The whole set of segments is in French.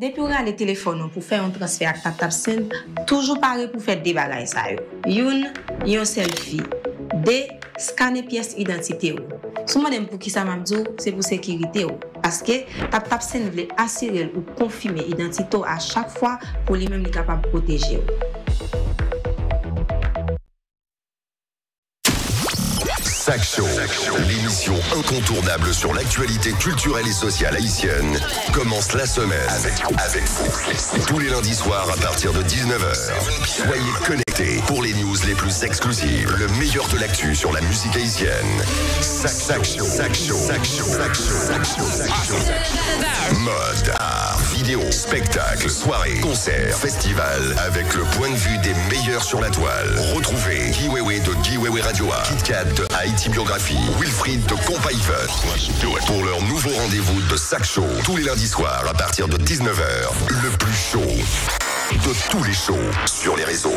Depi ou re alè telefon ou pou fè yon transfer ak tap-tap-sen, toujou pare pou fè debaga yon sa yo. Yon, yon selfie. De, skane piyes identite yo. Soumanèm pou ki sa mamdou, se pou sekirite yo. Paske, tap-tap-sen vle asirel ou konfime identite yo a chak fwa pou li men li kapab proteje yo. Sac l'émission incontournable sur l'actualité culturelle et sociale haïtienne, commence la semaine avec, vous. Tous les lundis soirs à partir de 19h. Soyez connectés pour les news les plus exclusives, le meilleur de l'actu sur la musique haïtienne. Sac, sac Show, Mode, art, vidéo, spectacle, soirée, concert, festival, avec le point de vue des meilleurs sur la toile. Retrouvez de Radio A, KitKat de biographie Wilfried de Compaïver pour leur nouveau rendez-vous de Sac Show tous les lundis soirs à partir de 19h. Le plus chaud de tous les shows sur les réseaux.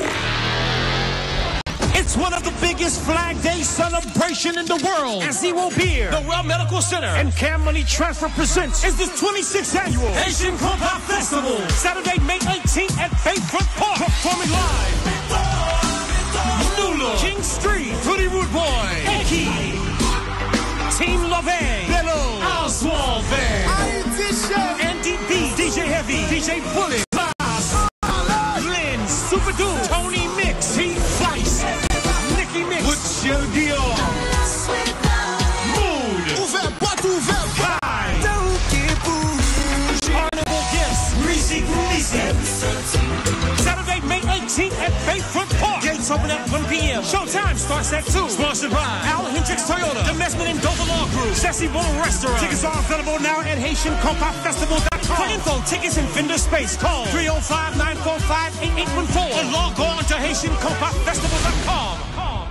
It's one of the biggest Flag Day celebration in the world as will Beer, the World Medical Center, and Cam Money Transfer presents is the 26th annual Asian Pop Festival, Saturday, May 18th at Bayfront Park, performing live. Junior, King Street, Pretty Root Boy, Eki, Team Love, Bello, Oswald Van, Andy B, DJ Heavy, DJ Bullet, Blast, Lynn, Super Dude. Gardens open at 1 p.m. Showtime starts at 2. Sponsored by Al Hendricks Toyota, The Messman and Dover Law Group, Jesse Bowl Restaurant. Tickets are available now at HaitianCompafestival.com. For info, tickets, and vendor space, call 305-945-8814 or log on to HaitianCompafestival.com.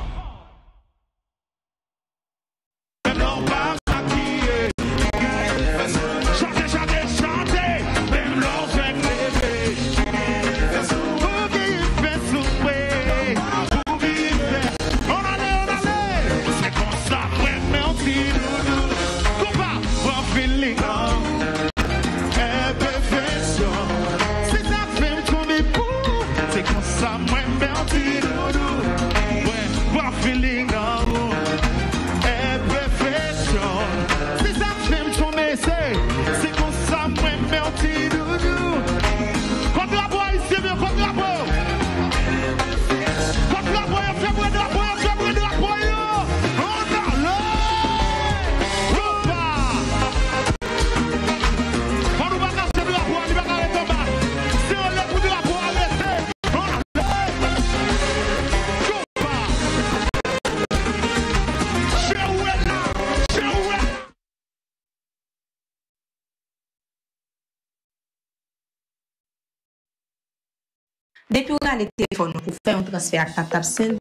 Depi ou nan le telefon nou pou fè yon transfer ak ta tabsen,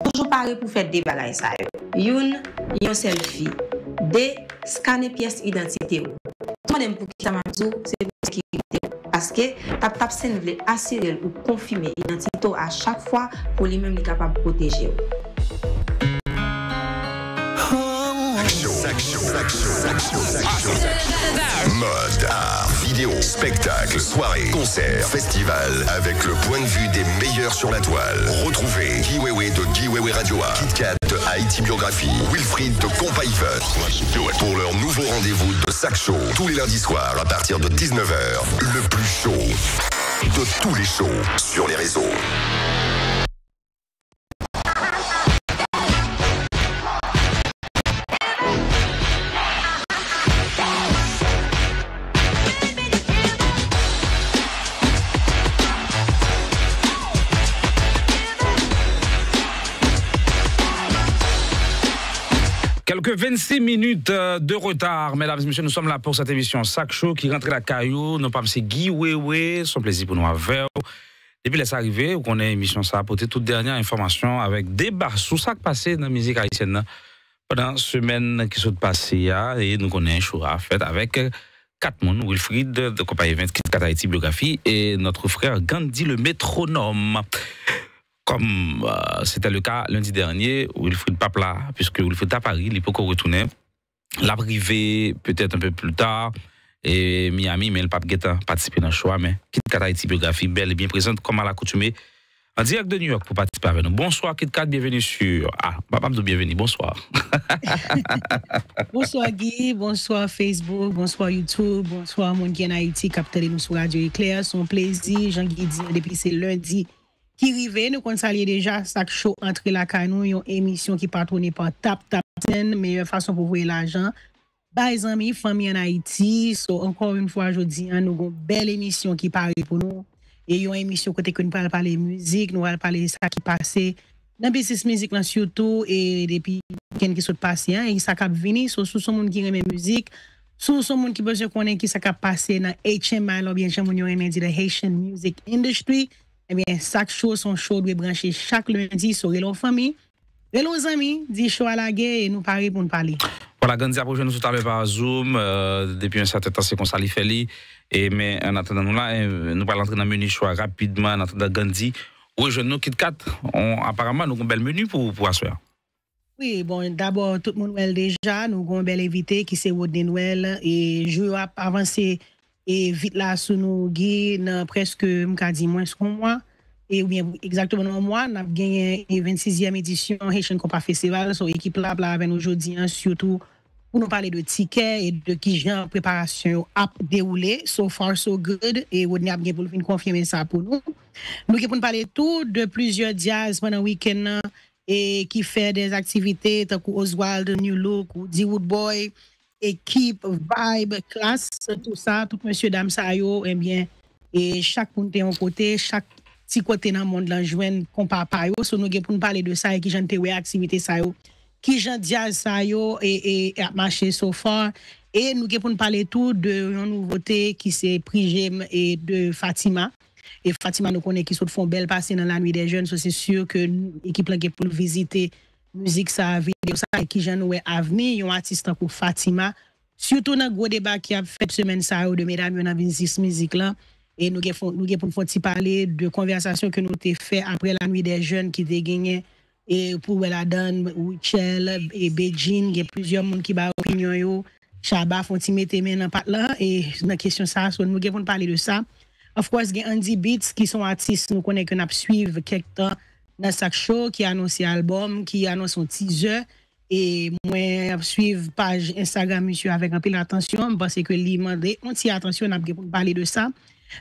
poujou pare pou fè debalansay. Yon, yon selfie. De, skane piyes identite ou. Tonen pou ki ta manzo, se pou ki ki te ou. Paske, ta tabsen vle asirel ou konfime identite ou a chak fwa pou li men li kapab proteje ou. Seksyon, seksyon, seksyon, seksyon. spectacle spectacles, soirées, concerts, festivals, avec le point de vue des meilleurs sur la toile. Retrouvez Guiwewe de Radio A, KitKat de Haïti Biographie, Wilfried de Compaiver. Pour leur nouveau rendez-vous de Sac Show, tous les lundis soirs à partir de 19h, le plus chaud de tous les shows sur les réseaux. 26 minutes euh, de retard, mesdames et messieurs. Nous sommes là pour cette émission Sac Show qui rentre la caillou. Nous parlons c'est Guy Wewe. Son plaisir pour nous à et Depuis laisse arriver, où on est émission ça apporter toute dernière information avec des sous sous sacs passé dans la musique haïtienne hein. pendant la semaine qui s'est passée. Hein, et nous connaissons un show fait avec euh, quatre monde, Wilfried de qui Event, Kit Haïti Biographie et notre frère Gandhi le métronome comme euh, c'était le cas lundi dernier, Wilfried Papla, puisque Wilfried à Paris, il peut qu'on retourne. La privée, peut-être un peu plus tard, et Miami, mais le pape Guetta participer dans le choix, mais Kit Kat Haïti biographie belle et bien présente, comme à l'accoutumée, en direct de New York pour participer avec nous. Bonsoir Kit Kat, bienvenue sur. Ah, Papa de bienvenue, bonsoir. bonsoir Guy, bonsoir Facebook, bonsoir YouTube, bonsoir Monde qui en Haïti, nous sur Radio Éclair, son plaisir, Jean-Guy dit depuis c'est lundi. Ki rive, nou kon salye deja sak show antre la ka nou, yon emisyon ki patro nipan tap tap ten, meye fason pou vwe la jan. Bay zan mi, fami an Haiti, so ankon moun fwa jodi an, nou kon bel emisyon ki pari pou nou. E yon emisyon kote kon nou pale pale müzik, nou pale pale sa ki pase. Nan bisis müzik lan syoutou, e depi yon ken ki sot pase, e yon sa kap vini, so sou son moun ki reme müzik. Sou son moun ki bese konen ki sa kap pase nan HMI, lò bian chan moun yon emedi de Haitian Music Industry. Eh bien, chaque chose, son chou dwe branché chaque lundi sou relo amis, dit zami, à la guerre nous nous pour pour nous parler. Voilà, Gandhi pour nous tout à l'heure par Zoom, euh, depuis un certain temps, c'est qu'on s'allait faire Et, mais en attendant, nous là, eh, nous allons dans menu choix rapidement, en attendant Gandhi. rejoignez nous quitte quatre. apparemment, nous avons un bel menu pour, pour asseoir. Oui, bon, d'abord, tout le monde, déjà, nous avons un bel évité qui c'est Rodney Noël. Et je vais avancer. E vit la sou nou gine preske mkadi mwen sou mwen. E oubyen, exactou mwen mwen, n ap genye 26e edisyon Heshen Kopa Festival. So ekip la bla ven nou jodi an syoutou pou nou pale de tike et de ki jen preparasyon ap de oule. So far, so good. E oubyen ap genye pou lupin konfime sa pou nou. Nou ke pou nou pale tou de plizye diyaz mwen an wiken nan. E ki fe des aktivite takou Oswald, New Look, ou D-Wood Boy. E pou nou pale tou de plizye diyaz mwen an wiken nan. équipe, vibe, classe, tout ça, tout monsieur, dames, ça, y eh bien, et chaque monde est en côté, chaque petit côté dans le monde, là, jouen, compa, pa, yo, so nous, pour nous parler de ça, et qui j'en ouais, activité, ça, qui j'en dial, ça, yo, et, et, et marché so far, et nous, pour nous parler tout de une nouveauté qui c'est Prigem et de Fatima. Et Fatima, nous connaît qui sont font belle passer dans la nuit des jeunes, c'est sûr que l'équipe, là, pour visiter, musique ça vidéo ça qui j'en ouais avenir un artiste pour Fatima surtout dans gros débat qui a fait semaine ça de mesdames dans business musique là et nous nous pour nous parler de conversations que nous t'ai fait après la nuit des jeunes qui t'ai gagné et pour la donne Wichel et Beijing il y a plusieurs monde qui ba opinion yo Chaba font ti mettre maintenant dans là et dans question ça nous pour nous parler de ça of course il y a Andy Beats qui sont artistes nous connaissons qu'on a suivi quelque temps Nasak Show ki anonsi albom, ki anonson teaser. E mwen ap suiv page Instagram, mwen suiv avèk anpil l'atensyon. Mwen paseke li mande, mwen ti atensyon ap gepoun pale de sa.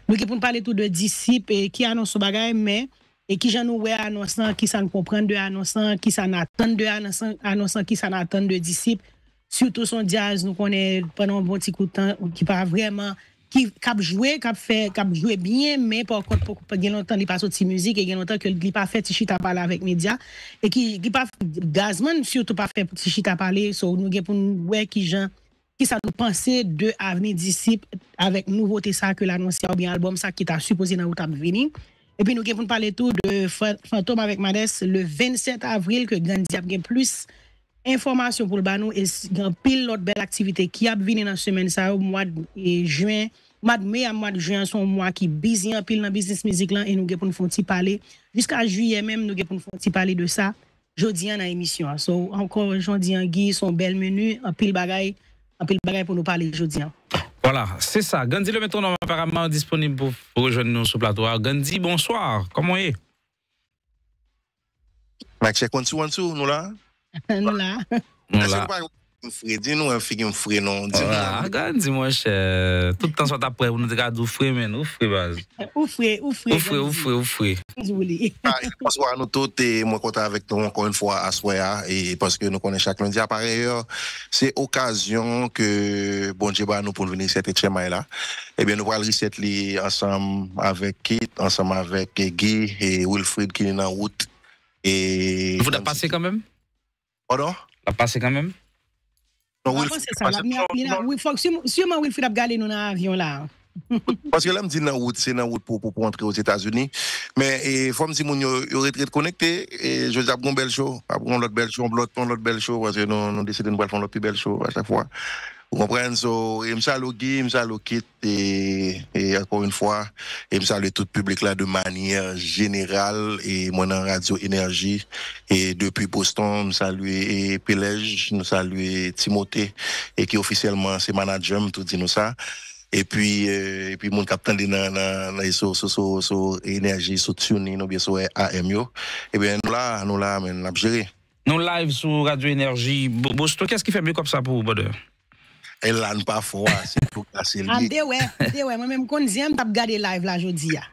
Mwen gepoun pale tout de disip, ki anonson bagay men. E ki jan nou we anonsan, ki san kompren de anonsan, ki san aten de anonsan, ki san aten de disip. Soutou son diaz, nou konen, panon bon ti koutan, ki pa vreman... ki kap jwe, kap fè, kap jwe byen, men pou akot pou gen lontan di pasot si müzik, e gen lontan ke li pa fè Tichit a pale avèk media, e ki li pa, Gazman, si yo tou pa fè Tichit a pale, so nou gen pou nou wè ki jan, ki sa nou panse de avène disip, avèk nouvote sa ke lanonsi avèk albom, sa ki ta supposi nan wot ap vini, e pi nou gen pou nou pale tou de Fantôme avèk Mades, le 27 avril, ke gen di ap gen plus, informasyon pou l'banou, e gen pil lot bel aktivite, ki ap vini nan semen sa ou mwad e juen, mwad me a mwad juen son mwak, ki bizi an pil nan biznes mizik lan, e nou gen pou nou fonti pale, jiska juye menm nou gen pou nou fonti pale de sa, jodi an nan emisyon. So, ankon jondi an gi son bel menu, an pil bagay, an pil bagay pou nou pale jodi an. Wala, se sa, Gandhi le metronom aparamant disponib pou rejoni nou sou plato. Gandhi, bonsoir, komon e? Ma kye konti wantou, nou la? non là. Nous là. dis-nous un frère, un frère, non. Regarde, dis-moi, cher. Tout le temps, soit après, vous nous regardez, ou frère, mais nous, frère, base. Ou frère, ou frère. Ou frère, ou frère, ou frère. Bonsoir, ah, nous tous, et moi, content avec nous encore une fois à Soya, et parce que nous connaissons chaque lundi. Par ailleurs, c'est occasion que, bon Dieu, nous pour venir cette chemin là. et bien, nous allons cette li ensemble avec Kit, ensemble avec Guy et Wilfried qui est en route. Et. Vous l'avez passé quand même? Pardon? La passe quand même? Non, Wilfried. Ah, c'est ça. oui, faut sûrement Wilfried a nous dans l'avion là. Parce que là, me dit dans route, c'est dans route pour, pour, pour entrer aux États-Unis. Mais il faut me dire que nous retraite connecté. Et je dis, bon, belle show. Après, on l'autre belle show, on l'autre, on l'autre belle show. Parce que nous, nous décidons de faire l'autre plus belle show à chaque fois. Vous comprenez? So, et salue Guy, me salue Kit, et, encore une fois, je me salue tout le public là de manière générale, et moi dans Radio Énergie, et depuis Boston, vous salue Pélège, nous salue Timothée, et qui officiellement c'est manager, tout dit nous ça et puis euh, et puis mon capitaine dans dans sur énergie sur tuning ou bien sur AMU, et eh bien nous là nous là mais nous gérer nous live sur Radio Énergie Boston qu'est-ce qui fait mieux comme ça pour vous bonheur El lan pa fwa, se fwo glase li. Am de we, am de we, mwen men konzi an tap gade live la jodi ya.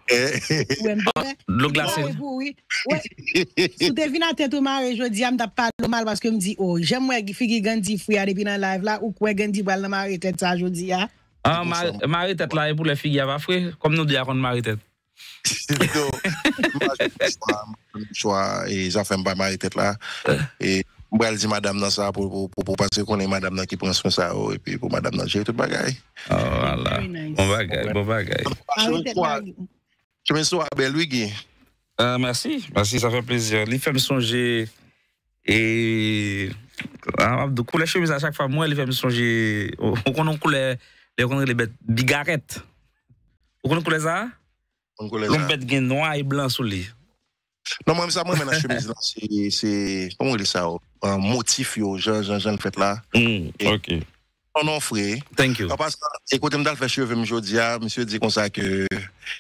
Lo glase. Ou te fina tetou mare jodi ya, an tap pad lo mal baske mdi, o, jemwe figi gen di fwe ya depi nan live la, ou kwe gen di bal na mare tet sa jodi ya? An, mare tet la, epou le figi ya va fwe, kom nou di akon mare tet. Sefido, mwen ajou fwa, mwen fwa, e jan fwen ba mare tet la, e... Bèl di madame nan sa pou pase konen madame nan ki pronson sa ou epi pou madame nan jè tout bagay. Ah, oh, wala. Bon bagay, bon bagay. Kwenso Abel, wigi. Mersi, mersi, sa fè plezyon. Li fèm son jè e... Ah, koule chemise a chak fa mwen, li fèm son jè ou konon koule li bèt bigaret. Ou konon koule zan? Loun bèt gen noua e blan sou li. Non, mèm sa mwen mè nan chemise nan si pou mwen li sa ou. un motif yo jeune jeune jeune fait mm, là OK on en Thank you. écoutez, je vais faire aujourd'hui. Monsieur dit comme ça que,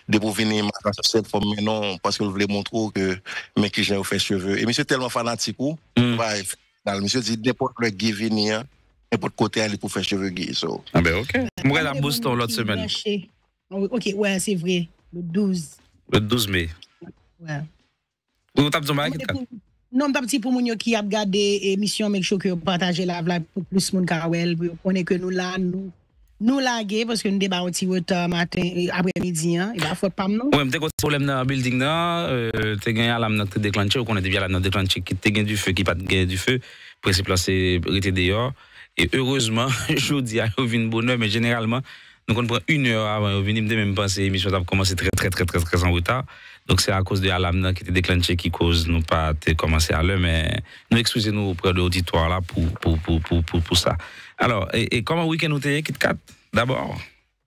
de vous venir, je vais cette forme, non, parce que voulait montrer que mais clients ont fait cheveux. Et monsieur est tellement fanatique, ou mm. bah, que dit, n'importe le qui venir, n'importe côté, aller pour faire cheveux. So. Ah ben, ok. Je vais la Boston l'autre semaine. Oh, ok, ouais, c'est vrai. Le 12. Le 12 mai. Ouais. Vous vous tapez sur ma Non pa pti pou moun yo ki ap gade emisyon, menk chou ki pataje la vla pou plus moun karawel, pou yon konen ke nou la, nou la ge, poske nou deba ou ti wote uh, maten, eh, apre midi, e ba fote pam nou. Mwen te kote problem nan a building nan, euh, te genya lam notre deklanche, ou konen devya lam notre deklanche, ki te gen du fe, ki pat gen du fe, pou se plase rite deyor. E heureusement, joudi a yo vin bonoy, men generalman, nou konen pren 1 yo avan yo vin, mwen de men mpense, emisyon ap komanse tre, tre, tre, tre, tre zan wota. Donc c'est à cause de l'alarme qui était déclenchée qui cause nous pas commencer à l'heure, mais nous excusez-nous auprès de l'auditoire là pour, pour, pour, pour, ça. Alors, et, comment week-end nous te KitKat, d'abord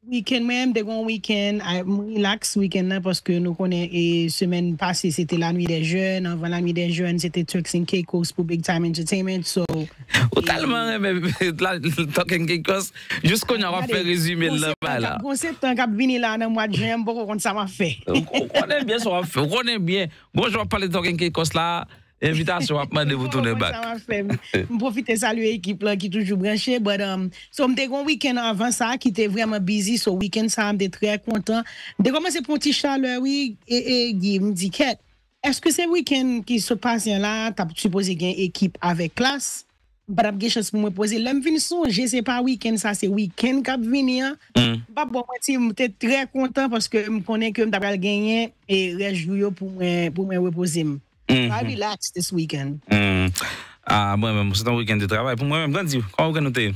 week-end même, des grands week-ends, relax week-end là, hein, parce que nous connaissons, et semaine passée, c'était la nuit des jeunes, hein, avant la nuit des jeunes, c'était Turks and Caicos pour Big Time Entertainment, so... Totalement, Turks and Caicos, jusqu'à on aura fait résumer là là. Hein, concept quand cap vient là, dans mois de juin, beaucoup ça m'a fait. On connaît bien ce qu'on fait, on connaît bien. Bonjour, je vais parler de Turks and Caicos là. Evitasyon apman de voutoune bak. M poufite salu ekip la ki toujou branche. Um, so m de kon wikend avan sa ki te vreman busy so wikend sa m de tre kontan. De kon m se pon ti chale wik e m di ket. Eske se wikend ki se pasyen la ta supose gen ekip avek klas? Barab ge chans pou m wepoze. Lem vini sou? Je se pa wikend sa. Se wikend kap vini. Bab bon m te tre kontan paske m konen ke m dabal genye e rejou yo pou m wepoze m. Mm -hmm. I relaxed this weekend. Mm. Ah, bon, ouais, c'est un week-end de travail. Pour moi-même, Gandhi, comment vous notez?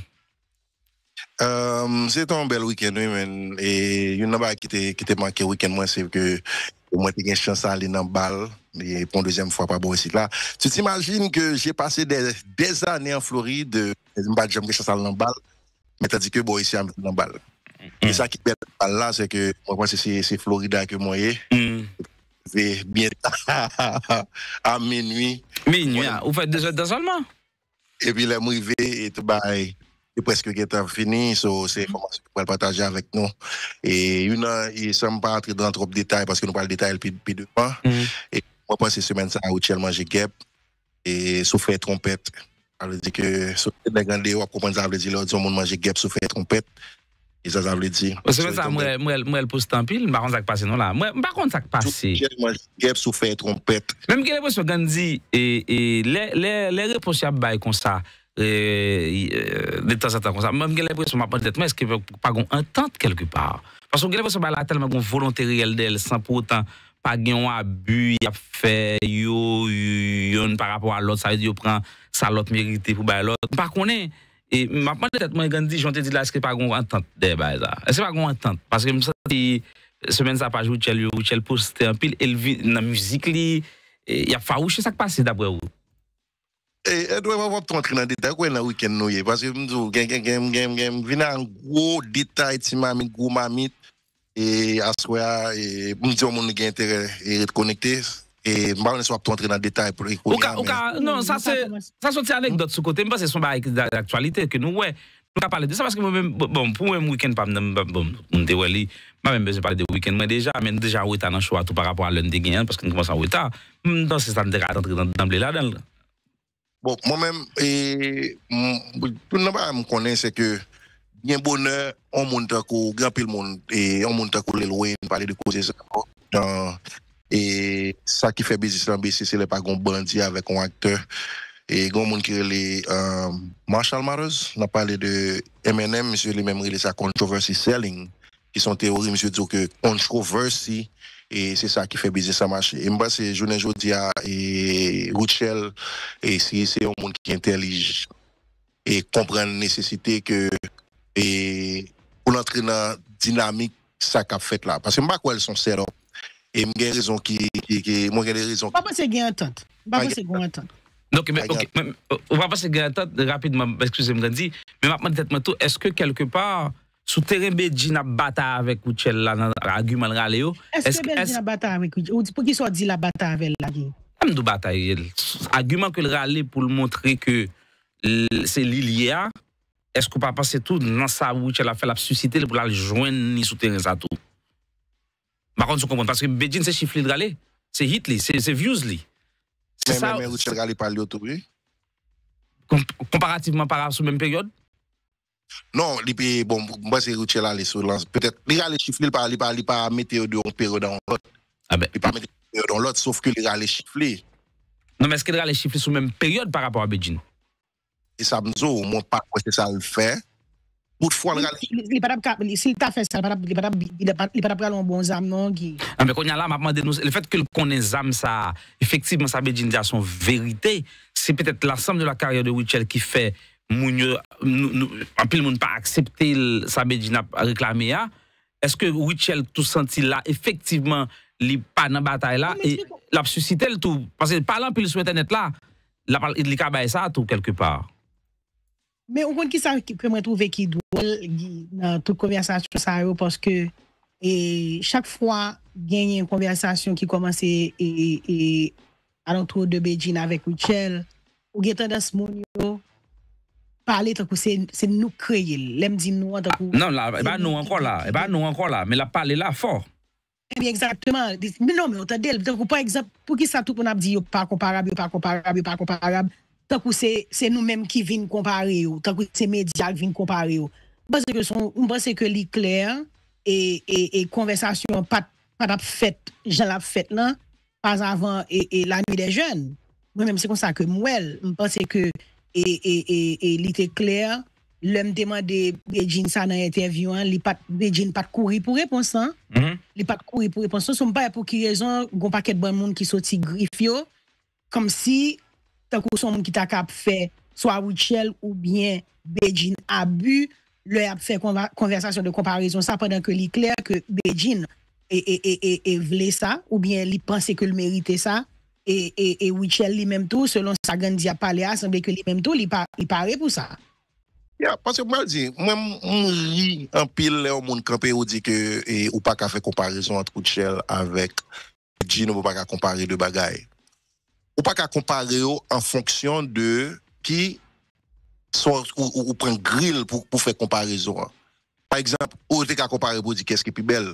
Um, euh, c'est un bel week-end, oui, mais Et une bague qui était manqué week-end, moi, c'est que au moins, tu une chance d'aller dans le bal. Et pour une deuxième fois, pas bon ici. Là, tu t'imagines que j'ai passé des, des, années en Floride, je n'ai pas eu chance d'aller dans le bal, mais t'as dit que bon ici, dans le bal. Mm -hmm. Et ça qui est belle là, c'est que moi, c'est Florida que moi, mm -hmm. à minuit. Minuit, vous faites déjà dans seulement. Et puis, les bah, presque fini, c'est information qu'on partager avec nous. Et une, ne ça pas entrer dans trop de détails parce que nous parlons de détails depuis deux mois. Mhm. Et moi, pense que semaine, ça, où j'ai mangé et souffert trompette. Ça dire que, si veut dire, trompette. E sa zan vle di. Mwen se mwen sa mwen el pou stampil, mwen pa kontak pase nou la. Mwen pa kontak pase. Jou chèl mwen jen gèp sou fè trompèt. Mwen mwen gèle pou sou gandzi, lè reponsyab bay kon sa. Mwen mwen gèle pou sou mwen pwantet mwen eske pa goun entente kelke par. Pasou mwen gèle pou sou bay la tel mwen goun volonté rèl del, san pou tan pa gèl ou a bu, y ap fè, yon par rapport a lot, sa yon pren sa lot mérite pou bay lot. Par konen. E mapman de ket mwen gen di, jante di la, eske pa goun wantant de ba e za? Eske pa goun wantant? Paske mwen sa ti, semen sa pajou, chel poste anpil, elvi nan muzik li, ya fawouche sa kpase dabwe ou? E, e dwe mwen vop ton tri nan dita, gwen nan wiken nou ye. Paske mwen zo, gen, gen, gen, gen, gen, gen, vina an gwo dita eti mami, gwo mami, e aswe a, mwen di waman gen tere, eti konektez. e mba mwen se wap ton tre nan detay pou yon yamen non, sa son ti anek dot sou kote mba se son ba ek de aktualite nou ka pale de sa bon, pou mwen wikend mba bon, mwen beze pale de wikend mwen deja weta nan choua tout par rapport a lundi gen nan se san dera mwen mwen mwen mwen mwen mwen mwen mwen mwen mwen mwen mwen mwen mwen mwen Et ça qui fait business en BC, c'est le pas bandit avec un acteur. Et il y a un qui est euh, Marshall matters. On a parlé de M&M, monsieur les même il sa controversy selling, qui sont théories, monsieur dit que controversy, et c'est ça qui fait business en marche et moi c'est journée Jodia et Rochel, et c'est un monde qui est intelligent et comprend la nécessité que et pour entrer dans dynamique ça qu'a fait là parce que moi quoi elles sont set-up et moi j'ai raison qui qui moi j'ai raison pas penser gain entente pas penser gain entente donc mais, on va passer gain rapidement excusez-moi Gandhi mais maintenant tout est-ce que quelque part sous terrain a n'a bataille avec Uchel là dans de raléo oh, est-ce que Bedji n'a bataille avec Uchel ou pour qu'il soit dit la bataille avec la même de bataille argument que le râler pour montrer que c'est l'ILIA est-ce qu'on pas passer tout dans sa Uchel a fait la susciter pour la joindre ni sous terrain ça tout par contre, comprends. Parce que Beijing, c'est chifflé de C'est Hitler, c'est views Mais, ça, mais, mais, pas Raleigh tout oui. Comparativement par rapport à la même période? Non, li, bon, moi, c'est Richel Raleigh sur lance. Peut-être, il Raleigh chiffre, il par il par il météo de période dans l'autre. Ah ben. Il parle période dans l'autre, sauf que il les chiffres. Non, mais est-ce qu'il allé chiffre sur la même période par rapport à Beijing? Et ça me dit, moi, pas c'est ça le fait. Toutefois, le rallye. S'il t'a fait ça, il n'est pas capable d'avoir un bon zam, non, Guy. Ah, mais quand il y a là, nous, le fait qu'il connaît zam, ça, effectivement, ça veut dire son vérité. C'est peut-être l'ensemble de la carrière de Wichel qui fait. Moun yo, nou, pas accepté ça réclamé. Hein. Est-ce que Richel tout senti là, effectivement, li pas dans bataille là, et l'a suscité le tout Parce que parlant pile sur Internet là, il li ça tout quelque part. Mè ou kon ki sa preman trouve ki dwen nan tout konversasyon sa yo poske chak fwa genye konversasyon ki komanse e alantou de Beijing avek Richelle ou getan dan smoun yo pale takou se nou kreye lem di nou an takou Nan la, e ba nou anko la, e ba nou anko la me la pale la for Mè eh biye exaktman non, Mè nan me ou ta del pou ki sa tout pou nap di yo pa komparab yo pa komparab, yo pa komparab ta kou se nou menm ki vin kompare yo, ta kou se medyak vin kompare yo. Mwen pense ke li kler e, e, e konvesasyon pat ap fet, jan ap fet lan, pas avan e, e lan mi de jen. Mwen mwen se konsa ke mwen, mwen pense ke li te kler, lèm teman de bejinsan an ete vyo, li pat bejinsan pat kouri pou reponsan, mm-hmm. li pat kouri pou reponsan, sou mwen pa ap pou ki rezon, goun pa ket bon moun ki soti grif yo, kom si... tan kou son moun ki tak ap fe, swa Ouichel ou bien Beijing a bu, lè ap fe konversasyon de komparizyon sa, apredan ke li kler ke Beijing e, e, e, e vle sa, ou bien li panse ke l merite sa, e Ouichel li menm tou, selon sa gen di ap palea, sanbe ke li menm tou, li pare pou sa. Ya, panse pou mal di, mwen mou ri an pil le ou moun krepe, ou di ke ou pa ka fe komparizyon at Ouichel avek Beijing ou pa ka komparizyon de bagay. ou pas qu'à comparer en fonction de qui sont ou, prend grill pour, pour faire comparaison. Hein. Par exemple, ou t'es qu'à comparer pour dire qu'est-ce qui est plus belle,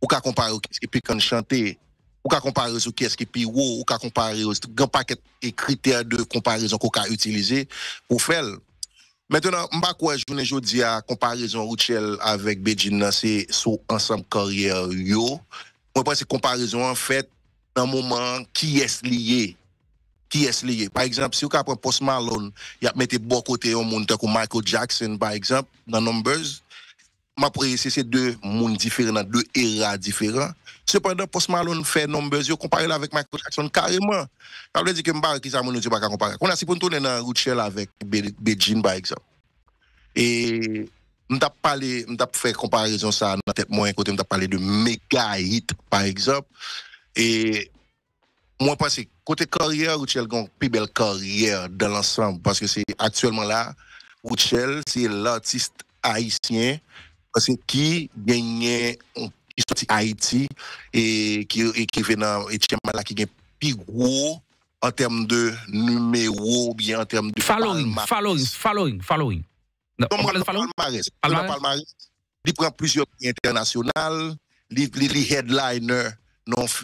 ou qu'à comparer qu'est-ce qui est plus enchanté, ou qu'à comparer sur qu'est-ce qui est plus haut, ou qu'à comparer au grand paquet et critères de comparaison qu'on a utilisé pour faire. Maintenant, m'a quoi vous dis à comparaison Ruchel avec Beijing c'est sur ensemble carrière yo. Moi pense comparaison en fait dans moment qui est lié qui est lié. Par exemple, si vous prenez Post Malone, il a mis bon côté un monde comme Michael Jackson, par exemple, dans Numbers. Ma c'est ces deux mondes différents, deux éras différents. Cependant, Post Malone fait Numbers, yo là avec Michael Jackson carrément. Ça veut dire que pas qui ça mon Dieu pas comparer. On a si pour tourner dans Rochelle avec Beijing, par exemple. Et m't'a parlé, m't'a fait comparaison ça dans tête moi côté m't'a parlé de méga hit par exemple et moi, pense côté carrière, a une plus belle carrière dans l'ensemble parce que c'est actuellement là, c'est l'artiste haïtien parce qui gagne qui Haïti et qui et qui et qui gagne plus en termes de numéro ou bien en termes de following, following, following, following. Non, on parle de palmarès. Il prend plusieurs internationales, il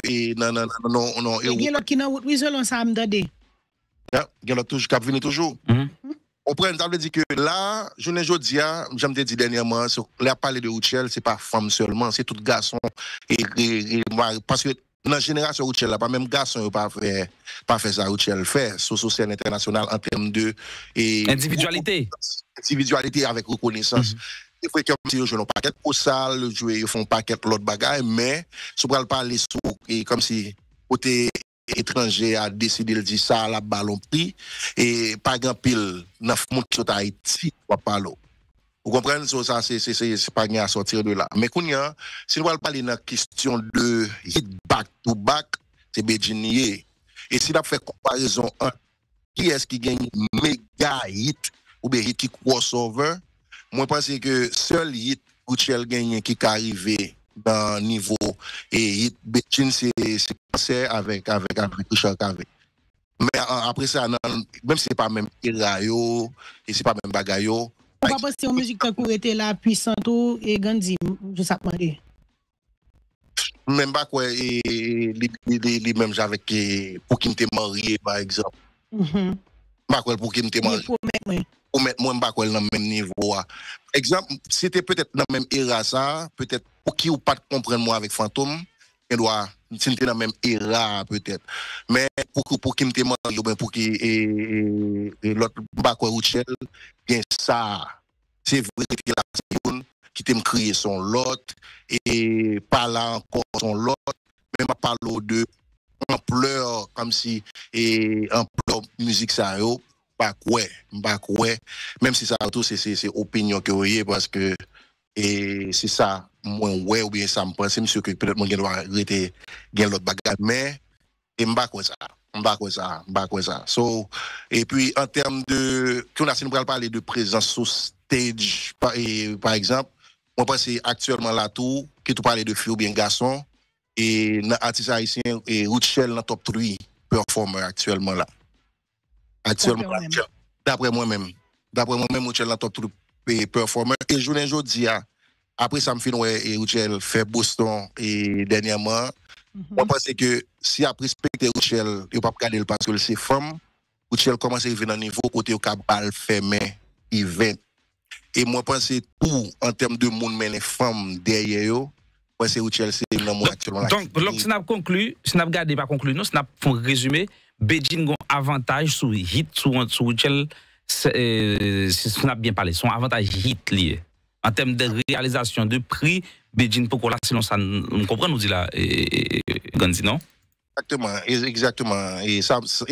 eh, non non non non non eh, Il y et oh. gelo qui nan wout wizel on sa amdade ya gelo touj kap venir toujours. on mhm. prend veut dit que là je ne jodi a j'aime te dit dernièrement sur la parler de Rachel, c'est pas femme seulement c'est tout garçon et, parce que dans la génération Rachel, pas même garçon pas fait pas fait ça Rachel fait sur social international en termes de individualité individualité avec reconnaissance mhm. Y fwe kem si yo jwenon paket pou sal, yo fwen paket pou lot bagay, me sou pral pali sou ki, e kom si pote etranje a desidil di sa la balonpi, e pagan pil, nan fwoun ki sot a iti wapalo. Ou kompren sou sa, se se se se se pa gnen a sotir de la. Me kou gnen, se nou pali nan kistyon de hit back to back, se be jenye. E si la fwe komparison an, ki es ki genye mega hit, ou be hit ki kouos over, Mwen pase ke sol yit koutchel genyen ki ka rive dan nivou. Et yit betin se konse avek, avek, avek, avek. Me apre sa nan, menm se pa menm irayou, se pa menm bagayou. Mwen pa base yon moujik kakou ete la, puis santo e genzi, jousap manye. Mwen bakwe li menm javek pou kinte morye, ba egzop. Mwen bakwe pou kinte morye. ou mettre moins bas dans le même niveau. Exemple, c'était peut-être dans la même era ça, peut-être pour qui ou pas de comprendre moi avec fantôme, doit c'était dans la même era peut-être. Mais pour qui pour qui me demande ou bien pour qui et, et l'autre bas quoi chel, bien ça. C'est vrai que la qui t'aime crier son lot et e, parler encore son lot, même à parler de ampleur comme si et ampleur musique ça pas quoi, pas quoi, même si ça tout c'est c'est opinion que vous voyez parce que et c'est ça moi ouais ou bien ça me pense monsieur que peut-être moi doit arrêter gain l'autre bagage mais et pas quoi ça pas quoi ça pas quoi ça so et puis en termes de a si nous parler de présence sur stage par, exemple moi pense actuellement là tout que tu parlais de Fio, ou bien garçon, et artiste haïtien et Rouchel dans top 3 performer actuellement là Actuellement, d'après moi-même, d'après moi-même, Uchel la top troupe performer. Et je journée dis, hein, après ça me et Uchel fait Boston et dernièrement, je mhm. pense que si après respecter Uchel, il pas le parce que c'est femme, Uchel commence à venir à niveau côté au cabal fermé, il Et moi, pense tout en termes de monde, mais les femmes derrière eux, c'est le c'est actuellement. Donc, donc, si on a conclu, si on a pas conclu, non, si on a résumé, Bejin gwen avantaj sou hit, sou an sou chel, sou e, nan ap bien pale, sou an avantaj hit liye. An tem de realizasyon de pri, bejin poko la, se non sa nou kompren nou di la, gwen zi nan? Eksatman, eksatman,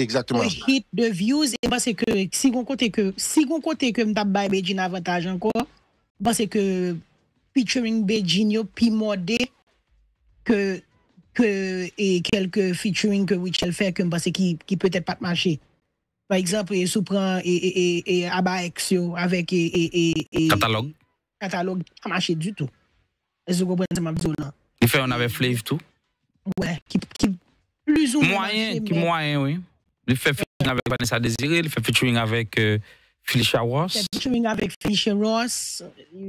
eksatman. Ou hit de views, e basse ke, si gwen kote ke mta bay bejin avantaj anko, basse ke, featuring bejin yo, pi mode, ke, et quelques e featuring que Witchell fait que pense qui, peut-être pas marcher Par exemple, il e prend et, et, et, et avec et, et, et, catalogue. E, catalogue, pas marché du tout. Est-ce que vous comprenez ça, Il fait on avait Flave tout. Ouais, qui, qui plus ou moins. Moyen, qui moyen, oui. Il fait featuring avec Vanessa Désiré, il fait featuring avec. Euh... Felicia Ross. C'est avec Fisher Ross.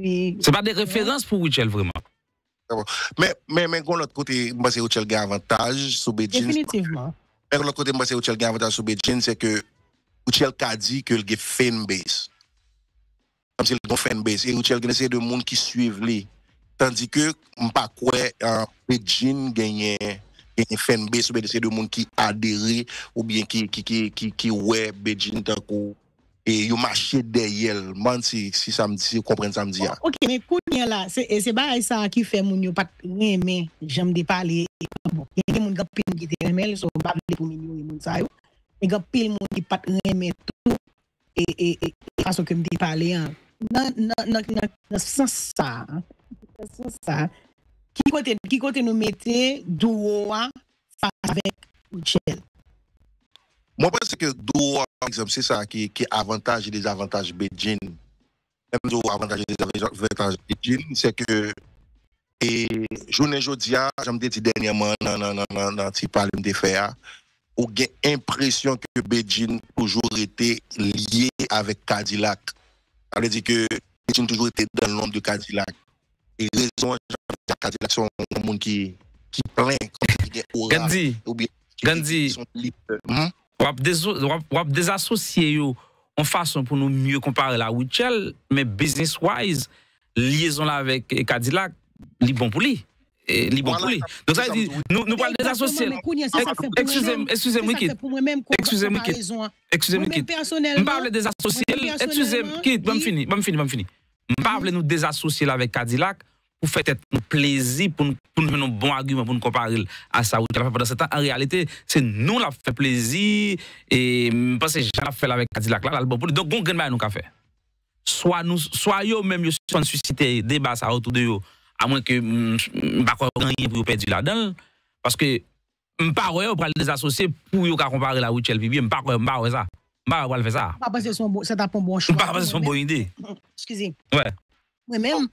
C'est pas des références pour Witchell, vraiment. Mais, mais, mais, de l'autre côté, je pense que Rochelle avantage sur Beijing. Définitivement. Mais de l'autre côté, je pense que Rochelle avantage sur Beijing, c'est que Rochelle a dit qu'il y a fan base, Comme s'il y a fan base Et Rochelle a essayé de monde qui suivent lui. Tandis que, je ne pas quoi, Beijing gagne une fanbase, ou bien c'est de monde qui adhère, ou bien qui, qui, qui, qui, qui, ouais, Beijing, tant E yu machete de yel, man si kompren samdi ya. Ok, me kounye la, se ba a isan ki fe moun yu pat ngeme, jemde pale, e moun gapil moun ki te remel, so bable pou moun yu, e gapil moun ki pat ngeme tou, e faso kemde pale. Nan sa sa, ki kote nou mette douwa fasa vek ou chel. Moi, pense que par exemple, c'est ça qui est avantage et désavantage Beijing. Même avantage et désavantage Beijing, c'est que, et journée aujourd'hui, je me dis dernièrement, dans le petit parler de faire, ou a impression que Beijing toujours été lié avec Cadillac. Ça veut dire que Beijing toujours été dans le nom de Cadillac. Et raison, Cadillac sont un monde qui, qui plaint, Gandhi. Ou bien, Gandhi. Sont on va désassocier en façon pour nous mieux comparer la Wichel, mais business wise liaison là avec Cadillac li bon pour lui eh, li bon pour lui donc ça veut dire nous nous parle désassocier excusez-moi excusez-moi excusez-moi excusez-moi ne parle pas des désassocier excusez-moi qui bon fini bon fini bon fini pas parle nous désassocier avec Cadillac pou fè tèt nou plezi pou nou fè nou bon agumen pou nou komparil a sa ou tè la fè. Pou dan se tan, an realite, se nou la fè plezi, e mpase jè la fè la vek kadi la klal, al bon pou li. Donk, goun gen baye nou ka fè. Soa yo mèm yo son susite deba sa ou tè yo, a mwen ke mpako ganyen pou yo pè di la dan, paske mpako yo pral de asosye pou yo ka komparil a ou tè la vivye, mpako yo mpako yo sa, mpako yo al fè sa. Mpako yo se son bon chouan. Mpako yo se son bon indi. Skizi. Mwen mèm?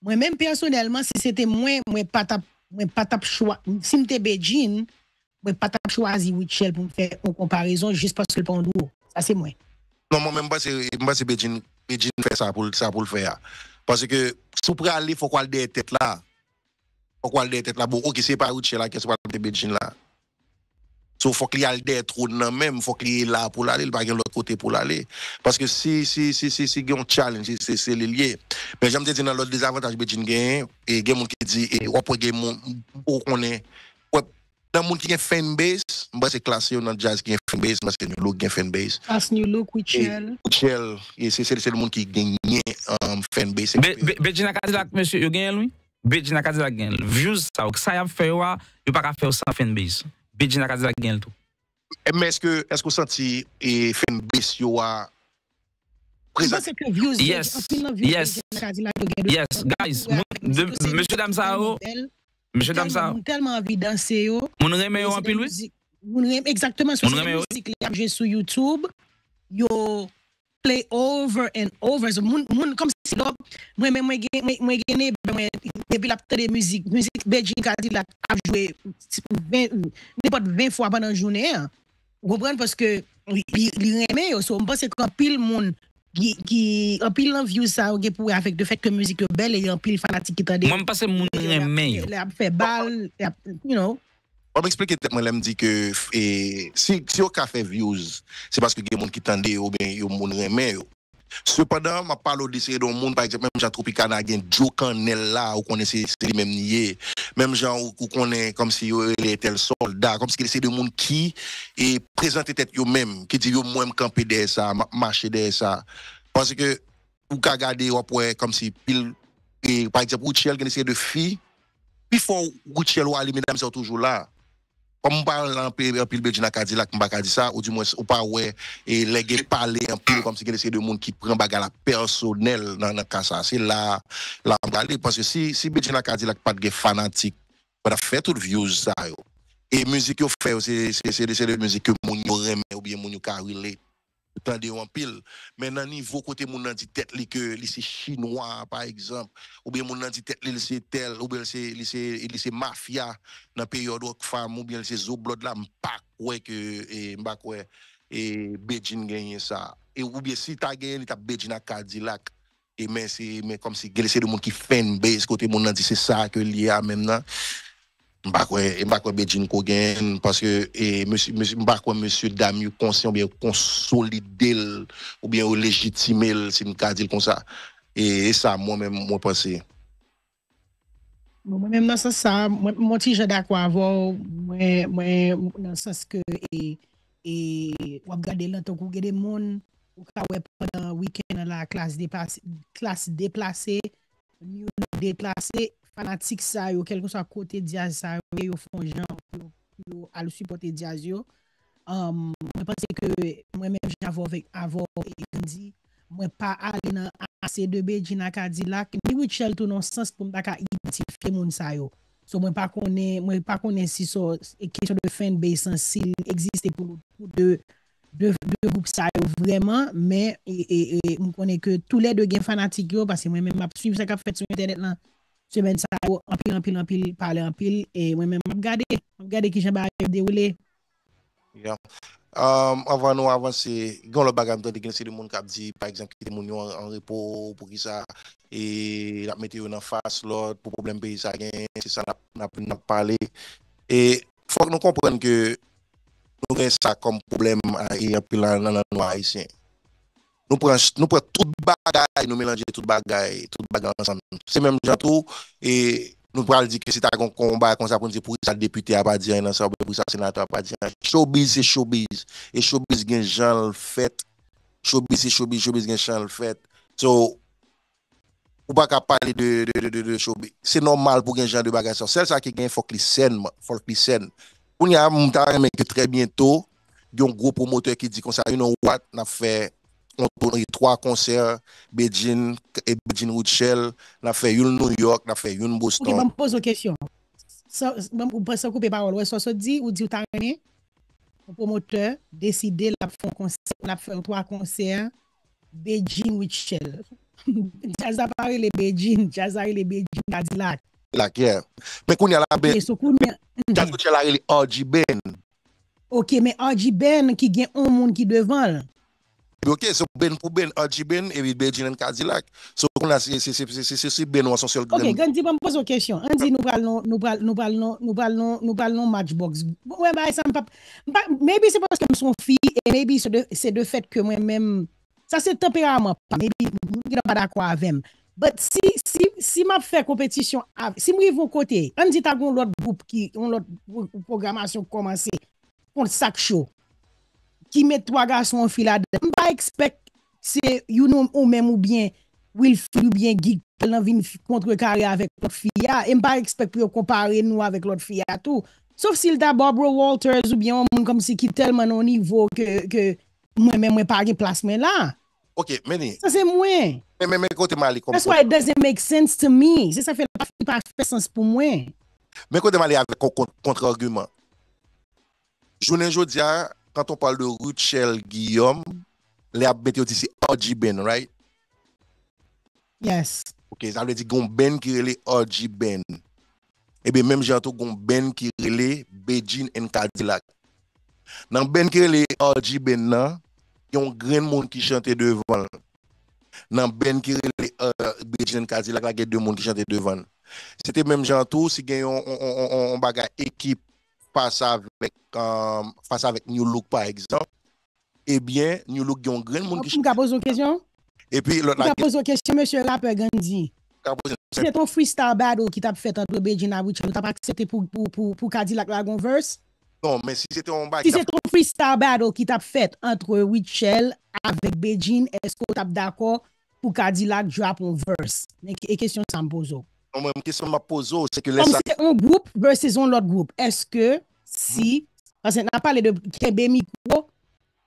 Mwen men personelman, si se te mwen patap chwa, si mte bedjin, mwen patap chwa azi wite chèl pou mfe o komparison jist paske lpon dwo. Sa se mwen. Non, mwen men mba se bedjin fè sa pou l fè ya. Pase ke sou pre alif fok wale dey etet la, fok wale dey etet la, bo ou ki se pa wite chèl la, kes wale dey bedjin la. Sou fok li al det, ou nan men, fok li la pou la li, li pa gen l'ot kote pou la li. Paske si gen yon challenge, se li liye. Men, janm de di nan l'ot dezavantaj bejine gen, e gen moun ki di, e wapwe gen moun, ou konen. Nan moun ki gen fanbase, mba se klasi yon nan jazz ki gen fanbase, mba se nyon luk gen fanbase. As nyon luk wichel. E, wichel, se li se loun ki gen nye um, fanbase. Bejine akadila, monsi, yo gen lwi? Bejine akadila gen lwi. Vyouz sa, wak sa yon feywa, yo pa ka feywa sa fanbase. Bejina Kazila gen est-ce que eske ou santi e fen bes yo a présent Yes, yes, yes, guys, Monsieur Damsao Monsieur Damsao tellement envie Moun yo. Mon reme yo en wè? Moun exactement, sur se mousik j'ai sur sur YouTube, yo play over and over, comme Se do mwen men mwen gen ne, gen pil ap tade müzik, müzik Beijing a di la a jwé nepot 20 fwa banan jounè, goubran paske li remè yo, so mwen pase ki an pil moun, an pil lan view sa, ou gen pou e afek de fet ke müzik yo bel, e an pil fanatik ki tade. Mwen pase moun remè yo. Ya ap fe bal, ya ap, you know. Mwen mwen explike ten mwen lèm di ke si yo ka fe view, se paske gen moun ki tade, ou ben yo moun remè yo. Cependant, je parle de dans monde, par exemple, même Jean Tropicana, il y a Joe Canel là, où connaît c'est les mêmes niais. Même gens où connaît comme si il euh, était tel soldat, comme si c'est de monde qui et présenté tête eux-mêmes, qui dit moi-même camper derrière ça, marcher derrière ça. Parce que, ou qu'à garder, ou comme si pile, par exemple, Routiel, qui essaie de filles, puis faut Routiel ou aller, mesdames, sont toujours là comme parle en pile Belgique n'a Cadillac m'a dit ça ou du moins ou pas ouais et les parler en pile comme si que c'est de monde qui prend bagarre personnel dans le cas ça c'est là là on parce que si si Belgique n'a Cadillac pas de fanatique pas faire tout views ça et musique yo fait c'est c'est c'est musique que mon aime ou bien mon yo tande en pile mais nan niveau côté moun nan dit tête li que li c'est chinois par exemple ou bien moun nan dit tête li c'est tel ou bien c'est li c'est li c'est mafia dans période ou fam, ou bien c'est zo blood là m'pa ouais que et eh, m'pa ouais et eh, Beijing gagne ça et ou bien si ta gagné ta Beijing à Cadillac et mais c'est mais comme si c'est de moun qui fan base côté moun nan dit c'est ça que li a maintenant mbak e, bon, wè, mbak wè bedjin kò gen, paske, mbak wè msè dam yon konsen, ou bè yon konsolidèl, ou bè yon legitimèl, si mkè di l kon sa, e sa, mwen mè mwen mwen panse. Mwen mè mwen nan sa sa, mwen ti jèdak wè avò, mwen nan sa se ke, e wè gade lènton kò gèdè moun, wè pwè pwè nan wikè nan la klas déplase, mwen mwen mwen déplase, fanatik sa yo, kel kon sa kote diaz sa yo, yo fon jan yo alo supporte diaz yo. Um, mwen pense ke mwen men javou avou mwen pa alina AC2B, jina ka di la, ki mwen chel tonon sens pou mdaka identifike moun sa yo. So mwen pa kone si so, e kese yo de fend bay sens si existen pou de goup sa yo vreman, men e, e, e, mwen kone ke tou lede gen fanatik yo, pasi mwen men map sim sa ka fet sou internet nan Se ben sa yo, anpil, anpil, anpil, pale anpil, e mwen men mab gade, mab gade ki chan ba yon de ou le. Ya, avan nou avanse, goun lop bagan ton de genese di moun kap di, pa eksemp, ki di moun yon anrepo, pou ki sa, e lak meti yon anfas lot, pou problem pe yon sa gen, se sa lak pale. E fok nou kompren ke nou gen sa kom problem a yon apil nan anwa a yon se. Nou pre tout bagay, nou melanje tout bagay, tout bagay ansan. Se menm jato, e nou pre al di ke se ta kon komba, kon sa pon di pou sa depute apadyen ansan, pou sa senato apadyen ansan. Choubis e choubis, e choubis gen jan l fèt. Choubis e choubis, choubis gen jan l fèt. So, ou baka pali de choubis. Se normal pou gen jan de bagay sa. Sel sa ki gen fokli sen, fokli sen. Ou ni a mtare menke tre biento, yon group promoteur ki di kon sa, you know what, na fè... On tou nou yi 3 konser, Beijing et Beijing-Witchell, la fè yon New York, la fè yon Boston. Ok, bom pose yon kèsyon. Bom pou prese koupe parol, wè so so di, ou di ou tanè, promoteur, deside la fè yon 3 konser, Beijing-Witchell. Jazza pari le Beijing, Jazza yi le Beijing, la di lak. Lak, yeah. Mè koun yi ala be, Jazza yi lak yi le Orjiben. Ok, mè Orjiben, ki gen yon moun ki devan lè. Ok, so ben pou ben, anji ben, evit bejinen kazi lak. So kon la, se si ben wansonsol gren. Ok, gandipan, pou zo kèsyon. Anji nou pal non matchbox. Ouè ba, e san pap. Mèbi se pou wanson fi, e mèbi se de fèt ke mwen mèm. Sa se tepe ya mèp. Mèbi mwen mèm gira mpada kwa avèm. But si mèp fè kompetisyon, si mwen yon kote, anji tagon lout group ki yon lout programasyon komanse, kont sak chou. ki met 3 gars ou an fila de. M pa ekspek se you know ou men ou bien Wilf ou bien Gik pel nan vin kontre kare avèk lot fi ya. M pa ekspek pou yo kompare nou avèk lot fi ya tou. Sòf si l da Barbara Walters ou bien ou moun kom se ki telman an nivou ke mwen mwen mwen parge plasmen la. Ok, meni. Sa se mwen. Men mwen mwen kontre mali. That's why it doesn't make sense to me. Sa se sa fè la pafè pafè sens pou mwen. Men kontre mali avèk kontre argument. Jounen Jodia, Kanton pal de Ruchel Guillaume, le ap bete yo ti se Orjiben, right? Yes. Ok, sa le di goun ben kirele Orjiben. Ebe, menm janto goun ben kirele eh Beijing and Cadillac. Nan ben kirele Orjiben nan, yon gren moun ki chante devan. Nan ben kirele euh, Beijing and Cadillac, la gen dè moun ki chante devan. Sete menm janto, si gen yon baga ekip. fasa vek euh, New Look par eksemp, ebyen, eh New Look yon gren moun ki chan. Ou pou m ka bozo kèsyon? Ou pou m ka bozo kèsyon, M. Laper Gandhi? Si se ton freestyle battle ki tap fèt entre Beijing a Wichel, nou tap aksepte pou Kadilak Lagoonverse? Non, men si se ton freestyle battle ki tap fèt entre Wichel avek Beijing, esko tap dako pou Kadilak Lagoonverse? E kèsyon sa m bozo? On mwen mwen kese mwen pozo. On mwen kese mwen pozo. Eske si, n ap pale de kèbe Miko,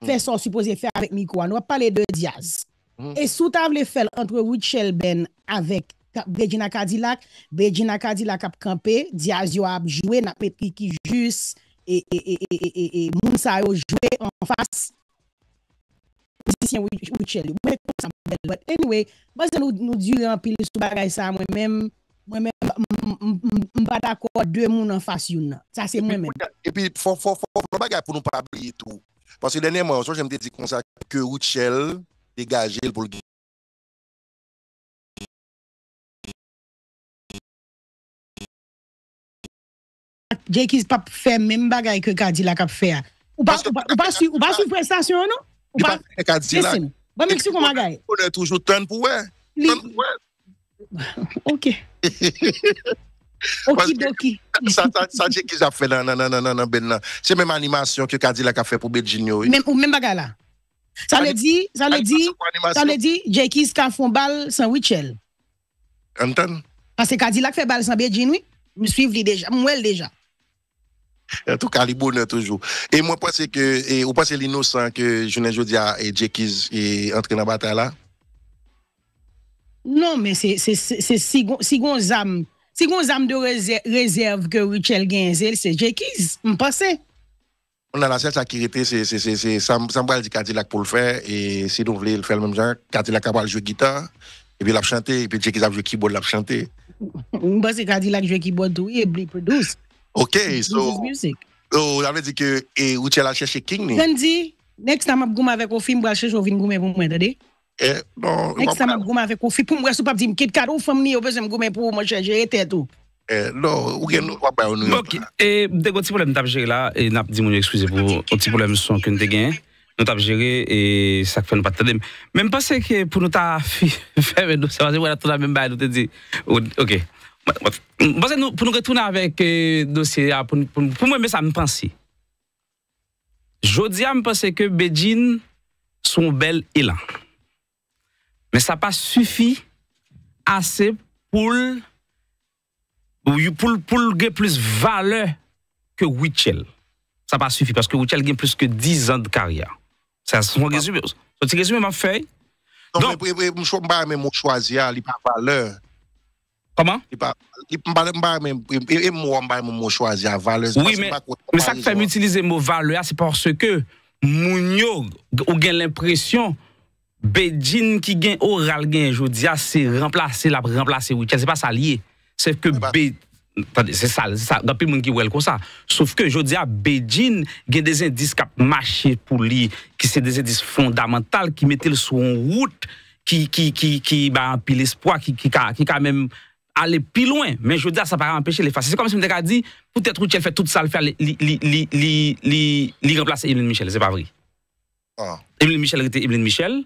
fè son suppose fè avèk Miko, an wap pale de Diaz. Hmm. E sou ta vle fèl antre Wichel ben avèk Bejina Kadilak, Bejina Kadilak ap kampe, Diaz yo ap jwè, n ap pepiki jus, e moun sa yo jwè an fass. Wichel, mwen kese mwen pozo. Mwen mwen mwen mwen mwen mwen Mwen men mba takot De moun an fasyoun nan E pi fok fok fok fok Mwen bagay pou nou pa bli tout Pansi dene mwen an jom jemde di konsak Ke ou tchel Dega jel pou lgi Jekis pa pfe mwen bagay Ke kadi la ka pfe Ou ba su prestasyon an non? Ou ba On e toujou ton pou wè Ton pou wè ok. Ok ça, ça, c'est qui a fait là, non, non, non, non, non, C'est même animation que Cadillac a fait pour Belginio. Même, ou même bagarre là. Ça le dit, ça le dit, ça le dit, Jackie a fait balle sans Wichel. Kadi Parce que Cadillac fait balle sans Belgin, oui. Je suis déjà, moi déjà. En tout cas, les bonnes toujours. Et moi, je pense que, et, ou pense l'innocent que Julien Jodia et Jackie est entré dans la bataille là? Non, mais c'est si gon zam, si gon zam de réserve que Richel Genzel, c'est Jekiz, m'passe. On a la seule c'est était, c'est Sambal dit Cadillac pour le faire, et si nous voulons le faire le même genre, Cadillac a joué guitare, et puis l'a chanté, et puis Jekiz a joué keyboard, l'a chanté. M'passe Cadillac joué keyboard, oui, et puis produce. Ok, so. Oh, vous avez dit que, et Richel a cherché King, ni? Gandhi, next time, je vais avec au film, je vais chercher un film pour moi, t'as E, non, Ek sa man gouman vek ou fi pou mwesou pap di mkit Karou fom ni yo bezem gouman pou mwen chanje eten tou E, nou, ou gen nou wapay ou nou Bok, e, dek ou ti problem nou tap jere la E nap di mwen yo ekswize pou Ou ti problem sou anke nou te gen Nou tap jere e sak fe nou paten dem Men mpase ke pou nou ta fi Feme nou, seman se mwen atou la men ba Nou te di, ok Mpase nou pou nou retouna avek e, Dosye a, pou mwen mwen sa mpansi Jodi a mpase ke Bejin Sou bel ilan Mais ça pas suffi assez pour pour pour gagner plus valeur que Wichel. Ça pas suffit parce que Wichel gagne plus que 10 ans de carrière. Ça son résumé. Son petit résumé m'a je pas même choisir, il pas valeur. Comment Il pas pas pas valeur. Oui mais ça fait utiliser mot valeur c'est parce que Mounio ou gagne l'impression Béjine qui gagne oral gagne aujourd'hui ah, c'est remplacer la remplacer Wichel c'est pas ça lié c'est que attendez c'est ça c'est ça dans monde qui veut comme ça sauf que je aujourd'hui ah, bejin a des indices qui marché pour lui qui c'est des indices fondamentaux qui mettait le son en route qui qui qui qui bah qui qui qui quand même aller plus loin mais je dis ça va empêcher les faces c'est comme si on t'a dit peut-être que fait tout ça le faire les remplacer Emile Michel c'est pas vrai ah. Emile Michel était Emile Michel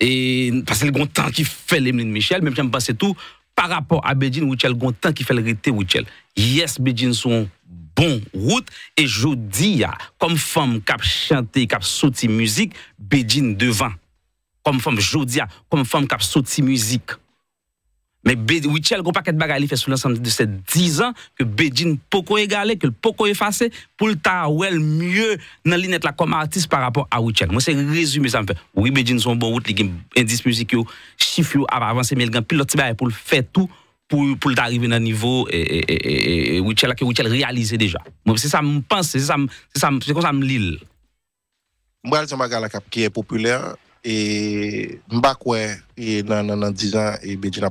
et parce le temps qui fait l'Emeline Michel, même si je pense tout, par rapport à Bedin Wichel, le temps qui fait le rété Wichel. Yes, Bedin sont bon route, et je dis, comme femme qui a chanté, qui a sauté musique, Bedin devant. Comme femme, je dis, comme femme qui a sauté musique. Mais Wichel, gros paquet de bagages fait sur l'ensemble de ces 10 ans que Beijing poco égalé, que le poco effacé, pour le Tawel mieux dans l'inette là comme artiste par rapport à Wichel. Moi, c'est résumé ça me fait. Oui, Beijing son bon route, les indices musicaux, chiffres a avancé, mais il y a pilote pour le faire tout pour, pour arriver dans le niveau et, et, et, et Wichel, que Wichel réalise déjà. C'est ça, me pense, c'est ça, c'est ça, c'est comme ça, me lille. Moi, c'est un bagage qui est populaire et je ne sais pas dans 10 ans, et Beijing a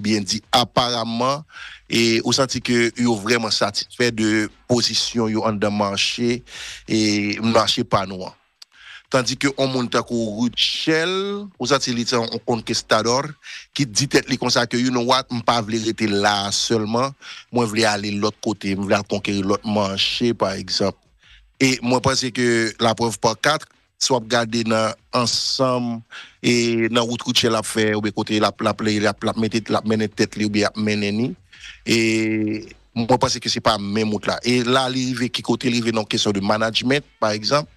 bien dit apparemment, et au senti que yo vraiment satisfait de position yo en de marché et marché pas noir. Tandis que on monte à Ruchel, on senti li un conquistador qui dit tête li comme ça que you know what, pas vle rester là seulement, moi vle aller l'autre côté, moi vle conquérir l'autre marché par exemple. Et moi pense que la preuve par quatre soit regarder dans ensemble et dans route route la fait ou bien côté la la la la mettre la mener tête ou bien mener ni et moi pense que c'est pas même route là et là arrivé qui côté arrivé dans question de management par exemple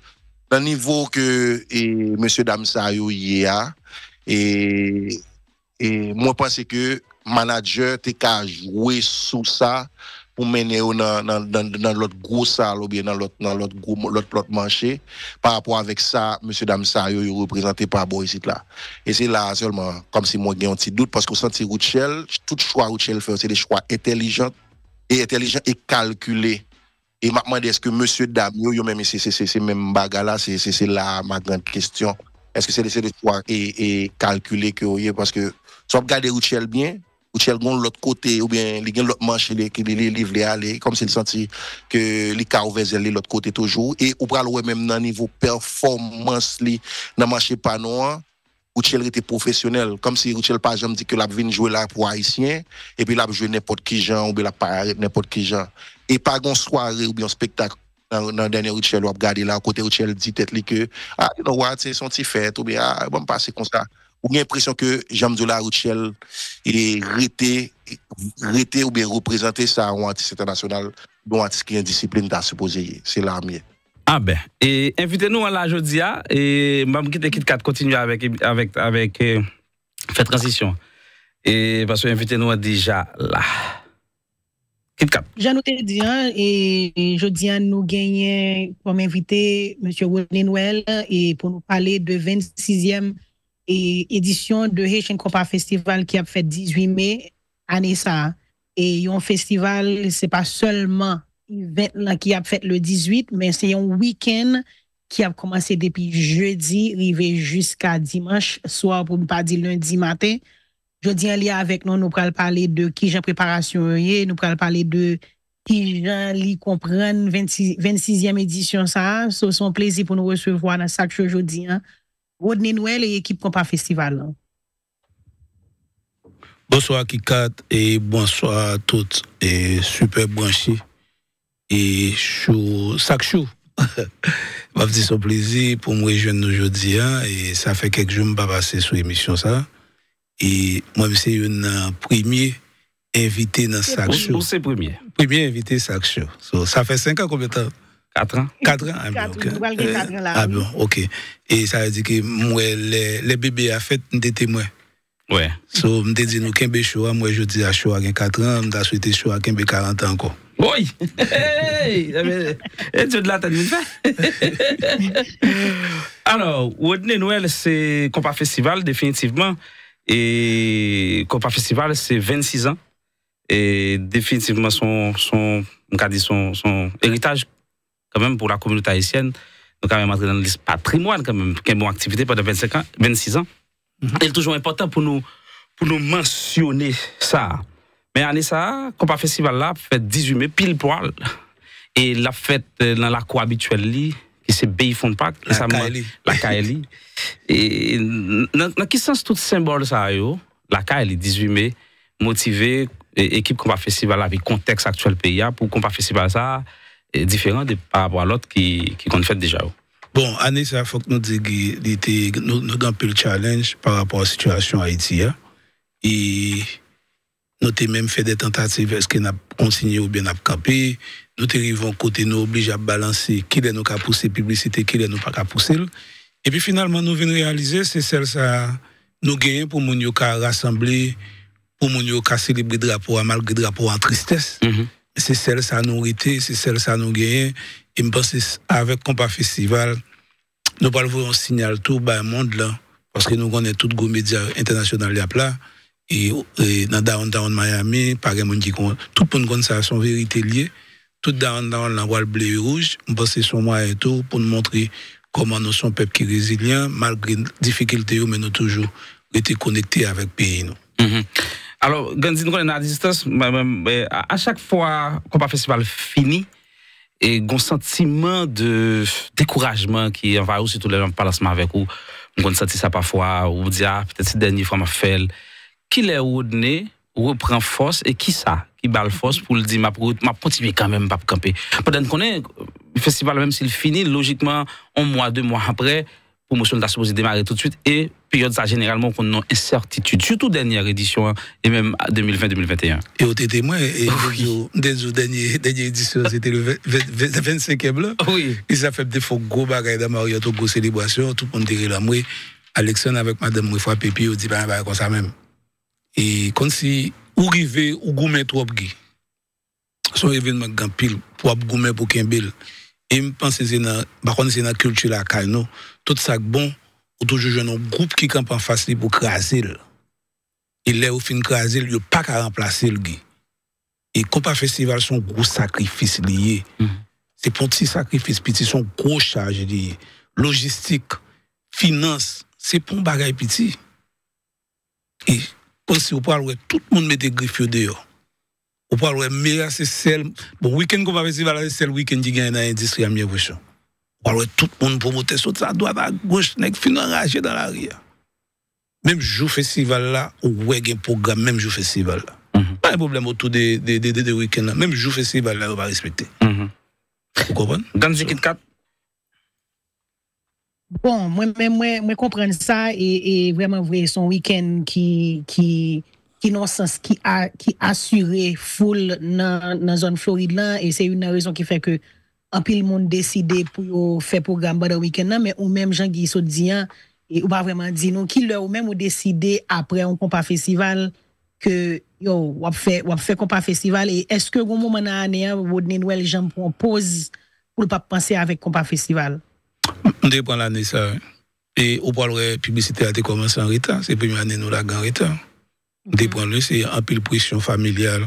dans niveau que et monsieur Damsayo y et et moi pense que manager t'es qu'à jouer sous ça ou mener dans, dans, dans, dans l'autre gros salle ou bien dans l'autre, dans l'autre gros, l'autre, marché par rapport avec ça, monsieur, dame, ça, est représenté par ici, là. Et c'est là seulement, comme si moi, j'ai un petit doute parce que senti Rouchel, tout choix Rouchel fait, c'est des choix intelligents et intelligents et calculés. Et maintenant, est-ce que monsieur, Dam, même, c'est, c'est, c'est, même Bagala, c'est, c'est, là ma grande question. Est-ce que c'est des choix et, et calculés que vous voyez parce que, si on regarde Rouchel bien, ou tu gon l'autre côté, ou bien il gen a l'autre manche qui les livre les aller, comme s'il sentit que les cas ouverts de l'autre côté toujours. Et ou pral ouais même nan niveau performance li, nan marché panon, ou tu était professionnel, comme si ou pas jamais dit que l'a venu jouer là pour haïtien, et puis l'a joué n'importe qui gens, ou bien l'a pas n'importe qui gens. Et pas une soirée ou bien spectacle dans le dernier Richel, ou regarder là, côté Richel dit peut-être que, ah, non know what, c'est son petit fête, ou bien, ah, bon, passer comme ça ou bien l'impression que La Rouchel est rété, ou bien représenté ça en artiste international, dont artiste qui est discipline ce supposé. c'est l'armée. Ah ben, et invitez-nous à la jodia hein, et vais quitte Kit continue avec, avec, avec, euh, transition. Et parce que invitez-nous déjà là. KitKat. J'ai bien, hein, et Jodia hein, nous gagnons comme invité M. René Noël et pour nous parler de 26e et édition de Haitian Kopa Festival qui a fait 18 mai année ça et un festival c'est pas seulement event qui a fait le 18 mais c'est un week-end qui a commencé depuis jeudi arrivé jusqu'à dimanche soir pour ne pas dire lundi matin jeudi en lien avec nous nous parlons parler de qui j'ai préparation nous parlons parler de qui j'en li comprennent 26, e édition ça c'est sont plaisir pour nous recevoir dans chaque aujourd'hui hein. Rodney Noël et l'équipe Compa Festival. Bonsoir Kikat et bonsoir à toutes et super branché. et chou, sac chou. m'a dire son plaisir pour me rejoindre aujourd'hui hein, et ça fait quelques jours que je pas passé sur l'émission ça et moi je suis un euh, premier invité dans sac chou. C'est premier. Premier invité sac ça fait cinq ans combien de temps? 4 ans. 4 ans, ah, euh, ans. ok. ah bon, ok. Et ça veut dire que moi, les, les bébés à fait, des témoins. Ouais. So, je dit nous qu'un choa, hein, moi je dis à choa gain 4 ans, que souhaité choa qu'un 40 ans encore. Oui. Hey, et tu de la tête Alors, Rodney Noël c'est Compa Festival définitivement et Compa Festival c'est 26 ans et définitivement son son son, son héritage quand même, pour la communauté haïtienne, nous quand même dans patrimoine, quand même, qui une bonne activité pendant 25 ans, 26 ans. C'est mhm. toujours important pour nous, pour nous mentionner ça. Mais année ça, Compa Festival là, fait 18 mai, pile poil. Et la fête euh, dans la cour habituelle, qui c'est Bayfond Park, la de La KLI. et dans, quel sens tout symbole ça, yo? La KLI 18 mai, motivé, équipe par Festival avec contexte actuel pays, pour Compa Festival ça, différent de, par rapport à l'autre qui, qui qu'on fait déjà. Bon, année, ça, faut que nous disions que nous avons le challenge par rapport à la situation haïtienne. Hein. Et nous avons même fait des tentatives, est-ce qu'on a consigné ou bien a campé. Nous arrivons côté, nous obligés à balancer qui est nous a poussé publicité, qui est nous pas poussé. Et puis finalement, nous venons réaliser, c'est celle ça, nous gagnons pour nous rassembler, pour nous célébrer le drapeau, malgré le drapeau en tristesse. Mm-hmm c'est celle ça nous été, c'est celle ça nous gagné. Et je pense avec Compa Festival, nous parlons un signal tout le monde là, parce que nous connaissons tous les médias internationaux là, et, et dans downtown Miami, par exemple, tout le monde connaît son vérité liée. Tout downtown la voile bleu et rouge, je pense que son moyen tout pour nous montrer comment nous sommes peuple qui est résilient, malgré les difficultés, mais nous toujours été connectés avec le pays. Nous. Mm-hmm. Alors, quand on est à distance, à chaque fois qu'on le festival fini, et un sentiment de découragement qui envahit tous les gens qui avec vous. On sentit ça parfois, ou dit, ah, peut-être c'est la dernière fois ma je fais. Qui où on reprend force, et qui ça, qui balle force pour le dire, ma continuer quand même, pas camper. Pendant qu'on est, le festival, même s'il finit, logiquement, un mois, deux mois après, promotion est supposée démarrer tout de suite et période ça généralement qu'on a incertitude, surtout dernière édition hein, et même 2020-2021. Et au témoin, et oui. dernières dernière édition, c'était le 25e là. Oui. Et ça fait des faux gros bagages dans tout gros célébration, tout le monde était la Alexandre avec Madame Mouifa Pépi, on dit, ben, ben, comme ça même. Et comme si, ou rivé, ou gourmet, trop gui Son événement grand pile, pour gourmet, pour Kimbel. Et je pense que c'est dans la culture la caille, tout ça bon, ou toujours un groupe qui campe en face pour craser. Et là, au fin craser, il n'y a pas qu'à remplacer le Et par Festival, son gros sacrifice lié. Mhm. C'est pour petit sacrifice, petit, un gros charge Logistique, finance, c'est pour un petit. Et comme si tout le monde met des griffes dehors. Vous parlez, mais c'est celle. Bon, week-end Festival, c'est le week-end qui à Ou alwè tout moun pou moutè sot sa, do ava gwench nèk finan rachè dan la ria. Mèm jou festival la, ou wè gen program mèm jou festival la. Mèm jou festival la, ou va respektè. Mhm. Bon, mwen kompren sa, e, e vèman vwe son weekend ki asurè foule nan zon Floride la, e se yon rezon ki fèkè apil moun deside pou yo fè program ba da wiken nan, men ou menm jan gi sou diyan, e ou ba vreman di nou, ki lè ou menm ou deside apre yon kompa festival, ke yo wap fè kompa festival, e eske goun moun manan ane, wou dne nou el jan poun pose, pou l pa ppansè avèk kompa festival? Depan lan ane sa, e ou palre publicite a te komanse an reta, se premi ane nou la gan reta, depan lè, se apil pwisyon familial,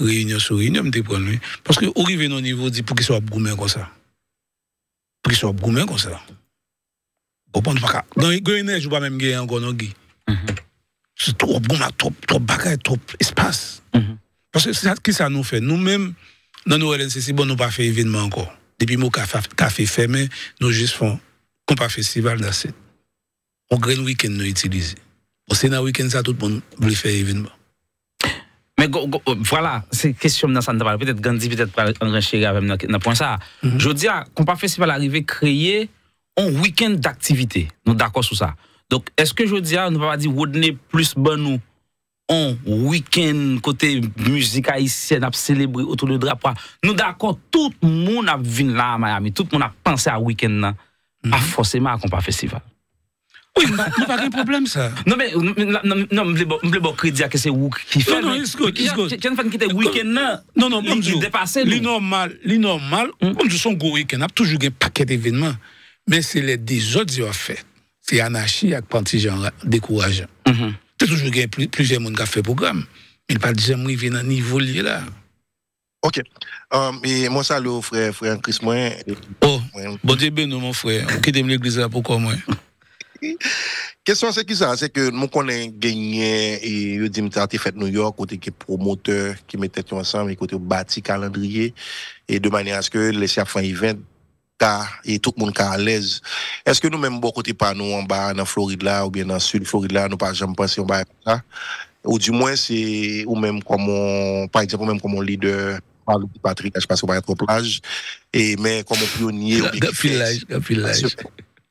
réunion sur réunion, je me lui. Parce que, niveau au niveau, dit pour qu'il soit gourmand comme ça. Pour qu'il soit gourmand comme ça. Vous ne pas Dans les je ne pas même gagner encore dans mm-hmm. C'est trop gourmand, trop, trop trop espace. Mm-hmm. Parce que ça, qui ça nous fait Nous-mêmes, dans nos LNCC, bon, nous pas fait événement encore. Depuis mon café fermé, nous juste font un festival cette. On Au week-end nous utilisé. Au Sénat week-end, ça, tout le monde voulait faire événement. Mais voilà, c'est question dans ça peut-être Gandhi peut-être grand enrichir avec dans point ça. Mhm. Je dis à qu'on pas festival arriver créer un week-end d'activité. Nous d'accord sur ça. Donc est-ce que je dis ne va pas dire Rodney plus bon nous un week-end côté musique haïtienne à célébrer autour du drapeau. Nous d'accord tout le monde a vu là à Miami, tout le monde a pensé à week-end à mhm. ah, forcément à qu'on pas festival. Oui, a pas de problème ça. Non, mais je euh, ne non, pas non, que c'est vous qui fait. Non, non, qui Non, non, qui week-end là. Non, non, il dépassé. normal, l'inormal, comme hum. je suis un gros week-end, a toujours un paquet d'événements. Mais c'est les désordres autres qui ont fait. C'est anarchie avec décourage. Il y a toujours eu plusieurs monde qui ont fait le programme. Il pas de gens qui viennent à niveau là. Ok. Um, et moi, salut, frère, frère Chris, moi. Oh, bon Dieu, mon frère. Qui est l'église là, pourquoi moi? Question c'est qui ça C'est que nous connaissons gagné et dit dis fait New York côté qui promoteur qui mettait ensemble et côté bâti calendrier et de manière à ce que les faire event et tout le monde est à l'aise. Est-ce que nous même bon côté pas nous en bas dans Floride là ou bien dans sud Floride là nous pas jamais on en bas ça ou du moins c'est ou même comme on, par exemple même comme on leader parle du parce qu'on va être plage et mais comme on pionnier au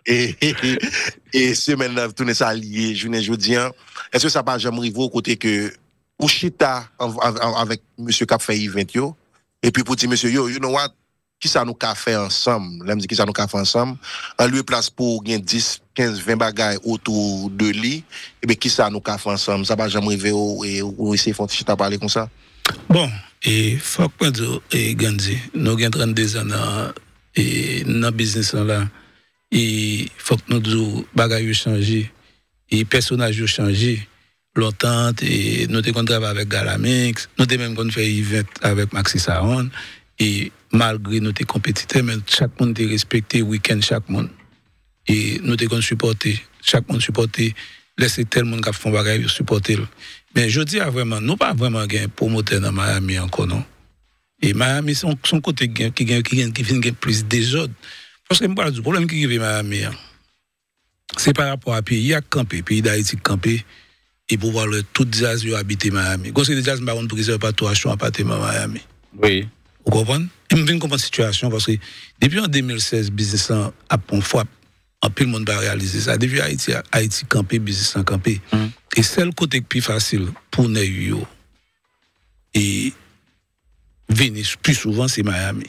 E semen nav toune sa liye jounen joudian. E se sa pa jamri vou kote ke ou chita avèk monsiou kap fè yi vent yo? E pi pou ti monsiou yo, you know what? Ki sa nou kap fè ansam? Lèm di ki sa nou kap fè ansam? An lue plas pou gen 10, 15, 20 bagay outou de li. E be ki sa nou kap fè ansam? Sa pa jamri vou e ou isi fònti chita pale kon sa? Bon, e fòk pwèdou e genzi. Nou gen 30 dejan nan biznis an la et faut que nous bagaille changer et personnage changer longtemps et nous avons travaillé avec Galamix nous avons même fait event avec Maxi Saron et malgré nous nos compétiteurs mais chaque monde est respecté week-end chaque monde et nous avons supporté chaque monde supporté laisser tel monde qui font supporter mais je dis vraiment nous pas vraiment un promoteur dans Miami encore non et Miami son, son côté qui gagne qui gagne qui gagne plus désordre parce que moi, le problème qui est ma Miami. c'est par rapport à pays à camper, pays d'Haïti campé, et pour voir le tout jazz habiter Miami. Parce que les jazz, on ne préserve pas tout un appartement Miami. Oui. Vous comprenez? Je viens comprendre la situation parce que depuis en 2016, business a pris fois un peu le monde réaliser ça. Depuis Haïti, Haïti campé, business en campé. Mm. Et c'est le côté plus facile pour nous. Et venir plus souvent, c'est Miami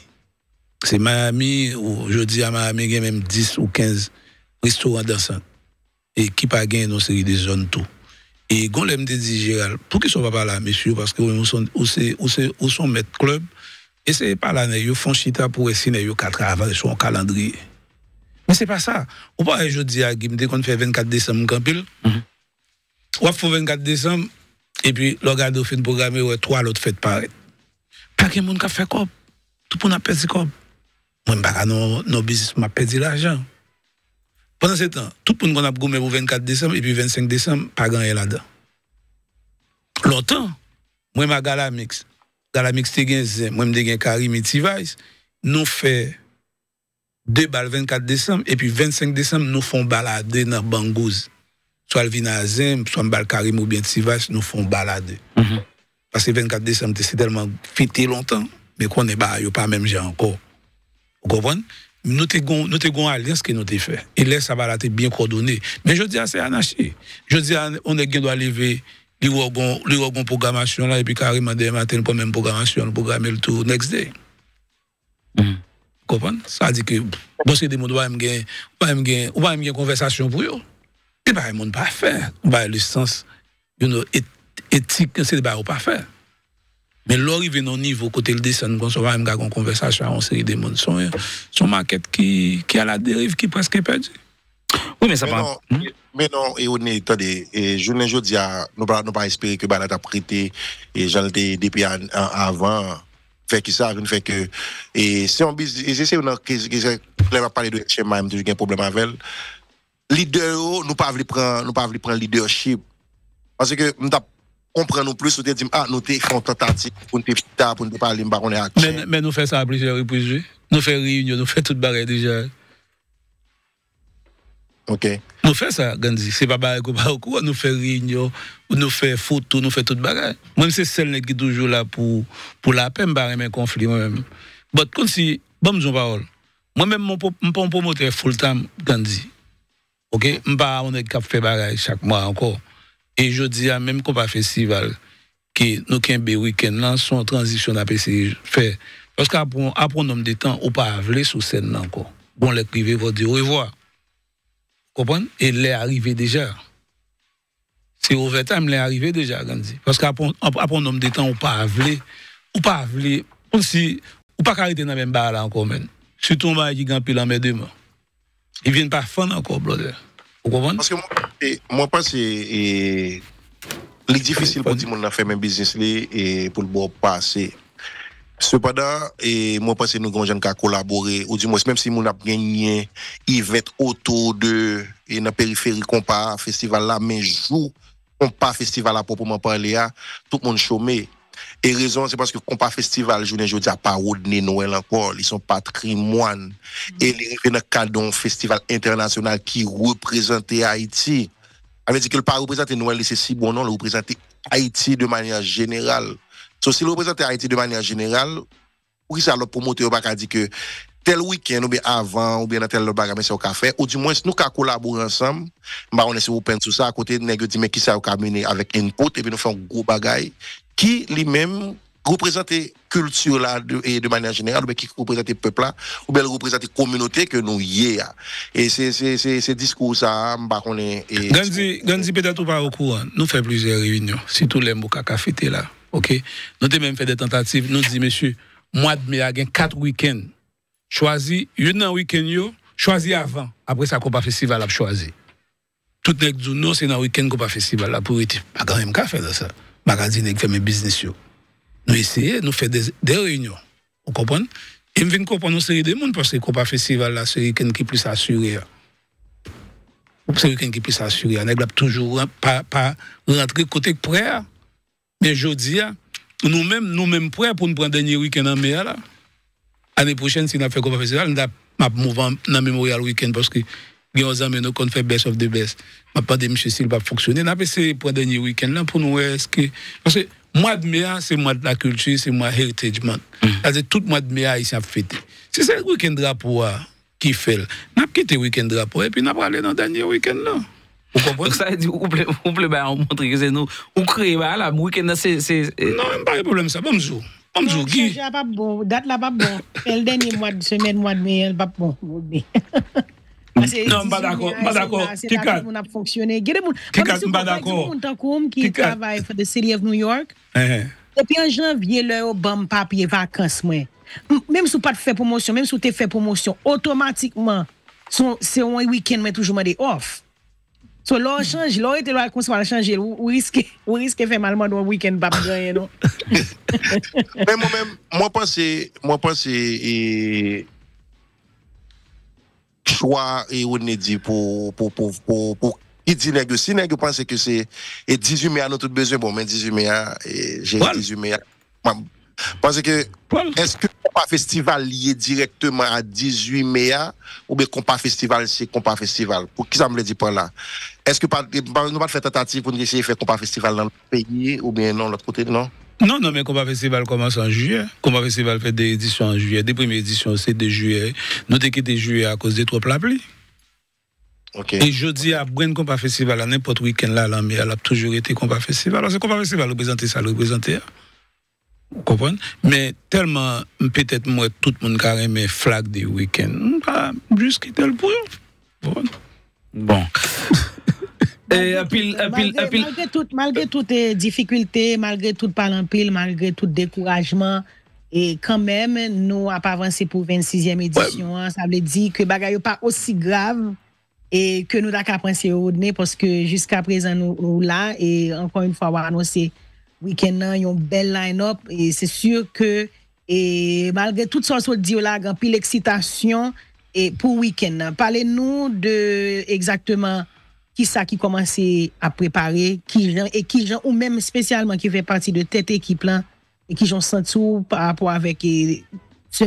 c'est Miami, ou je dis à Miami, il y a même 10 ou 15 restaurants ça. Et qui pas gagné dans série des zones tout. Et Golem de dit, Gérald, pour qu'ils ne soient pas là, messieurs, parce que nous sommes, où sont club, et n'est pas là, ils font chita pour essayer de faire avant sur un calendrier. Mais c'est pas ça. Ou pas, je dis à Guim, qu'on fait 24 décembre, Campil, mm-hmm. ou 24 décembre, et puis, le gars, fin de programme, trois l'autre fête paraît. Pas que monde qui a fait quoi? Tout le monde a perdu quoi? Moi, je ne pas nos business, je perdu l'argent. Pendant ce temps, tout le monde a gommé pour 24 décembre et puis 25 décembre, pas gagné là-dedans. Longtemps, moi, je Galamix. Galamix, te gen, moi, je Karim et vice Nous fait deux balles 24 décembre et puis 25 décembre, nous faisons balader dans Bangouz. Soit le Vinazem, soit le Karim ou bien Tivais, nous faisons balader. Mm-hmm. Parce que 24 décembre, c'est tellement fêté longtemps, mais qu'on n'est pas, pas même j'ai encore. Vous comprenez nous avons une alliance que nous avons fait. Et là, ça va être bien coordonné. Mais je dis à c'est anarchie. Je dis à, on est doit lever les programmation là, et puis carrément demain matin, pour même programmation, on programmer le tout next day. Mm. Vous comprenez Ça dit que, bon, c'est des gens qui ont pas une conversation pour eux. C'est eh ben, pas un monde parfait. On va le sens, éthique, c'est pas faire. Mais l'arrivée au niveau côté le dessin, on va même une conversation en série des mondes. Son, hein. son market qui, qui a la dérive, qui est presque perdu. Oui, mais ça va. Hmm? Mais non, et on est, attendez, et je ne veux pas, nous pas, pas espérer que Banat a prêté, et j'en depuis avant, fait que ça, fait que, et si on business, et c'est une, on va parler de HMA, j'ai un problème avec elle. Leader, oh, nous pas voulons prendre, nous pas voulons prendre leadership. Parce que, nous nous plus, nous te dit, ah, nous faisons tentative pour nous pour nous parler, bah, on est mais, mais nous faisons ça à plusieurs reprises. Nous faisons réunion, nous faisons toute barrière déjà. Ok. Nous faisons ça, Gandhi. C'est pas barrière quoi. courant, nous faisons réunion, nous faisons photo, nous faisons toute barrière. Moi, c'est celle qui est toujours là pour, pour la paix, barrer mes conflits moi-même. Bon, comme si, bon, je parole. Moi-même, mon, mon promoteur full-time, Gandhi. Ok? Je ne suis pas un qui fait barrière chaque mois encore. Et je dis, à même qu'on va festival, que nous qu'un week-end là, sont transition à essayer fait. Parce qu'après un nombre de temps, on pas avalé sur scène encore. Bon, les privés vont dire au revoir. Comprenez? Et est arrivé déjà. C'est au il est arrivé déjà, Gandhi. Parce qu'après un nombre de temps, on pas On ou pas avalé. On si, ou pas arrêter dans la même bar là encore, même. Surtout, on va y gagner la mais demain. Il vient pas fun encore, brother. Vous comprenez Parce que moi, et, moi pense que c'est difficile pour tout le monde de faire un business et pour le bon passer. Cependant, et moi pense que nous avons qu'à collaborer, ou du moins, même si nous avons gagné Yvette autour de et dans la périphérie pas festival là, mais jour pas festival là proprement parler, hein, tout le monde chômé. Et raison, c'est parce que Compas Festival, je ne dis pas Rodney Noël encore, ils sont patrimoine. Mm. Et les dans le festival international qui représentait Haïti. Ça veut dire qu'il ne pas Noël, c'est si bon, non, le représenter Haïti de manière générale. Donc, so, si le Haïti de manière générale, pourquoi ça, le promouvoir n'a dit que tel week-end, ou bien avant, ou bien dans tel bagage, mais c'est au café, ou du moins, nous nous collaborons ensemble, bah, on est sur open tout ça, à côté de négocier dit, mais qui ça au mener avec input, et puis nous faisons un gros bagage, qui lui-même représente culture là, de, et de manière générale, ou bien qui représente peuple là, ou bien représente communauté que nous y est hein. Et c'est, c'est, c'est, discours ça, bah, on est, et... Gandhi, peut-être pas au courant, nous faisons plusieurs réunions, surtout les mots a fêter là, ok? Nous avons même fait des tentatives, nous dis monsieur, moi de mai, quatre week-ends, choisi une dans week-end yo, choisi avant. Après ça, qu'on pas festival a choisi. Tout nèg dit non, c'est dans week-end qu'on pas festival là pour être. Pas bah, quand même qu'à faire ça. magadine nèg fait mes business yo. Nous essayons, nous faisons des, des réunions. Vous comprenez Et je viens comprendre une série de monde parce que qu'on pas festival là, c'est week-end qui est plus assuré. C'est week-end qui est plus assuré. Nèg toujours pas pas rentrer côté prêt. Mais je dis nous-mêmes nous-mêmes prêts pour nous prendre dernier week-end en mer là. L'année prochaine, si on a fait comme professionnel, on va mouvoir dans Memorial Weekend parce que il y a un nous qu'on fait best of the best. Je pas dit, monsieur, s'il va fonctionner, on a essayé pour le dernier week-end pour nous. est que... Parce que mois de mai, c'est mois de la culture, c'est mois heritage cest mm. à mois de mai, ici, a fêté. C'est ça le week-end drapeau ah, qui fait. On a quitté le week-end drapeau et puis on a parlé dans le dernier week-end Vous comprenez? Donc ça vous voulez vous bah, pouvez montrer que c'est nous, vous créez bah, là, le week-end c'est. Non, pas de problème, ça, jour Mwen chanjè ap ap bon, dat la ap ap bon, el denye mwad semen mwad mwen ap ap bon. Nan mwen ba dako, mwen ba dako, kika. Mwen ap foksyone, kika mwen. Kika mwen ba dako, kika. Mwen takoum ki travay fwa de city of New York, eh, eh. depi an janvye lè ou bam papye vakans mwen. Mwen mwesou pat fè promosyon, mwen mwesou te fè promosyon, otomatikman se wè wikend mwen toujou mwen dey off. So lor chanje, lor ete lor akonswa lor chanje, ou riske fe malman ou wiken babjoyen nou. Non? Mwen mwen mwen, mwen panse, mwen panse, ee, chwa e ou nedi pou, pou, pou, pou, pou, ki di nage, si nage panse ke se, e 18 miya nou tout beze, bon men 18 miya, ee, jen 18 miya, mwen mwen. Parce que, est-ce que compas festival lié directement à 18 mai, ou bien compas festival, c'est compas festival? Pour qui ça me le dit pas là? Est-ce que nous pas faire tentative pour essayer de faire compas festival dans le pays, ou bien non, l'autre côté, non? Non, non, mais Combat Festival commence en juillet. Combat Festival fait des éditions en juillet. Des premières éditions, c'est de juillet. Nous avons quitté juillet à cause des trop la pluie. Okay. Et jeudi à Brune Combat Festival, à n'importe week-end là, là, elle a toujours été Combat Festival. Alors c'est Combat Festival, présenter ça, représenter. Hein. Mais tellement, peut-être moi, tout le monde carré mes flag des week end Juste tel point Bon. bon. Malgré toutes les difficultés, malgré tout le pile, malgré tout le découragement, et quand même, nous avons avancé pour 26e édition. Ça veut dire que les n'est pas aussi grave et que nous avons pensé au parce que jusqu'à présent, nous, nous là et encore une fois, on a annoncé week-end yon bel line-up et c'est sûr que malgré tout ça dialogue diyo là, l'excitation, pour eksitasyon week-end parlez-nous de exactement qui ça qui commençait à préparer, qui et qui qui ou même spécialement qui fait partie de cette équipe et qui qui ont par rapport avec et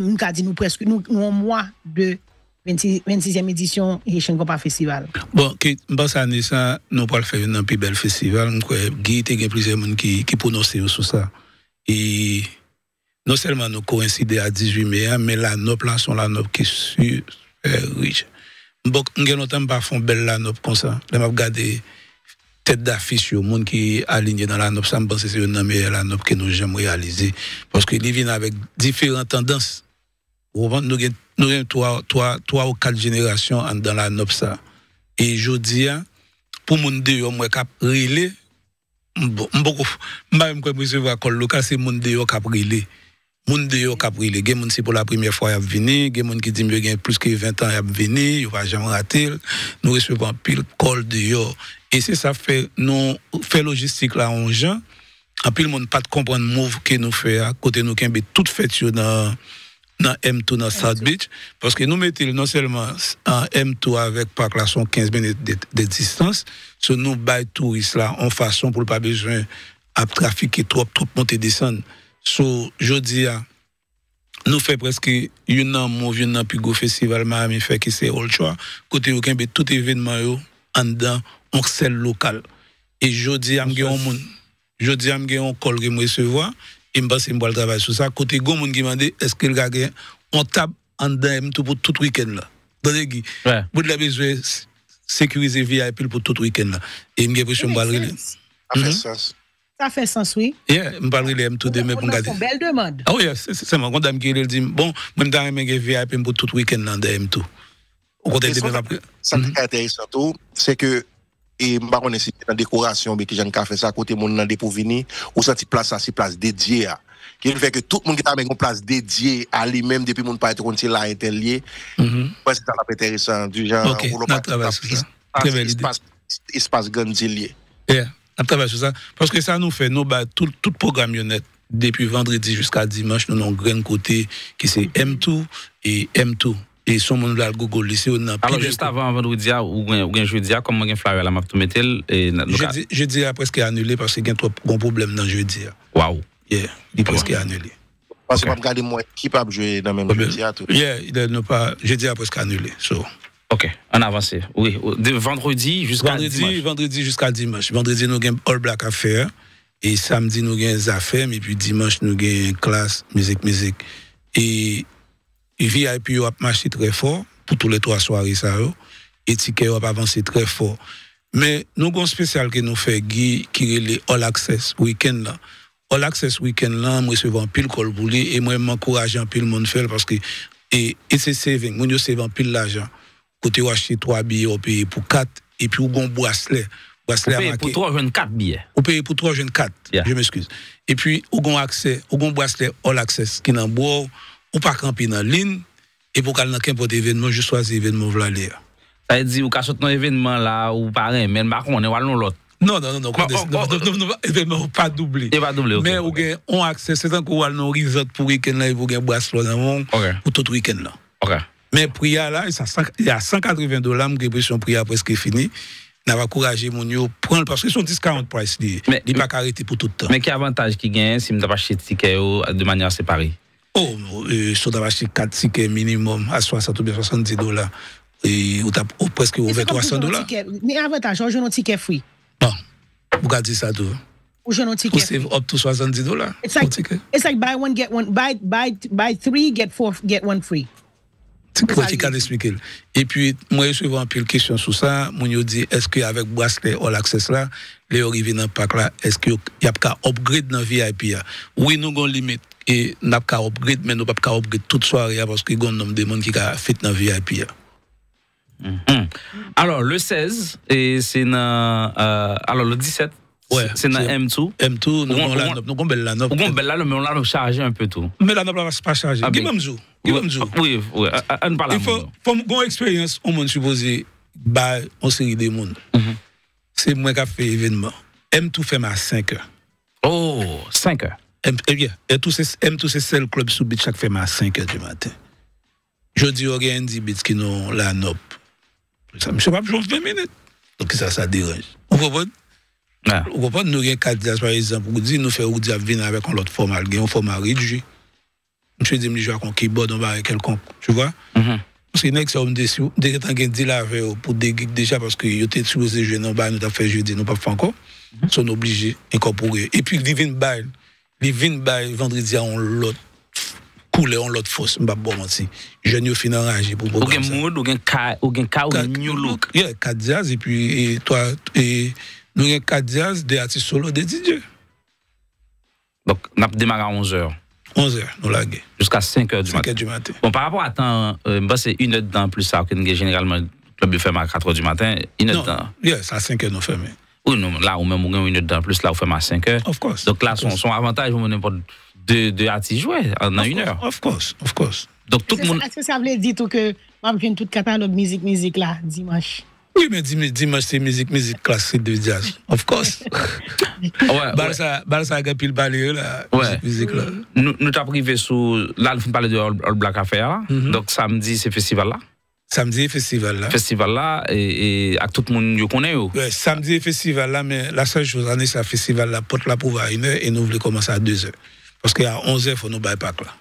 nous a dit, nous presque nous de 26, e édition pas de Festival. Bon, que pense ça, nous avons faire un plus bel festival, Il y a plusieurs personnes qui qui prononcer sur ça. Et non seulement nous coïncider à 18 mai, mais la nop là sont la nop qui est super riche. Bon, nous avons pas une belle la comme ça. Nous m'a regardé tête d'affiche au monde qui aligné dans la nop, ça me pense c'est une meilleure la nop que nous avons réaliser parce que vient avec différentes tendances nous avons trois, trois, trois ou quatre générations dans la NOPSA. Et je dis, pour mon Dieu, moi cap relé, beaucoup, même quand je suis à Kolloka, c'est mon Dieu cap relé. Mon Dieu cap relé. Gen moun si pour la première fois, il a venu. Gen moun qui dit, mieux a plus que 20 ans, il a venu. va jamais rater. Nous recevons pile col dehors. Et c'est ça fait, nous, fait logistique là en gens. En pile, le pas de comprendre move que nous fait à côté nous, qui toute fait dans dans M2 dans South Beach. Parce que nous mettons non seulement M2 avec parc 15 minutes de, distance, ce nous bail touristes là en façon pour pas besoin à trafiquer trop, trop monter descendre. So, je dis, nous fait presque une an festival fait que c'est choix. Côté tout événement yo, en dedans, on local. Et je dis, je dis, je dis, je dis, je dis, je et je pense que je sur ça. Côté gros, monde qui m'a dit, est-ce qu'il a gagné On tape en DM tout pour tout week-end là. Dans les guis. Vous avez besoin sécuriser VIP pour tout week-end là. Et j'ai l'impression que je Ça fait sens. Ça fait sens, oui. Yeah, je parle de tout demain pour garder. C'est une belle demande. Ah oui, c'est ma grande dame qui dit, bon, moi, je vais VIP pour tout week-end DM tout. Au côté de Ça qui est mhm. intéressant, c'est que et m'a pas si dans décoration mais que fait ça côté pour ou senti place ça place dédiée qui fait que tout le monde qui a une place dédiée à lui-même depuis mon pas être là ouais c'est ça intéressant hein, du genre on espace ça parce que ça nous fait nous bah, tout tout programme depuis vendredi jusqu'à dimanche nous avons un grand côté qui c'est M2 et M2 et son monde là Google lycée on a Alors juste avant vendredi ah, ou ou jeudi ah, comment on flyer la m'a tout mettel et jeudi jeudi a presque annulé parce qu'il y a trop gros problème dans jeudi. Ah. Waouh. Yeah, il presque annulé. Parce que pas garder moi qui pas jouer dans même jeudi à tout. Yeah, il n'a pas jeudi a presque annulé. So OK, on avance. Oui, de vendredi jusqu'à dimanche. Vendredi jusqu'à dimanche. Vendredi nous gain All Black à faire et samedi nous gain affaires et puis dimanche nous gain classe musique musique et et VIP a marché très fort pour tous les trois soirées ça et ticket a avancé très fort mais nous avons un spécial que nous fait qui est le all access weekend là all access weekend là moi je vais pile col boulé et moi m'encourage en pile monde faire parce que et, c'est saving moi je c'est en pile l'argent côté acheter trois billets au pays pour quatre et puis au bon bracelet bracelet pour trois jeunes quatre billets au pays pour trois jeunes quatre je m'excuse et puis au bon accès au bon bracelet all access qui n'en boit ou pas camper dans ligne et pour qu'elle n'a qu'importe événement, je choisis événement v'là Ça veut dire ou qu'à dans événement là ou pareil mais par contre on est l'autre. Non non non non, oh, oh, événement pas doublé. Mais on a on accès, c'est tant on allé dans pour week-end là, vous gain brasse là dans pour tout week-end là. Mais prière là, il y a 180 dollars, je j'ai l'impression prière presque fini n'a pas encouragé mon yo prendre parce que son discount price li, mais il pas arrêter pour tout le temps mais quel avantage qui gagne si me pas acheté ticket de manière séparée Oh, soda acheté 4 tickets minimum à 60 ou 70 dollars. Et ou t'as presque ouvert 300 dollars. Mais avantage, on joue un ticket free. Bon, vous gardez ça tout. Ou joue un ticket free. Ou c'est up to 70 dollars. It's like, like buy one, get one, buy, buy, buy three, get four, get one free. C'est compliqué d'expliquer. Et puis, moi, je suis un pile question sur ça. Moi, je dis, est-ce qu'avec bracelet all access là, les arrivés dans le pack là, est-ce qu'il y a un upgrade dans le VIP hein? Oui, nous avons une limite et n'a pas upgrade mais nous pas qu'à upgrade toute soirée hein, parce que y a des de monde qui a fait dans VIP hein. mm -hmm. alors le 16 et c'est dans euh, alors le 17 c'est dans M2 M2 nous on la nous on belle la nous on la chargé un peu tout mais la nous pas pas chargé qui même jour qui jour oui oui on parle il faut faut une expérience on bah, monde, supposé bah on série des monde c'est moi qui a fait événement M2 fait ma 5 heures oh 5 heures et eh eh, tous ces, tous ces seuls clubs sous chaque fait à 5 h du matin. Je dis, oh, au qui nous la nop. Ça pas 20 minutes. Donc ça, ça dérange. Vous comprenez? Ah. Vous comprenez, nous avons 4 par exemple, pour dire, nous faisons venir avec un autre format, un format réduit. Je dis, je joue avec un keyboard, on va avec quelqu'un. Tu vois? Mm-hmm. Parce que nous déçus. Dès euh, pour des geeks déjà, parce que bah, nous avons fait jeudi, nous pas fait encore. Mm-hmm. Ils sont obligés d'incorporer. Et puis, ils bail li vin bay vendredi an lot coulé on l'autre force m'pa bon menti jeune yo fin enragé pour ou gen mood ou gen ka ou gen ka ou new look yeah Kadiaz et puis et toi et nous gen Kadiaz des artistes solo de DJ donc n'a démarré à 11h 11h nous lagué jusqu'à 5h du matin 5h du matin bon par rapport à temps euh, c'est 1h dans plus ça que généralement club de ferme à 4h du matin une heure dans yeah c'est à 5h nous fermons oui, non, là, ou même, on a une heure plus, là, on fait ma 5 heures. Of course. Donc là, son, son avantage, on n'importe de, de à jouer en une heure. Of course, of course. Donc tout le monde. Est-ce que ça veut dire tout que, on vient tout catalogue musique, musique, là, dimanche? Oui, mais dimanche, c'est musique, musique classique de jazz. Of course. ouais, Barça, a gagné le balai, là. Ouais. Musique, là. Nous, nous t'as privé sous là, nous film de All Black Affair, là. Mm-hmm. Donc, samedi, c'est festival, là. Samedi festival là. Festival là et, et à tout le monde yo connaît yo. samedi festival là mais la seule chose année c'est festival là porte la pour à une heure et nous voulons commencer à deux heures. Parce qu'à 11h faut nous bailler pas là.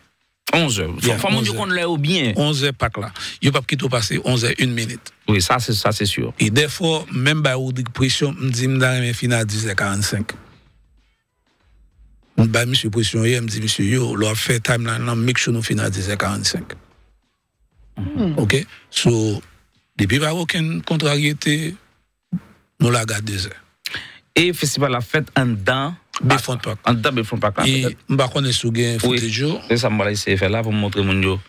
11h. on faut mon Dieu qu'on l'a au bien. 11h pas là. Il Yo pas quitter passer 11 heures, une minute. Oui, ça c'est ça c'est sûr. Et des fois même bah ou pression me dit me dans finir à 10h45. Bah monsieur pression hier me dit monsieur yo, l'on fait timeline, make sure nous finissons à 10h45. Hmm. OK So, depuis pas aucune contrariété, nous la gardons. Et festival la fête en dans Befond Park. En dans Befond Park. Et m'a connais sous des jours. C'est ça me laissé faire là pour montrer mon yo.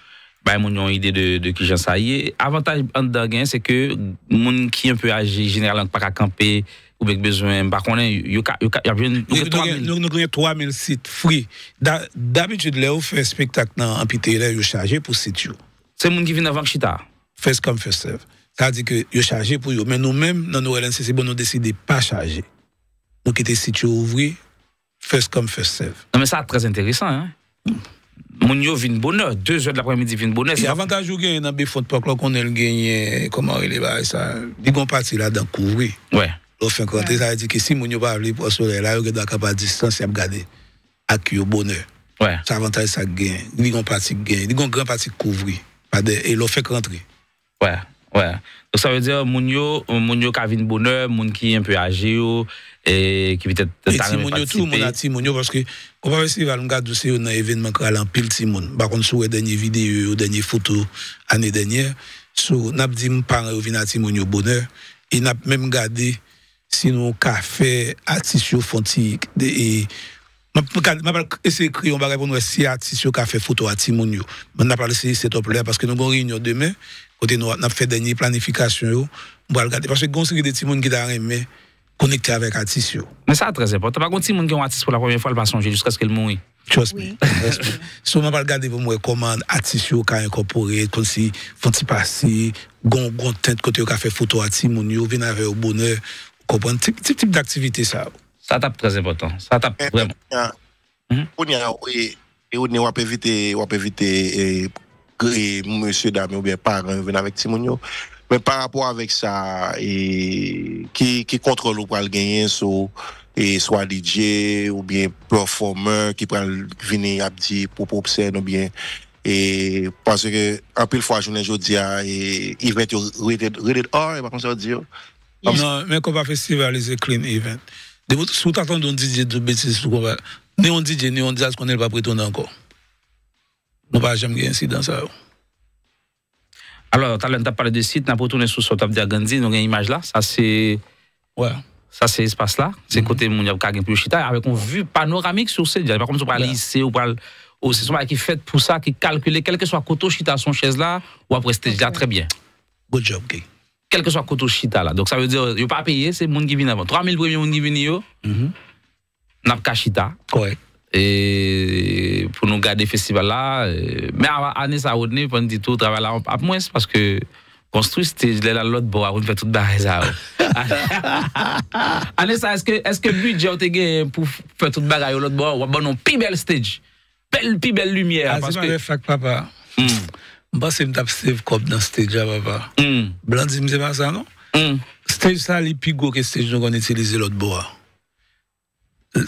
Bah mon idée de de qui j'en saillé. Avantage en dans gain c'est que mon qui un peu âgé généralement pas camper ou bien besoin par contre il y a nous nous gagnons 3000 sites free. D'habitude là on fait spectacle dans amphithéâtre chargé pour site c'est monde qui vient avant Chita. First come, first serve. Ça dit dire que yo chargé pour eux. Mais nous-mêmes, dans nos c'est bon, nous décidons pas charger. Nous qui étions situés ouvriers, first come, first serve. Non, mais ça, très intéressant. Hein? Mon yo vin bonheur, 2 heures de l'après-midi vin bonheur. Et avantage ou gagne dans faut pas croire qu'on a gagné, comment il est, bah, ça, dit vont parti là dans couvrir. Ouais. L'offre quand ça dit que si mon yo pas aller pour soleil, là, yo dans capable distance, y a garder. À qui au bonheur. Ouais. Ça avantage ça gagne. Ils vont parti gagne. Ils vont grand parti couvrir et l'on fait rentrer. Ouais, ouais. Donc ça veut dire Mounio, Mounio Kavin Bonheur, Moun qui est un peu âgé et qui peut-être Et Timounio tout, mon a Timounio parce que on va festival, on regarde aussi un événement qui a en pile monde. Par contre, sur les dernières vidéos, les dernières photos l'année dernière, sur Nabdim dit mon parent vient à Timounio Bonheur, et n'a même gardé sinon café artisio fontique et m'a pas essayer créer on bagage pour nous si artiste qui a fait photo à Timon On a pas laissé cet top là parce que nous avons réunion demain côté nous on a fait dernière planification On va regarder parce que gon série des Timon qui t'a aimé connecté avec artiste Mais ça très important. Par contre Timon qui un artiste pour la première fois, il va songer jusqu'à ce qu'il mourit. Trust me. Si on va regarder pour moi comment artiste qui a incorporé comme si font passer Grand gon tête côté qui a fait photo à Timon venir avec le bonheur comprendre type type d'activité ça. Ça tape très important. Ça tape eh, vraiment. On y a, et on va éviter, on va éviter, eh, eh, monsieur, dame, ou bien parents, venir avec Timonio. Mais par rapport avec ça, et, qui, qui contrôle ou pas le gagner, so, et soit DJ ou bien performeur qui prend venir à dire pour obscène ou bien et parce que peu pile fois journée aujourd'hui et event rated rated R et pas comme ça dire non mais qu'on va festivaliser clean event de votre, si vous t'attendez un DJ de bêtises, dit un DJ, ni un ce qu'on n'est pas prétendant encore. Nous pas jamais incident ça. Oh. Alors, tu as parlé de site, nous avons retourné sur de Diagandi, nous avons une image là, ça c'est. Ouais. Ça, c'est l'espace là. C'est mhm. côté mon Kagin chita, avec une vue panoramique sur ce Pas par contre on parle lycée ou parle. C'est son qui fait pour ça, qui calcule, quel que soit Koto Chita, son chaise là, ou après, c'était déjà très bien. Good job, Guy quel que soit koto chita la. Donc ça veut dire, a pas payé, c'est monde qui vient avant. 3000 premiers moun qui vient yo, mm -hmm. pas chita. Correct. Et pour nous garder le festival là, euh, mais année ça retenir, on dit tout, travail là, à moins parce que construit c'était la l'autre bois, on fait tout barrer ça. Oh. Année ça, est-ce que, est-ce que budget te pour faire tout bagarre l'autre bois, ou bon, on plus belle stage, belle, plus belle lumière. Ah, parce que... papa. Mm. Je suis tap steve kop nan stage Mm. non? Mm. Stage ça, nous plus utilisé. que stage nous kon itilize lot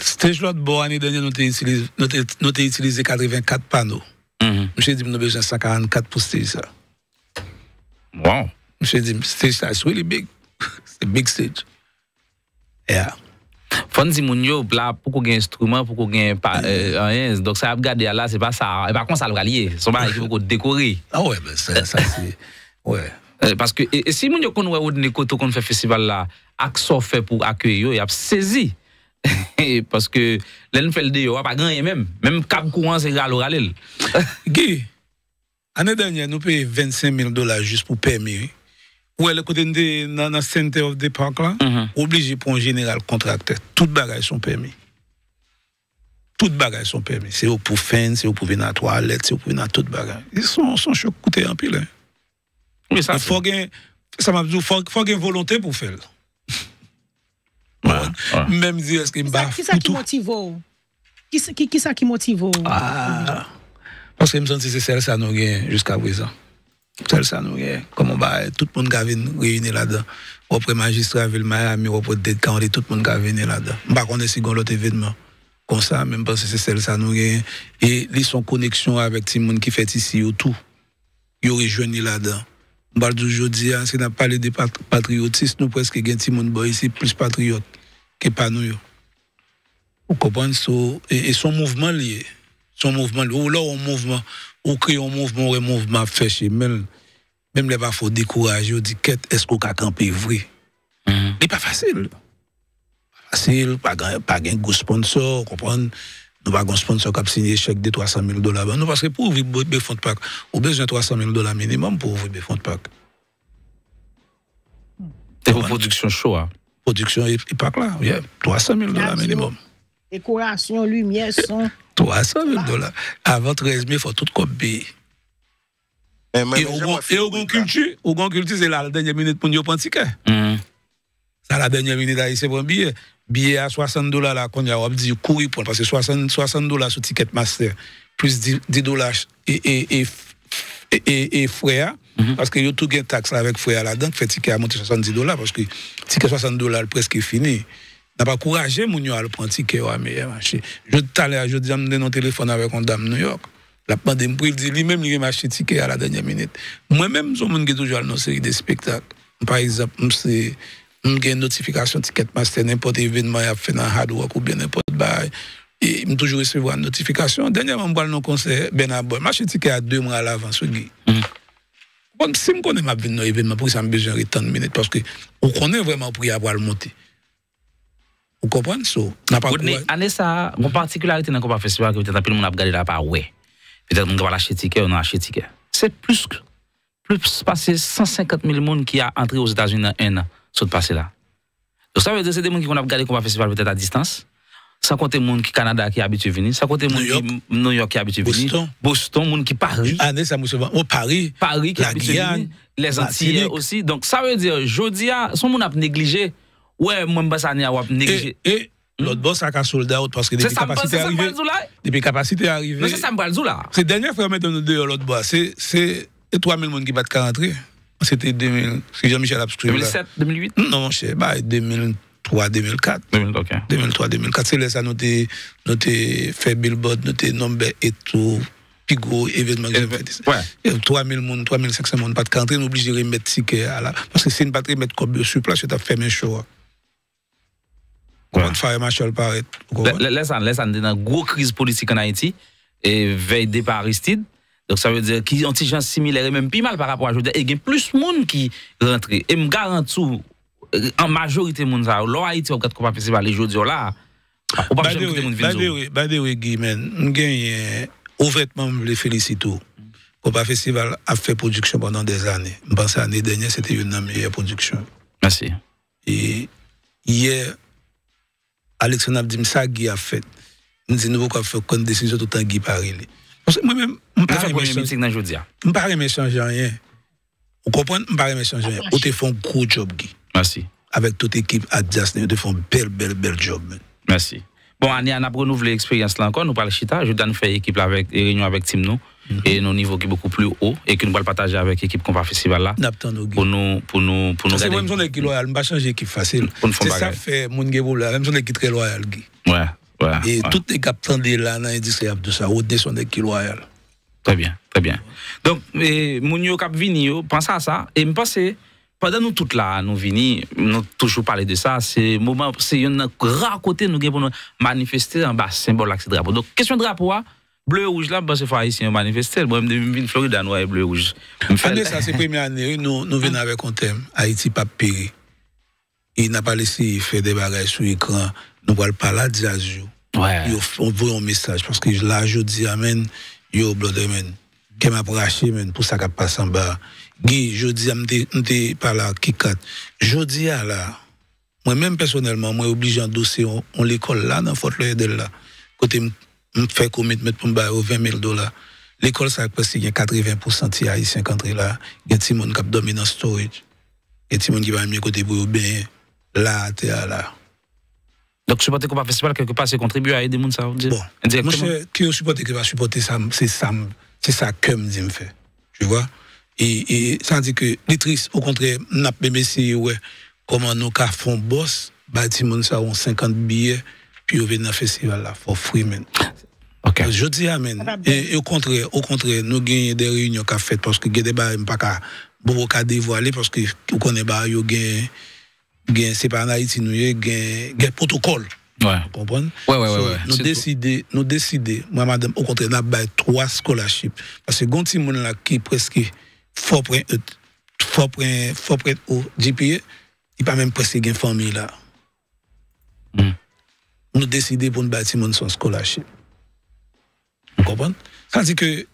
Stage l'autre bois, L'année dernière on utilisé 84 panneaux, je -hmm. M dit nous 144 pour stage ça. Wow. je suis stage really big. c'est big stage. Yeah. Fon zi moun yo, pla pou kou gen instrument, pou kou gen mm. eh, anyen, dok sa ap gade ala, se pa sa, e pa kon sa lwa liye, se pa rejou kou dekori. A ah we, be sa, sa si, we. Eh, Paske, e eh, si moun yo kon wè ou dine koto kon fè festival la, ak so fè pou akwe yo, yap sezi. Paske, lèn fè lde yo, wap aganye mèm, mèm kap kou anse gwa lwa lwa lèl. Gi, anè danye nou pe 25 mil dola jist pou pèmye yon. Ouais, le côté de, dans center of the park, là, mhm. obligé pour un général contracteur, toutes bagages sont permis. Toutes bagages sont permis. C'est pour fin, c'est pour venir à la toilette, c'est pour venir à toutes bagages. Ils sont, sont chocs en pile. Hein. Mais ça, faut gain, ça m'a dit, faut, faut une volonté pour faire. ouais, Même dire, est-ce qu'il me bat. Qui ça qui motive Qui ça qui motive Ah, parce que je me sens que c'est celle ça nous gagne jusqu'à présent tel salone comment va bah, tout le monde qui va venir là-dedans auprès magistrat ville Miami pour peut-être quand tout le monde qui va venir là-dedans on pas connait si gon l'autre événement comme ça même parce que c'est celle-là nous et les son connexion avec tout le monde qui fête ici autour il y aurait joini hein, là-dedans on parle aujourd'hui ça n'a pas parlé des patriotes nous presque que tout le monde ici c'est plus patriote que pas nous ou comprenez son et son mouvement lié son mouvement, ou là, un mouvement, ou créer un mouvement, ou un mouvement fait chez même, même les pas faut décourager, ou dit, est-ce qu'on a campé vrai? Mm pas facile. Pas facile, pas de pas gros sponsor, comprendre? Nous pas un sponsor qui a signé un chèque de 300 000 dollars. non parce que pour ouvrir de PAC. on a besoin de 300 000 dollars minimum pour ouvrir de PAC. Et pour production show. Hein? Production et, pas là, yeah. 300 000 dollars minimum décoration, lumière, son. 300 000 dollars. Avant 13 000, il faut tout copier. Eh, et au grand culture, au grand culture, c'est la dernière minute pour nous prendre ticket. C'est mm. la dernière minute haïtienne pour un billet. Billet à 60 dollars, là, qu'on a dit, courir pour, parce que 60, 60 dollars sur ticket master, plus 10, dollars et, et, et, et, frère. Hein. Mm-hmm. Parce que y a tout gain taxe avec frère là-dedans, fait ticket à monter 70 dollars, parce que ticket 60 dollars presque fini n'a pas couragé mon à le prendre ticket a meilleur marché. Je t'allais, je disais, mon téléphone avec une dame New York. La pandémie, il dit lui-même, il m'a ticket à la dernière minute. Moi-même, je suis toujours dans une série de spectacles. Par exemple, c'est une notification Ticketmaster, n'importe événement, il a fait dans Hardware ou bien n'importe bail. Et je toujours recevoir une notification. Dernièrement, je suis concert, ben à bon. Je ticket à deux mois à l'avance. Mm. Bon, si je connais ma vie dans l'événement, pour ça, j'ai besoin de 30 minutes parce que on connaît vraiment pour y avoir le monté. Vous comprenez ça? N'a pas année ça, mon particularité dans le festival que peut-être un peu le monde a regardé là pas ouais. Peut-être on va l'acheter ticket, on a acheté ticket. C'est plus plus passé 150 000 personnes qui a entré aux États-Unis en un an sur passé là. Donc ça veut dire que c'est des gens qui ont regarder le festival peut-être à distance. Ça compte les gens qui Canada qui à venir, Ça compte les gens qui New York qui habitent venir, Boston, Boston les gens qui Paris. Année ça oh, Paris. Paris qui venir, les Antilles aussi. Donc ça veut dire je dis, si monde a négligé ouais, moi, je ne pas négligé. Et, l'autre hmm? boss a qu'un soldat parce que depuis capacité arrivée. Depuis capacité arrivée. Non, c'est ça, me là. C'est dernier frère mettre de l'autre boss. C'est 3000 personnes qui battent rentrer. C'était 2000. C'est Jean-Michel 2007, 2008 Non, mon cher, bah, 2003, 2004. 2003, 2004. C'est là ça, nous avons fait Billboard, nous avons nombre et tout plus gros événement que j'ai fait. 3 3000 personnes, 3500 personnes, pas de rentrer, on obligé de remettre ticket à la. Parce que si on ne pas remettre comme sur place, tu as fait mes show. Hein. Comment ouais. faire Machol paraît Laisse on est dans une grosse crise politique en Haïti, et veille départ Aristide. Donc ça veut dire qu'ils ont des gens similaires, même plus mal par rapport à aujourd'hui. Et il y a plus de monde qui rentre. Et je garantis, euh, en majorité, monde ça, là, Haïti, on ne peut pas passer les jours là. On pas passer par les jours là. By Guy, man, je euh, ouvertement, je les félicite. Copa Festival a fait production pendant des années. Je pense que l'année dernière, c'était une meilleure production. Merci. Et hier, Alexandre ça qui a fait. Nous disons fait faire une décision tout le temps qui Parce que moi-même, je ne pas remettre changer rien. Vous comprenez Je ne pas remettre changer rien. Vous avez fait un gros job, Guy. Merci. Avec toute l'équipe Adidas, vous avez fait un bel, bel, bel job. Merci. Bon, on a renouvelé l'expérience là encore. Nous parlons Chita. Je donne faire équipe avec réunion avec Team nous. Mhm. Et nos niveaux qui sont beaucoup plus haut et que nous allons partager avec l'équipe qu'on va festival là. Pour nous, pour nous, pour nous. C'est même son équipe loyale, pas changer l'équipe facile. C'est ça fait mon gars même même son équipe très loyal. Ouais, ouais. Et tous toutes les capteurs de là, dans l'industrie de ça, ou des son équipe loyale. Très bien, très bien. Donc, Mounio Capvini, pensez à ça. Et me pensez, pendant nous toutes là, nous venons, nous toujours parler de ça, c'est moment, c'est un grand côté nous pour manifester en bas, symbole là, drapeau. Donc, question de drapeau, hein, bleu rouge là, c'est ici manifester. Moi, je Floride, noir hein, et bleu rouge. ça, c'est première année, nous, nous venons avec un thème, Haïti pas Il n'a pas laissé faire des bagages sur l'écran, nous parler On voit un message, parce que là, je Amen, yo, pour ça qui passe en bas? Guy, je dis à la, par là, qui kat. Je dis à moi-même personnellement, moi obligé en dossier on l'école là, dans Fort Lauderdale là. Côté m'fait commitment pour m'bailler 20 000 dollars. L'école, ça presque 80% de haïtiens qui entrent là. Il y a des gens qui dormi dans le storage. Il y a des gens qui vont mieux côté pour bien. Là, t'es là. Donc, supporter va Festival, quelque part, c'est contribuer à aider les gens, ça vous Bon, moi, qui supporter, qui va supporter ça, c'est ça, c'est ça que je me fais. Tu vois? Et, et ça dit que les tristes, au contraire, n'a pas ouais, comment nous font boss, bâtiment bah, ça ont 50 billets, puis on vient dans le festival là, for free, man. Ok. Je dis amen. Et, et, au contraire, au contraire, nous gagnons des réunions qu'a faites parce que des bah pas qu'à beaucoup à dévoiler parce que vous connaissez bah yo gain gain c'est pas en Haïti nous gain gain protocole. Ouais. Vous comprenez Ouais ouais so, ouais, ouais, Nous décider, nous décider. Moi madame, au contraire, n'a bah trois scholarships parce que gonti monde là qui presque euh, faut prendre au GPA, il pas même presser une famille là. Hmm. Nous décidons pour nous bâtir mon son scolarité. Vous comprenez Ça dire que,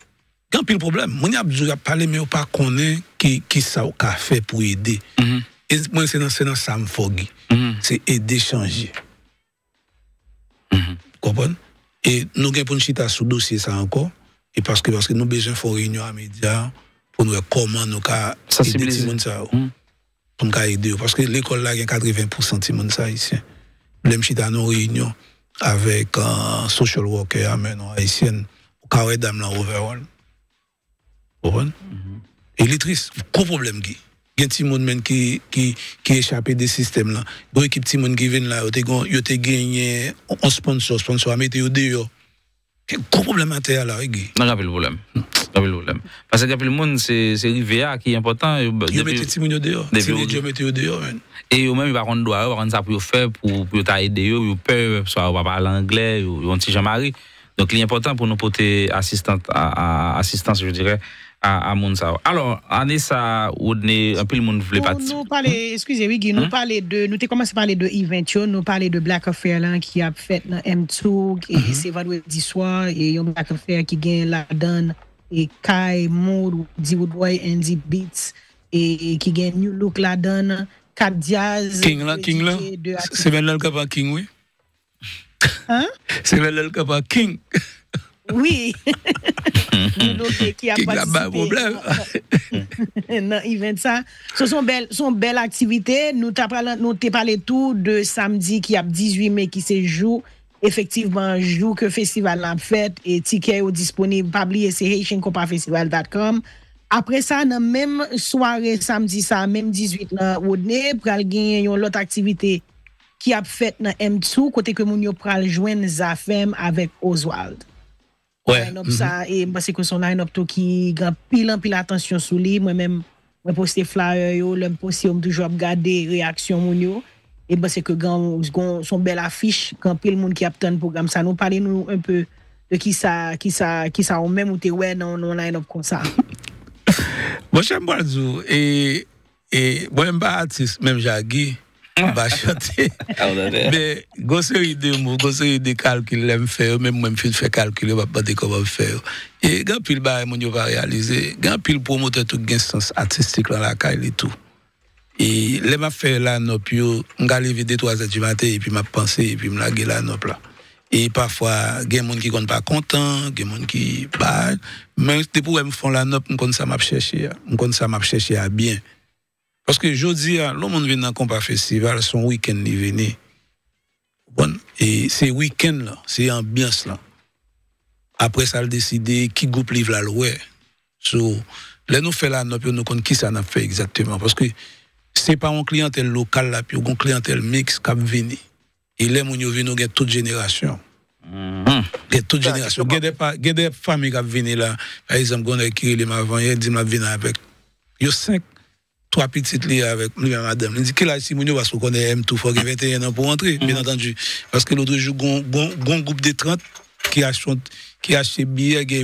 quand il y a un problème, il y a parler, mais il pas connu qui, qui ça a fait pour aider. Hmm. Et moi, c'est dans ça que ça me hmm. C'est aider, changer. Vous comprenez Et nous avons une chita sous dossier ça encore. Et parce que, parce que nous avons besoin de réunion à média pour nous comment nous aider les gens. Pour nous aider. Parce que l'école là, il y a 80% de gens ici. Même chita dans nos réunions avec un social worker haïtien, au carré dame là, overall. Vous comprenez? Il est triste. Gros problème, qui Il y a des gens qui, qui, qui échappent des systèmes là. Il y a des gens qui viennent là, ils ont gagné un sponsor, sponsor, mais ils ont dehors gros problème intérieur, là, Non, pas problème. Pas le problème. Parce que le monde, c'est Rivière qui est important. Bah, y a des dehors. qui dehors. Et eux-mêmes, ils vont ils ça pour faire, pour t'aider, ils peuvent, soit va parler anglais, un petit jean donc, il est important pour nous porter assistance, assistance je dirais, à, à Alors, Anissa, ça, on est un peu le monde voulait pas Nous parler, hmm? excusez, oui, nous hmm? parler de, nous avons commencé à parler de Eventio, nous parler de Black Affair qui a fait dans M2, et hmm? c'est vendredi soir, et un Black Affair qui gagne la donne, et Kai, Moore, d Andy Beats, et qui gagne New Look la donne, Cap Diaz. King là, euh, King c'est bien là le cas King, oui. Se mè lè lè kapa king Oui Kik la bè voblè Non, i ven sa Se son bel aktivite Nou te pale tou de samdi Ki ap 18 me ki se jou Efektivman jou ke festival N ap fèt et tikey ou disponib Pabli e se heyshenkopafestival.com Apre sa nan mèm soare Samdi sa mèm 18 Ou dne pou al gen yon lot aktivite ki ap fet nan M2, kote ke moun yo pral jwen zafem avèk Oswald. Ouè. Mwen ap sa, e basè ke son nan an ap to ki gan pil an pil atensyon sou li, mwen mèm, mwen poste flyer yo, lèm poste om toujou ap gade reaksyon moun yo, e basè ke gan son bel afish, kan pil moun ki ap ton pou gan sa. Nou pale nou un pè de ki sa, ki sa, ki sa, ou mèm ou te wè nan an an ap kon sa. Mwen chanm wazou, e, e mwen mba atis mèm jagi, Bah, ah, Mais grosse série de mots, grosse série de calcul l'aime faire, même moi, je fais calculer, je pas sais comment faire. Et quand pile barre, mon va réaliser, quand pile promoteur tout gain sens artistique dans la caille et tout. Et les m'a fait la nop, yo, m'galive des 3 heures du matin, et puis m'a pensé, et puis m'a lagué là nop là. Et parfois, il y qui sont pas contents, il y qui battent. Mais c'est pour me font la note, je connais ça, je cherché. Je connais ça, je cherché à bien. Parce que je dis, hein, le monde vient dans combat festival, son week-end est venu. Bon. Et c'est week-end là, c'est ambiance là. Après ça, le décider qui groupe livre la loi. So, là, nous faisons là, nous connaissons qui ça a fait exactement. Parce que ce n'est pas une clientèle locale là, puis une clientèle mixte qui venu. Et là, nous a toute génération. Il y a toute génération. Il y a des familles qui viennent là. Par exemple, on a qui les avant, ils disent, je viens avec. Il y a cinq trois petites liens avec lui et madame. Il dit que là, si Mounio, parce qu'on est M tout 21 ans pour entrer, bien mm-hmm. entendu. Parce que l'autre jour, il y a un groupe de 30 qui a qui des billets, qui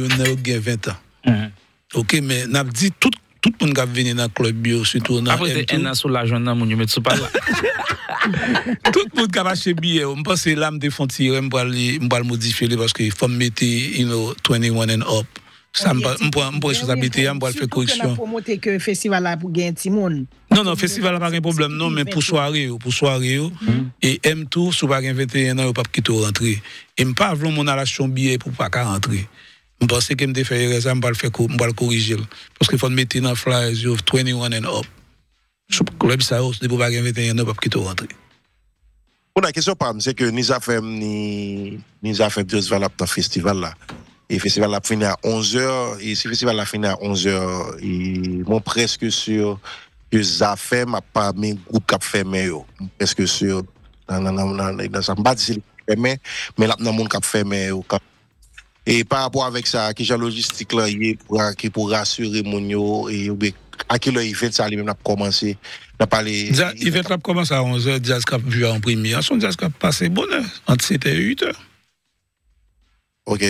a 20 ans. Mm-hmm. Ok, mais n'a dit tout, tout le monde qui a venu dans le club bio, surtout dans Après, un an sur l'argent, Mounio, mais tu pas tout le monde qui a acheté billets, je pense que là, l'âme de défends tirer, modifier parce qu'il faut mettre, you know, 21 and up ça me prend responsabilité, je vais faire correction. Pour montrer que le festival a pour gagner petit monde. Non, non, le festival n'a pas de problème, non, mais pour soirée, pour soirée, hmm. et M tout, si vous avez 21 ans, vous pas quitter rentrer. Et je ne pas avoir mon allation billet pour ne pas rentrer. Je pense que je vais raison, je vais le corriger. Parce qu'il faut mettre dans flyers, 21 and up. Je ne sais pas si vous avez 21 ans, vous pas quitter rentrer. Pour la question, c'est que nous avons fait deux le festival là. Y e fekival la fin a 11 oz. Y fekival la fin a 11 oz. Y pon preske sur zafem ap pa men goot kap feme yo. Peske sur. Mba di se. Men ap nan mou kap feme yo. E pa ap wakvek sa. Ki jan logistik la yi. Ki pou rasyuri moun yo. E a ki la event sa li men ap komanse. Ivent ap komanse a 11 oz. Diaz kap ju anprimi. Asi yon Diaz kap pase bon an. Ante sete 8 oz. Ok. Ok.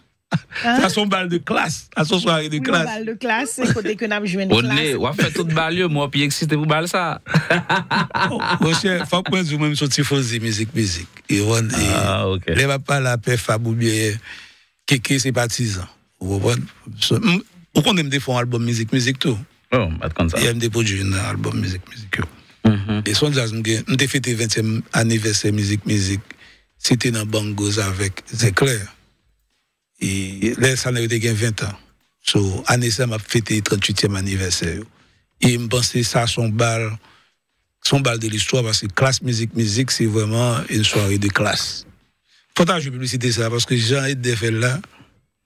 Hein? À son bal de classe, à son soirée de oui, classe. bal de classe, côté que n'am joué une classe. On est, on a fait tout bal moi, puis excité pour bal ça. Mon cher, faut qu'on vous même sur Tifosi musique, musique. Et on est, ah, Les papas, la paix, Fabou, bien, Kéké, c'est partisan. Vous voyez on comprenez, me oh, un album musique, musique, tout. Oh, pas de compte ça. Et me dépôt un album musique, musique. hmm Et son jazz, je me défaite 20e anniversaire musique, musique. C'était dans Bangos avec, Éclair. Et là, ça n'a été 20 ans. So, année m'a fêté 38e anniversaire. Et me pensais ça, son bal, son bal de l'histoire, parce que classe musique, musique, c'est vraiment une soirée de classe. Faut que je publicité ça, parce que Jean-Yves Defel là,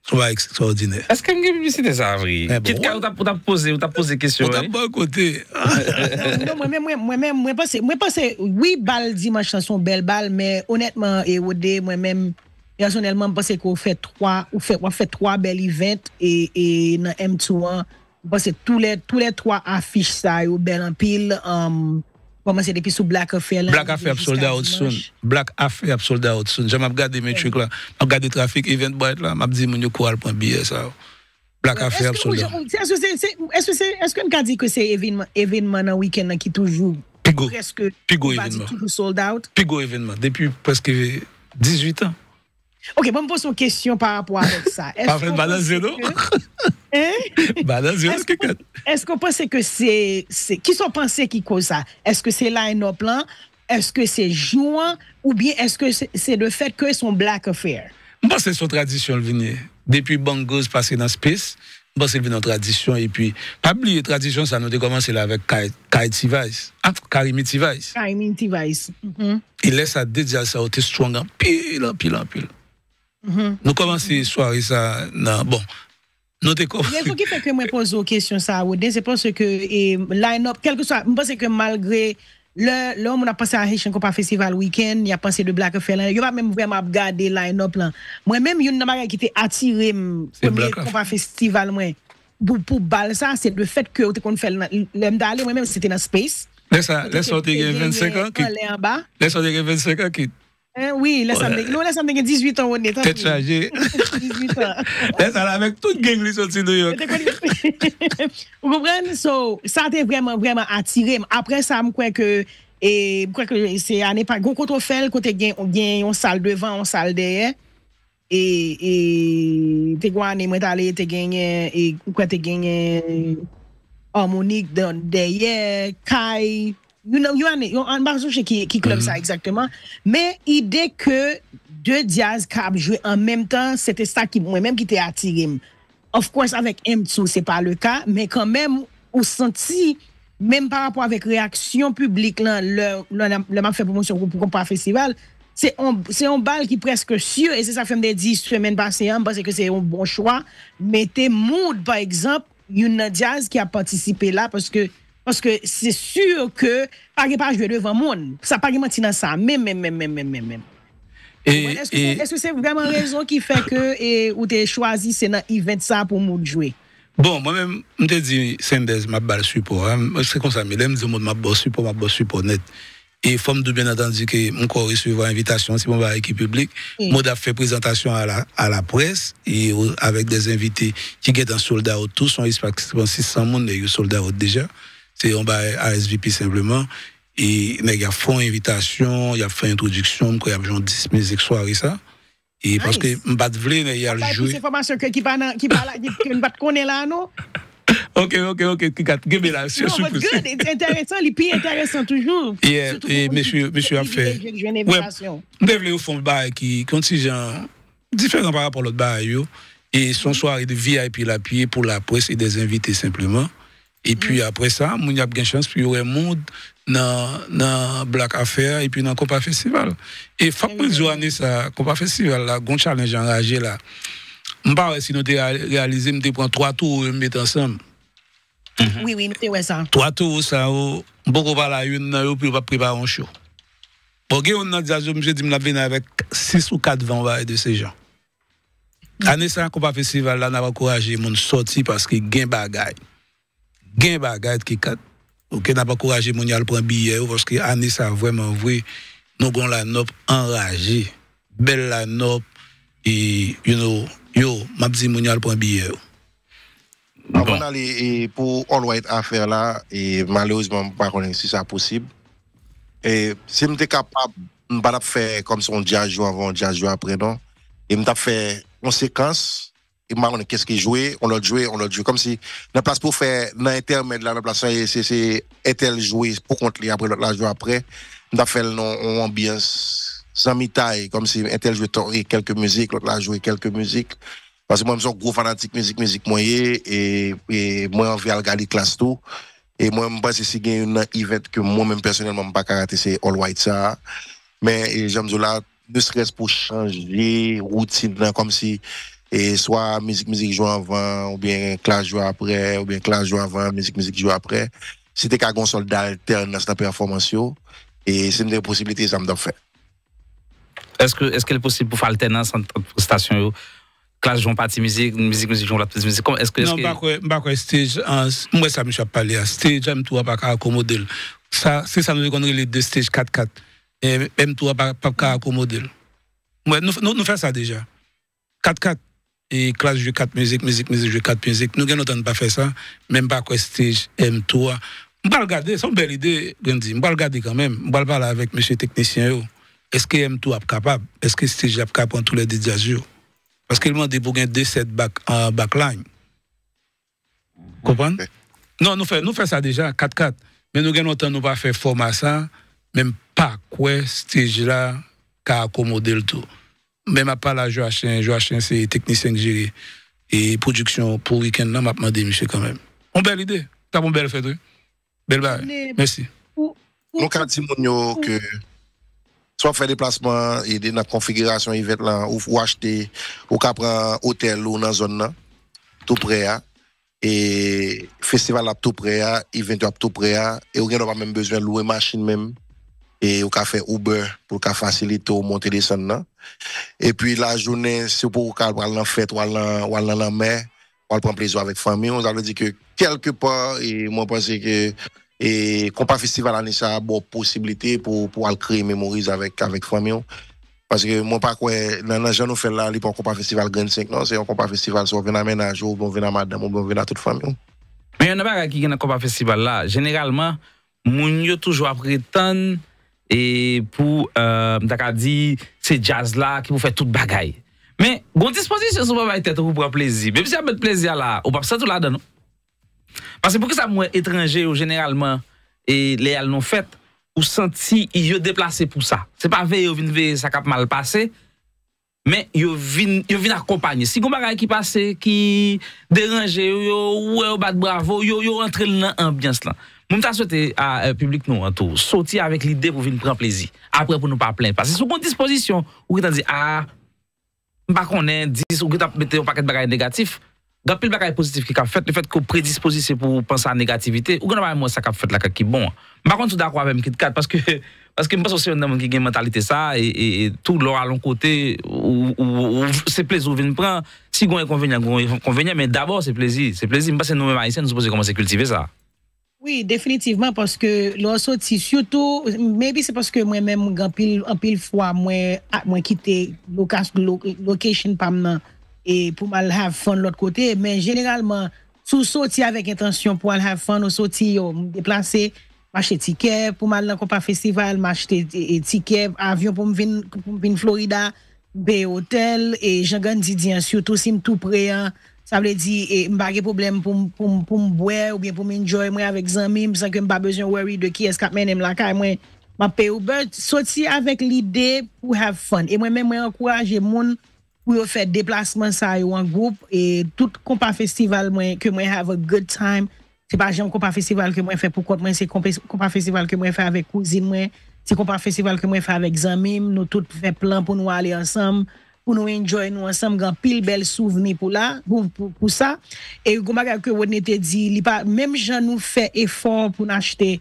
c'est extraordinaire. Est-ce que une publicité ça, Avri Petite Quitte t'as posé, ou t'as posé question. On t'a pas écouté. côté. Non, moi-même, moi-même, moi-même, moi-même, oui, bal dimanche, son belle bal, mais honnêtement, et moi-même, Personelman, wap fè 3 bel event e, e nan M2A wap fè tou le 3 afish sa yo bel anpil pomanse um, depi sou Black Affair Black Affair ap sold out soon Black Affair ap sold out soon jan map gade metrik la map gade trafik Eventbrite la map di moun yo kou alpon biye sa Black Affair ap sold out Eske m ka di ke se evenman an weeken na ki toujou Pigo evenman Pigo evenman Depi preske 18 an Ok, bon, me pose une question par rapport à ça. Est-ce balancez hein? c'est Est-ce qu'on pense que c'est. Qui sont pensés qui cause ça? Est-ce que c'est line-up Est-ce que c'est jouant? Ou bien est-ce que c'est le fait que c'est son black affair? Bon, c'est son tradition, le vigné. Depuis Bangos passé dans Space, bon, c'est une tradition. Et puis, pas oublier, tradition, ça nous a commencé là avec Kai Tivais. Ah, Karimi Tivais. Karimi Tivais. Mm-hmm. Il laisse à déjà ça, au strong en pile, en pile, en pile. -hmm. Nous commençons soirée ça. Non, bon. Il faut qu'il fait que moi pose aux questions ça, c'est parce que et, line-up, quel que soit, je pense que malgré le, l'homme, on a pensé à Haitian Copa Festival Weekend, il a pensé de Black Fellan, il a même vraiment regardé line-up là. Moi-même, il y a une qui était attiré premier Copa Festival, moi. Pour, pour bal ça, c'est le fait que, on fait, même d'aller, moi-même, c'était dans Space. Laisse-moi, laisse 25 ans. Laisse-moi 25 ans qui Eh, oui, lè sa mdèk, lè sa mdèk 18 an wè nè, ta mdèk. Tèt sa jè. 18 an. Lè sa la mèk tout geng li sòl si nou yonk. Ou kou pren, so, sa te vreman vreman atirem. Apre sa mkwen ke, e, mkwen ke se anè pa, gwo koutou fel kote gen, on gen, on sal devan, on sal deyè. E, e, te gwa anè mwen talè te genye, e, kou kote genye, harmonik don deyè, kaye, y a un qui qui ça mm-hmm. exactement. Mais l'idée que deux Diaz cap jouer en même temps, c'était ça qui moi-même qui à attiré. Of course, avec M2, c'est pas le cas, mais quand même, on senti, même par rapport avec réaction publique, là, le, promotion pour le festival, c'est un bal qui est presque sûr, et c'est ça fait des 10 semaines passées, hein, parce que c'est un bon choix. Mettez Mood, par exemple, une Diaz qui a participé là, parce que parce que c'est sûr que pas de jouer devant le monde. Ça pas de mentir dans ça. Même, même, même, même, même, même. Est-ce que c'est -ce c'est vraiment raison qui fait que tu avez choisi ce event ça pour monde jouer? Bon, moi-même, je te dis, des ma balle support. Hein? C'est comme ça, mais je dis, ma balle support, ma balle support net. Et il faut bien entendu que mon corps recevoir invitation, si mon va équipe publique. Moi, j'ai fait présentation à la, à la presse, et euh, avec des invités qui sont soldat tous sont 600 personnes, mais ils soldats déjà c'est on va ASVP simplement et mais il y a font invitation, il y a fait introduction, il y a 10 musiques soirées ça. Et parce que m'bat vle il y a le jeu. C'est information que qui parle qui parle qui qui m'bat connaît là non. OK OK OK qui gat give me la c'est intéressant, les pays intéressant toujours. Yeah, et monsieur monsieur a fait. Ouais. Devle au fond bah, qui contingent différent par rapport à l'autre bah, yo Et son mm-hmm. soirée de VIP la pied pour la presse et des invités simplement. Et mhm. puis après ça, y a une chance un monde dans, dans Black Affair et puis dans copa Festival. Et faut que nous année ça, copa Festival, là, un challenge enragé là. Je ne sais pas si nous avons réalisé, nous avons trois tours et mettre ensemble. Mhm. Oui, oui, nous avons ça. Trois tours, ça, oh, beaucoup va la une, puis on préparer un show. Pour que on ayons dit, je dis, avec six ou quatre vents de ces gens. Mhm. Année ça, copa Festival, là, nous avons encouragé les gens sortir parce qu'ils ont des bagailles. Qui bagay ki kat. Ok, n'a pas courage mon yal billet parce que année ça vraiment vrai nous gon la nop enragé. Belle la nop et you know, yo m'a dit mon yal billet. Avant d'aller pour All White affaire là et malheureusement pas si ça possible. Et si m'étais capable m'pas faire comme son si avant jazz après non et m't'a faire conséquence Eman, on e keske joué, on lòt joué, on lòt joué. Kom si nan plas pou fè nan etèl med la, nan plas sa yè, se se etèl joué pou kont li apre, lòt la joué apre, nan fèl nan ambyans, san mi tay, kom si etèl joué ton rik, kelke müzik, lòt la joué kelke müzik. Pase mwen mson gro fanatik müzik, müzik mwen yè, e mwen an vi al gali klas tou. E mwen mwen basi si gen yon event ke mwen mwen personel mwen mwen pa karate se all white sa. Men, jèm zou la, ne sres pou chanjé, routine nan kom si et soit musique musique joue avant ou bien classe joue après ou bien classe joue avant musique musique joue après c'était qu'un un soldat alternance dans performance et c'est une possibilité ça me donne. est-ce que est-ce est possible pour faire alternance entre prestations classe joue partie musique musique musique joue la petite musique est-ce que non pas pas stage moi ça me pas parler stage j'aime tout pas accommoder ça c'est ça nous donné les deux stages 4 4 et même tout pas pas accommoder moi nous faisons ça déjà 4 4 et classe jeu 4 musique, musique, musique, jeu 4 musique. Nous, n'avons pas faire ça, même pas quoi stage M3. Je vais regarder, c'est une belle idée, je vais regarder quand même, je vais parler avec monsieur technicien. Est-ce que M2 est capable Est-ce que stage est capable tous les deux Parce qu'il m'a dit pour gagner 2-7 back, en backline. Comprendre Non, nous faisons nous fait ça déjà, 4-4. Mais nous, on entend pas faire à ça, même pas quoi stage là, capable accommodé le tout. Même à part la Joachim, Joachim c'est technicien géré et production pour week-end, là, m'a demandé, monsieur, quand même. Une belle idée. T'as une belle fête, oui. Belle bail. Merci. Nous, de nous que soit faire déplacement et dans la configuration là, ou, acheter, ou prendre un hôtel ou dans la zone là, tout près Et hein. Et festival à tout près à, hein. event tout près hein. et on n'a pas même besoin de louer machine même. Et on peut faire Uber pour faciliter la monter des zones là. E pi la jounen se pou kal pou al nan fèt, ou al nan nan mè, ou al pou an plezo avèk famyon. Zal lè di ke kelke pa, e mwen panse ke kompa festival anè sa bo posibilite pou al kre memorize avèk famyon. Paske mwen pa kwe nan jan nou fèl la li pou an kompa festival gwen sèk nan, se yon kompa festival sou vè nan mè nan jou, bon vè nan madèm, bon vè nan tout famyon. Men yon apè akikè nan kompa festival la, jenèralman moun yo toujou apre tan... E pou, euh, mta ka di, se jazz la ki pou fè tout bagay. Men, gonti sposi se sou pa vay tèt pou pran plezi. Men, si a mwen plezi ala, ou pa psa tout la dan nou. Pase pou ki sa mwen etranje ou generalman, e le al nou fèt, ou santi, i yo deplase pou sa. Se pa ve yo vin ve sakap mal pase, men, yo vin akompany. Si goun bagay ki pase, ki deranje, yo yo wè ou bat bravo, yo yo rentre nan ambyans lan. Moun ta souhaité à euh, public nous en tout, sortir avec l'idée pour venir prendre plaisir. Après pour nous pas plaindre parce que sous bonne disposition ou qui dit ah pas connaît 10 ou qui t'a mettre un paquet de bagages négatifs. Dans pile bagage positif qui a fait le fait que prédisposition pour penser à la négativité ou qu'on moi ça fait la qui bon. Par contre, tout d'accord avec Kit parce que parce que je pense aussi qu'on a une mentalité ça, et, tout le à l'autre côté, c'est plaisir, ou venir prendre. Si on est vous on mais d'abord c'est plaisir. C'est plaisir, parce que nous-mêmes haïtiens, nous supposons commencer à cultiver ça. Oui, definitivement, parce que l'on saoutit surtout, maybe c'est parce que moi-même, un pile fois, moi ah, quitte location parmenant et pou m'al have fun l'autre côté. Mais généralement, tout saoutit avec intention pou m'al have fun, ou saoutit ou m'déplacer, m'acheter tiket, pou m'al l'encompar festival, m'acheter tiket, avion pou m'vin Florida, bay hotel, et j'en gagne d'idien, surtout si m'tou preant. Sa vle di, e, m bagye problem pou m bwe ou bien pou m enjoy mwen avèk zanmim, san ke m ba bezyon worry de ki eskap men em lakay, e mwen m apè ou bè. Soti avèk l'ide pou have fun. E mwen mè mwen akouraje moun pou yo fè deplasman sa yo an goup, e tout kompa festival mwen ke mwen have a good time. Se pa jan kompa festival ke mwen fè pou kont mwen, se kompa festival ke mwen fè avèk kouzin mwen, se kompa festival ke mwen fè avèk zanmim, nou tout fè plan pou nou alè ansam mwen. pou nou enjoy nou ansam gan pil bel souveni pou la, pou sa, e yon kon baka ke wote nete di, li pa, mem jan nou fe efor pou nou achete,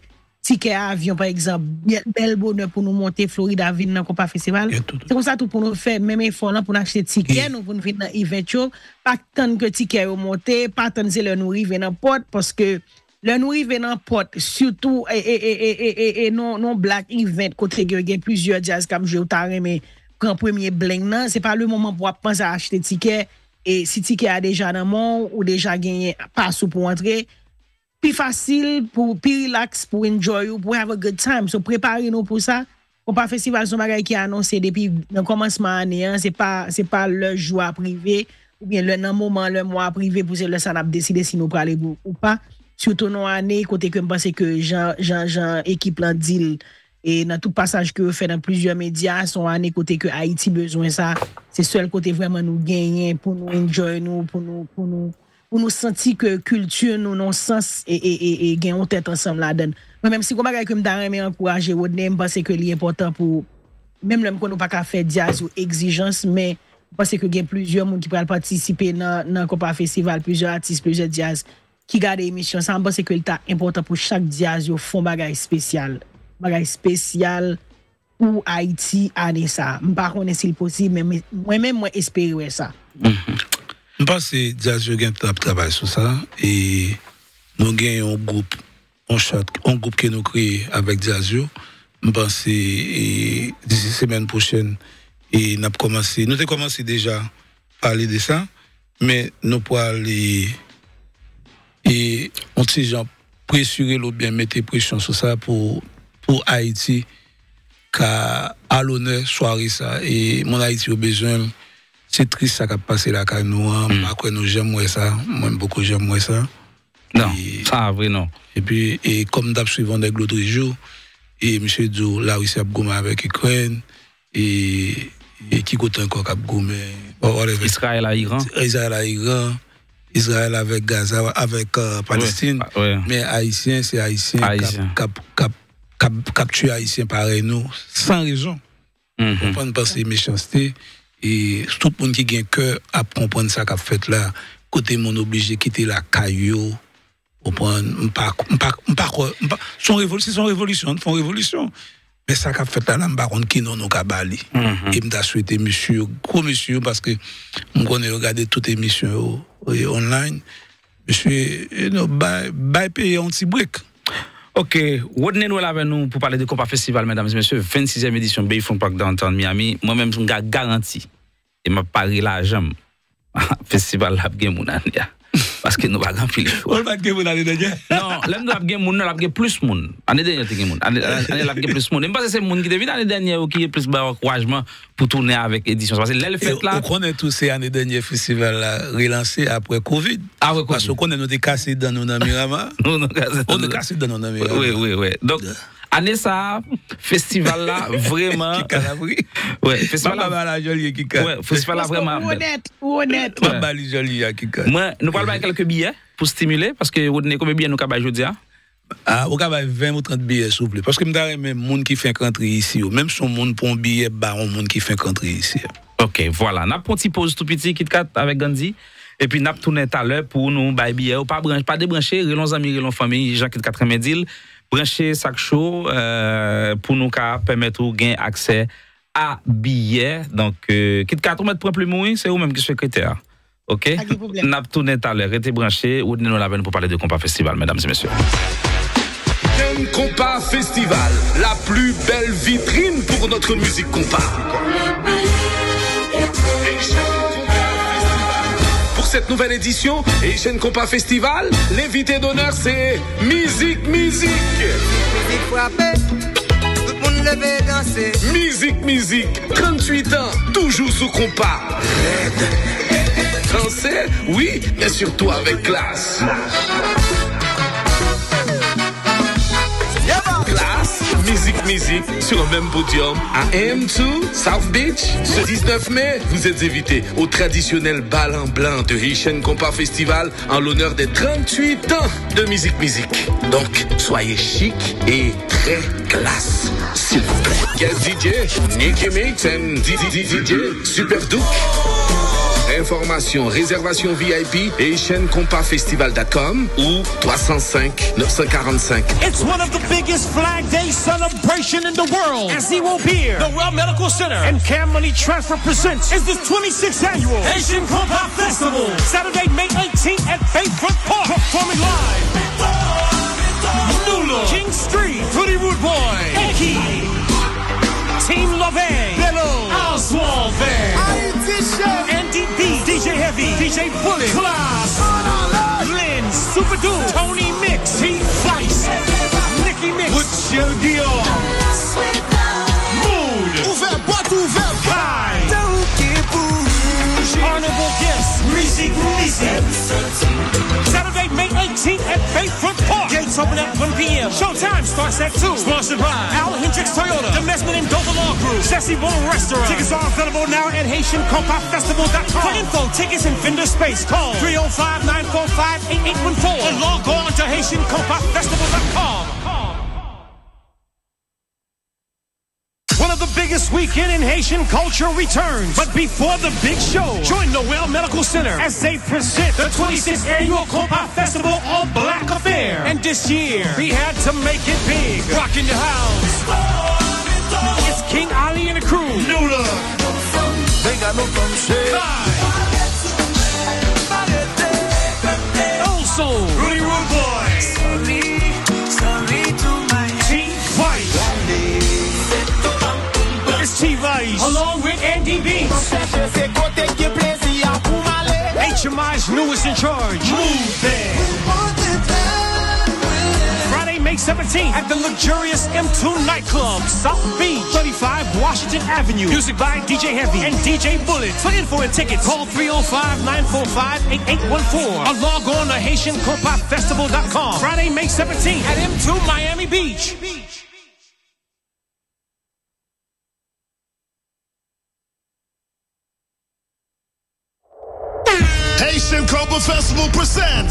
tike avyon par ekzab, bel bon nou pou nou monte, florida avyon nan kompa festival, se kon sa tou pou nou fe, mem efor nou pou nou achete tike, nou pou nou fit nan event yo, pa tan ke tike yo monte, pa tan se lè nou rive nan pot, paske lè nou rive nan pot, soutou, e, e, e, e, e, e, e, non, non blak event, kotre gyo gen pwizyo jazz, kam jè ou tareme, gran premye bling nan, se pa le mouman pou ap panse a achete tiket, e si tiket a deja nan moun, ou deja genye pas ou pou antre, pi fasil, pi relax, pou enjoy ou pou have a good time, so prepare nou pou sa, pou pa fesival sou magay ki anonsen depi nan komanseman aneyan, se pa le joua prive, ou bien le nan mouman le mouan prive, pou se le san ap deside si nou prale ou pa, sou tonon aney, kote ke mpanse ke jan ekip lan dil, E nan tout pasaj ke ou fe nan plizye medya, son ane kote ke Haiti bezwen sa, se sol kote vreman nou genyen pou nou enjoy nou, pou nou senti ke kultur nou nan sens e genyon tet ansam la den. Wan menm se kon bagay ke ou mda reme ankoraje wadne, mban se ke li importan pou, menm lèm kon nou pa ka fe diaz ou egzijans, menm mban se ke gen plizye moun ki pral patisipe nan kopa festival, plizye artist, plizye diaz ki gade emisyon, san mban se ke li ta importan pou chak diaz yo fon bagay spesyal. spécial pour Haïti à Nessa. Mm-hmm. Je ne sais pas si c'est possible, mais moi-même, j'espère que ça. Je pense que Diazio a travaillé sur ça. Et nous avons un groupe qui nous crée avec Diazio. Je pense e, d'ici la semaine prochaine, e, nous avons commencé déjà à parler de ça. Mais nous pouvons aller... Et on s'y gens pressurer petit bien mettre pression sur ça pour pour Haïti qu'à à l'honneur soirée ça et mon Haïti au besoin c'est triste ça qui a passé là car nous hein, mm. après nous j'aime ça moi beaucoup j'aime ça non ça vrai non et puis et comme d'hab suivant des l'autre jour et monsieur Dou là aussi a gommé avec Ukraine et et qui goûte encore cap gommé Israël à Iran Israël à Iran Israël avec Gaza avec euh, Palestine mais haïtien c'est haïtien, cap, cap capturer Haïtien pareil nous, sans raison. Mm -hmm. Comprendre à méchanceté. Et tout le monde qui a un cœur à comprendre ça qu'a fait là, côté mon obligé quitter la caillou. on pas son révolution, son révolution, font révolution. Mais ça qu'a fait là, m'a par qui non, nous bali. Mhm. Et m'a souhaité monsieur, gros monsieur, parce que on regarde regarder toutes les émissions oh, online. je suis eh bye, bye, payer un petit break. Ok, nous Noël avec nous pour parler de Compa Festival, mesdames et messieurs, 26e édition Bayfront Park Downtown Miami. Moi-même, je garanti. Et m'a pari jambe. Festival Lab Gemounan parce que nous pas grand pile choix. On pas que vous l'année dernière. Non, l'année dernière gain monde, l'année plus monde. Année dernière gain monde. Année l'année plus monde. Même pas c'est monde qui devine l'année dernière qui est plus encouragement pour tourner avec édition parce que l'elle fait là. On connaît tous ces années dernières festival là relancé après Covid. Ah oui, parce qu'on est nous décassé dans nos Mirama. On est cassé dans nos Mirama. Oui oui oui. Donc année ça, festival là, vraiment. ouais, festival là. la jolie qui Ouais, festival là, vraiment. Honnête, honnête. Baba la jolie qui Moi, nous parlons quelques billets pour stimuler, parce que vous donnez combien de billets nous avons aujourd'hui? Hein? Ah, vous avez 20 ou 30 billets, s'il vous plaît. Parce que je même monde qui fait country ici, même si monde pour un billet, bah, on monde qui fait country ici. Ok, voilà. N'a un petit pause tout petit, Kit avec Gandhi. Et puis, n'a avons tout à l'heure pour nous, bah, billets, ou pas, pas débrancher, relons amis, relons famille, Jean-Kit brancher sac chaud euh, pour nous permettre de gagner accès à billets. Donc, euh, quitte mètres tout pour plus mourir, c'est vous-même qui secrétaire. Hein. OK? N'a pas tourné tout à l'heure. été branché Ou nous la pour parler de Compa Festival, mesdames et messieurs. Compa Festival, la plus belle vitrine pour notre musique Compa cette nouvelle édition Asian Compa Festival. L'invité d'honneur, c'est Musique, Musique. Musique Musique, Musique, 38 ans, toujours sous compas. Français, oui, mais surtout avec classe. Musique Musique sur le même podium à M2 South Beach. Ce 19 mai, vous êtes invités au traditionnel bal en blanc de Haitian Compa Festival en l'honneur des 38 ans de Musique Musique. Donc, soyez chic et très classe, s'il vous plaît. Guest DJ, Nicky Mates and DJ Super Duke. Information, réservation VIP et ou 305 945. It's one of the biggest Flag Day celebration in the world. As he will be the World Medical Center and Cam Money Transfer presents is the 26th annual Asian Compa Festival. Saturday, May 18th at Bayfront Park. Performing live. Nulo. King Street, Fruity Root Boy, Eki, Team Love, Bello, Oswald Van. Heavy, DJ Bullet, Class, Lynn, Super Dude, Tony Mix, T Vice, Nicky Mix, What's Dior, Mood, ouvert, boîte ouverte, Kai, Honorable Guests, Music Music, Saturday, May 18th at Bayfront Park. It's open at 1 p.m. Showtime starts at 2. Sponsored by Al Hendricks Toyota, The Messman and Dover Law Group, Jesse Bone Restaurant. Tickets are available now at HaitianCompopFestival.com. For info, tickets, and vendor space, call 305-945-8814 or log on to HaitianCompopFestival.com. of the biggest weekend in Haitian culture returns. But before the big show, join Noel Medical Center as they present the 26th annual Compa Festival of Black Affair. And this year, we had to make it big. Rocking the house. It's King Ali and the crew. New look. Five. Old soul. Rudy Rudolph. along with Andy Beats. HMI's newest in charge. Move there. Friday, May 17th at the luxurious M2 nightclub, South Beach, 35 Washington Avenue. Music by DJ Heavy and DJ Bullet. For info and tickets, call 305-945-8814 or log on to HaitianCompafestival.com. Friday, May 17th at M2 Miami Beach.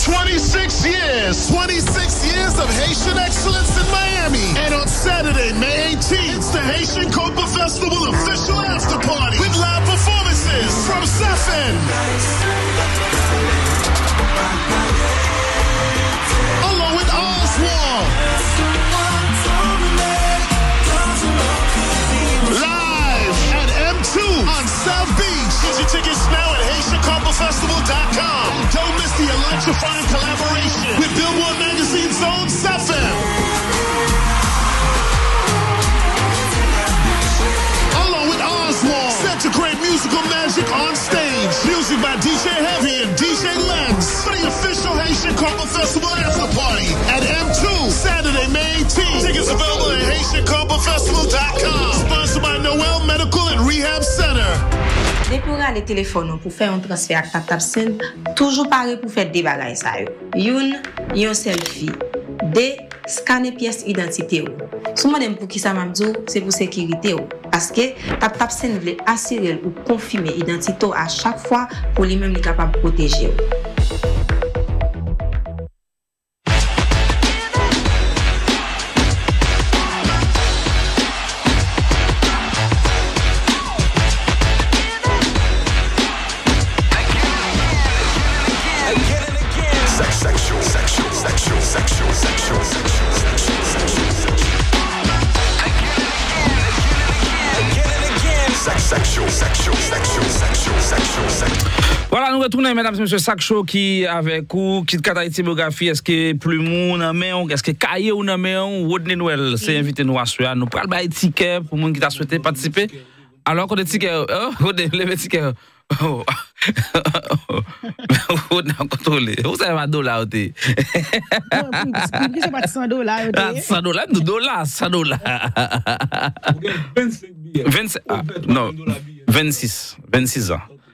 26 years. 26 years of Haitian excellence in Miami. And on Saturday, May 18th, it's the Haitian Copa Festival official after party with live performances from Sefin. Along with Oswald. Live at M2 on South Beach. Get your tickets now at HaitianCompaFestival.com to find collaboration with Billboard Magazine's Zone Seven, Along with Oswald, set to create musical magic on stage. Music by DJ Heavy and DJ Legs for the official Haitian Combo Festival After Party at M2, Saturday, May 18th. Tickets available at HaitianComboFestival.com. Sponsored by Noel Medical and Rehab Center. Depouran le telefon nou pou fè yon transfer ak TAP TAPSEN, toujou pare pou fè debaga yon sa yo. Yon, yon selfie. De, skane piyes identite yo. Soumane m pou ki sa mamdou, se pou sekirite yo. Paske, TAP TAPSEN vle asirel ou konfime identite yo a chak fwa pou li men li kapab proteje yo. les mesdames et messieurs, chaque qui avec vous, qui est-ce que Plumoun est-ce que Kaye ou c'est invité nous à Nous parlons le tickets pour les qui t'a souhaité participer. Alors qu'on a le ticket. Hein? Oh, ticket oh. vous avez ah, ah, un 100 dollars 100 dollars 100 dollars 25 26 ans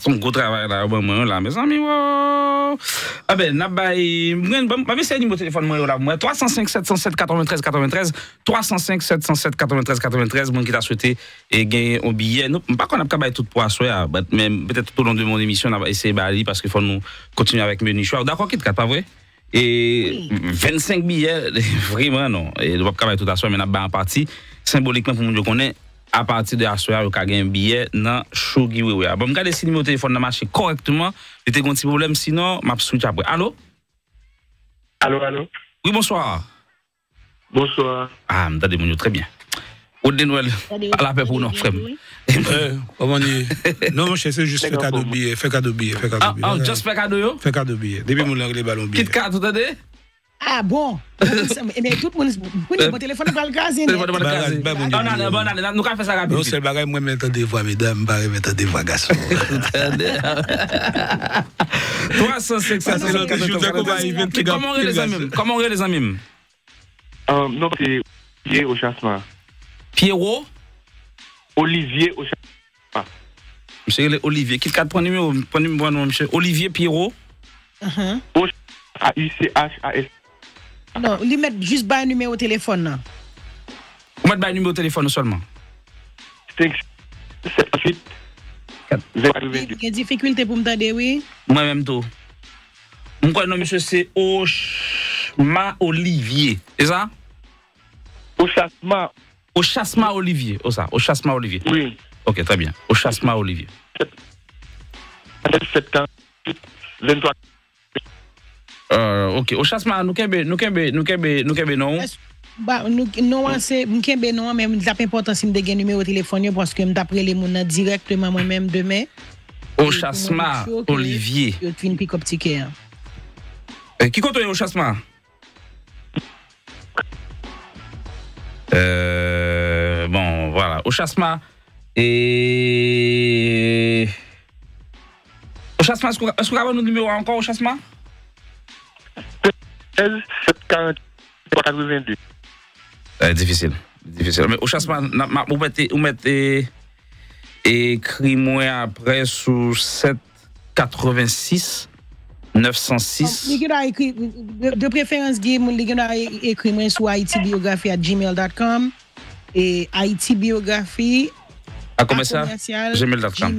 Son bon la, là ah ben A m'a mon téléphone moi là, 305-707-93-93, 305-707-93-93, bon qui ta souhaité et eh, gagné un billet Non, pas qu'on a pas tout pour peut tout au long de mon émission on va essayer de parce qu'il faut 25 eh, billets, vraiment, non, eh, on pas pas tout on n'a pas parti, Symboliquement, pour connaît, à partir de la soirée, vous avez un billet dans le show qui vous Bon, je si le numéro de téléphone marché correctement. Il y a un petit problème, sinon, je vais après. Allô? Allô, allô? Oui, bonsoir. Bonsoir. Ah, je suis venu très bien. de Noël, à la paix pour nous, frère. Eh, eh, comment dire? Non, mon cher, c'est juste fait cadeau billet. Fait cadeau ah, billet. Oh, fait cadeau billet. Ah, juste fait cadeau? Fait cadeau billet. Depuis mon langue, ballon billet. billets. Quitte que vous dit? ah bon. Eh, mais tout le monde téléphone non des voix mesdames des voix comment on les amis comment on les amis. non Pierre Ochasma. Pierrot. Olivier Ochasma. Monsieur Olivier qui quatre numéro numéro monsieur Olivier Pierrot. Uh-huh. C H A non lui met juste bas numéro de téléphone Là. ku met numéro numéro téléphone seulement. 5 78. a des difficultés pour me tàddee oui. moi-même tout. Mon nom monsieur c'est Ochma Olivier c'est ça. Ochasma. Ochasma Olivier oh ça Ochasma Olivier. oui. ok très bien Ochasma Olivier. 78 23. Euh, ok au chasma nous kembe nou kembe nou kembe nou kembe non bah, nous non, an kembe non, mais nous important si de un parce que téléphone, parce que directement moi-même demain. Olivier. Hein? Euh, qui compte pick up ticket. bon, voilà. Au chasse et... Au est-ce qu'on a un numéro encore au 82. Euh, difficile. Difficile. Mais au chassement, vous mettez, vous mettez écrit moi après sous 7 86 906. De préférence, vous avez écrit moi à gmail.com et haitibiographie.com. Ah, à commercial, gmail.com.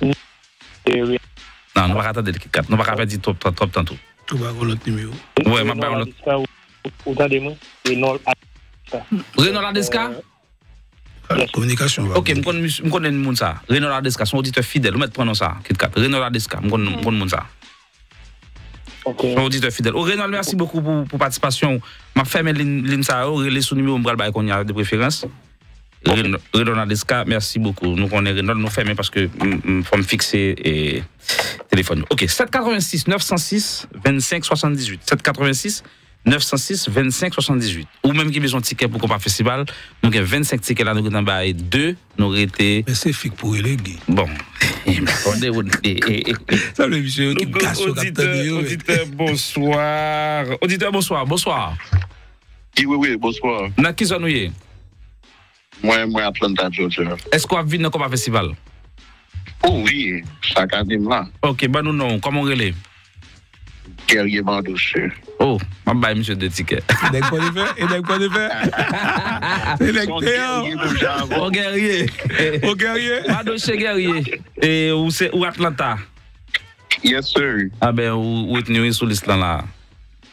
Non, nous avons attendre le 4. va avons dit trop tantôt. Tout va avoir l'autre numéro. Oui, je vais avoir l'autre. Renaud Adeska. Communication. Ok, je connais le monde. Renaud Adeska, son auditeur fidèle. Vous mettez le prénom ça. Renaud Adeska, je connais le monde. Son auditeur fidèle. Renaud, merci beaucoup pour la participation. Je vais fermer l'INSA. Je vais laisser le numéro de préférence. Renaud Aleska, merci beaucoup. Nous connaissons Renaud, nous fermons parce que mm, mm, faut me fixer et téléphone. Ok, 786 906 25 78. 786 906 25 78. Ou même qui besoin de tickets pour le Festival, nous avons 25 tickets là, nous avons 2, nous avons été. Mais c'est fixe pour les Bon. Salut, eh, monsieur auditeur, bonsoir. Auditeur, bonsoir. Bonsoir. Oui, oui, bonsoir. N'a Mwen mwen a planta Jojo. Eskwa vin nou koma festival? Ouwi, sakadim la. Ok, ban nou nou, koman rele? Gerye bandoshe. Ou, oh, mwen baye msye de tiket. E dek kwa de fe? E dek kwa de fe? E dek kwa de fe? Ou gerye? Ou gerye? Bandoshe gerye. Ou a planta? Yes sir. A ah be, ou et nou yon sou list lan la?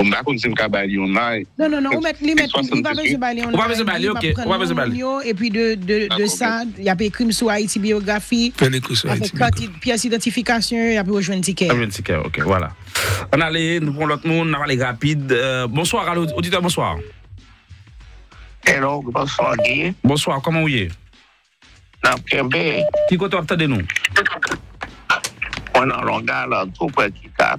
On va continuer à balayer on Non, non, non, on met lui mettre, on va besoin balayer on va On va besoin balayer, ok, on va besoin balayer. Et puis de, de, de ça, il y a des crimes sur Haïti biographie. Avec pièce d'identification, il y a des de ticket. Rejoindre ticket, ok, voilà. On allait, nous prenons l'autre monde, on va aller rapide. Euh, bonsoir, auditeur, bonsoir. Hello, bonsoir, Guy. Bonsoir, comment vous êtes? Qui que vous attendez nous? On est en longueur, tout petit 4.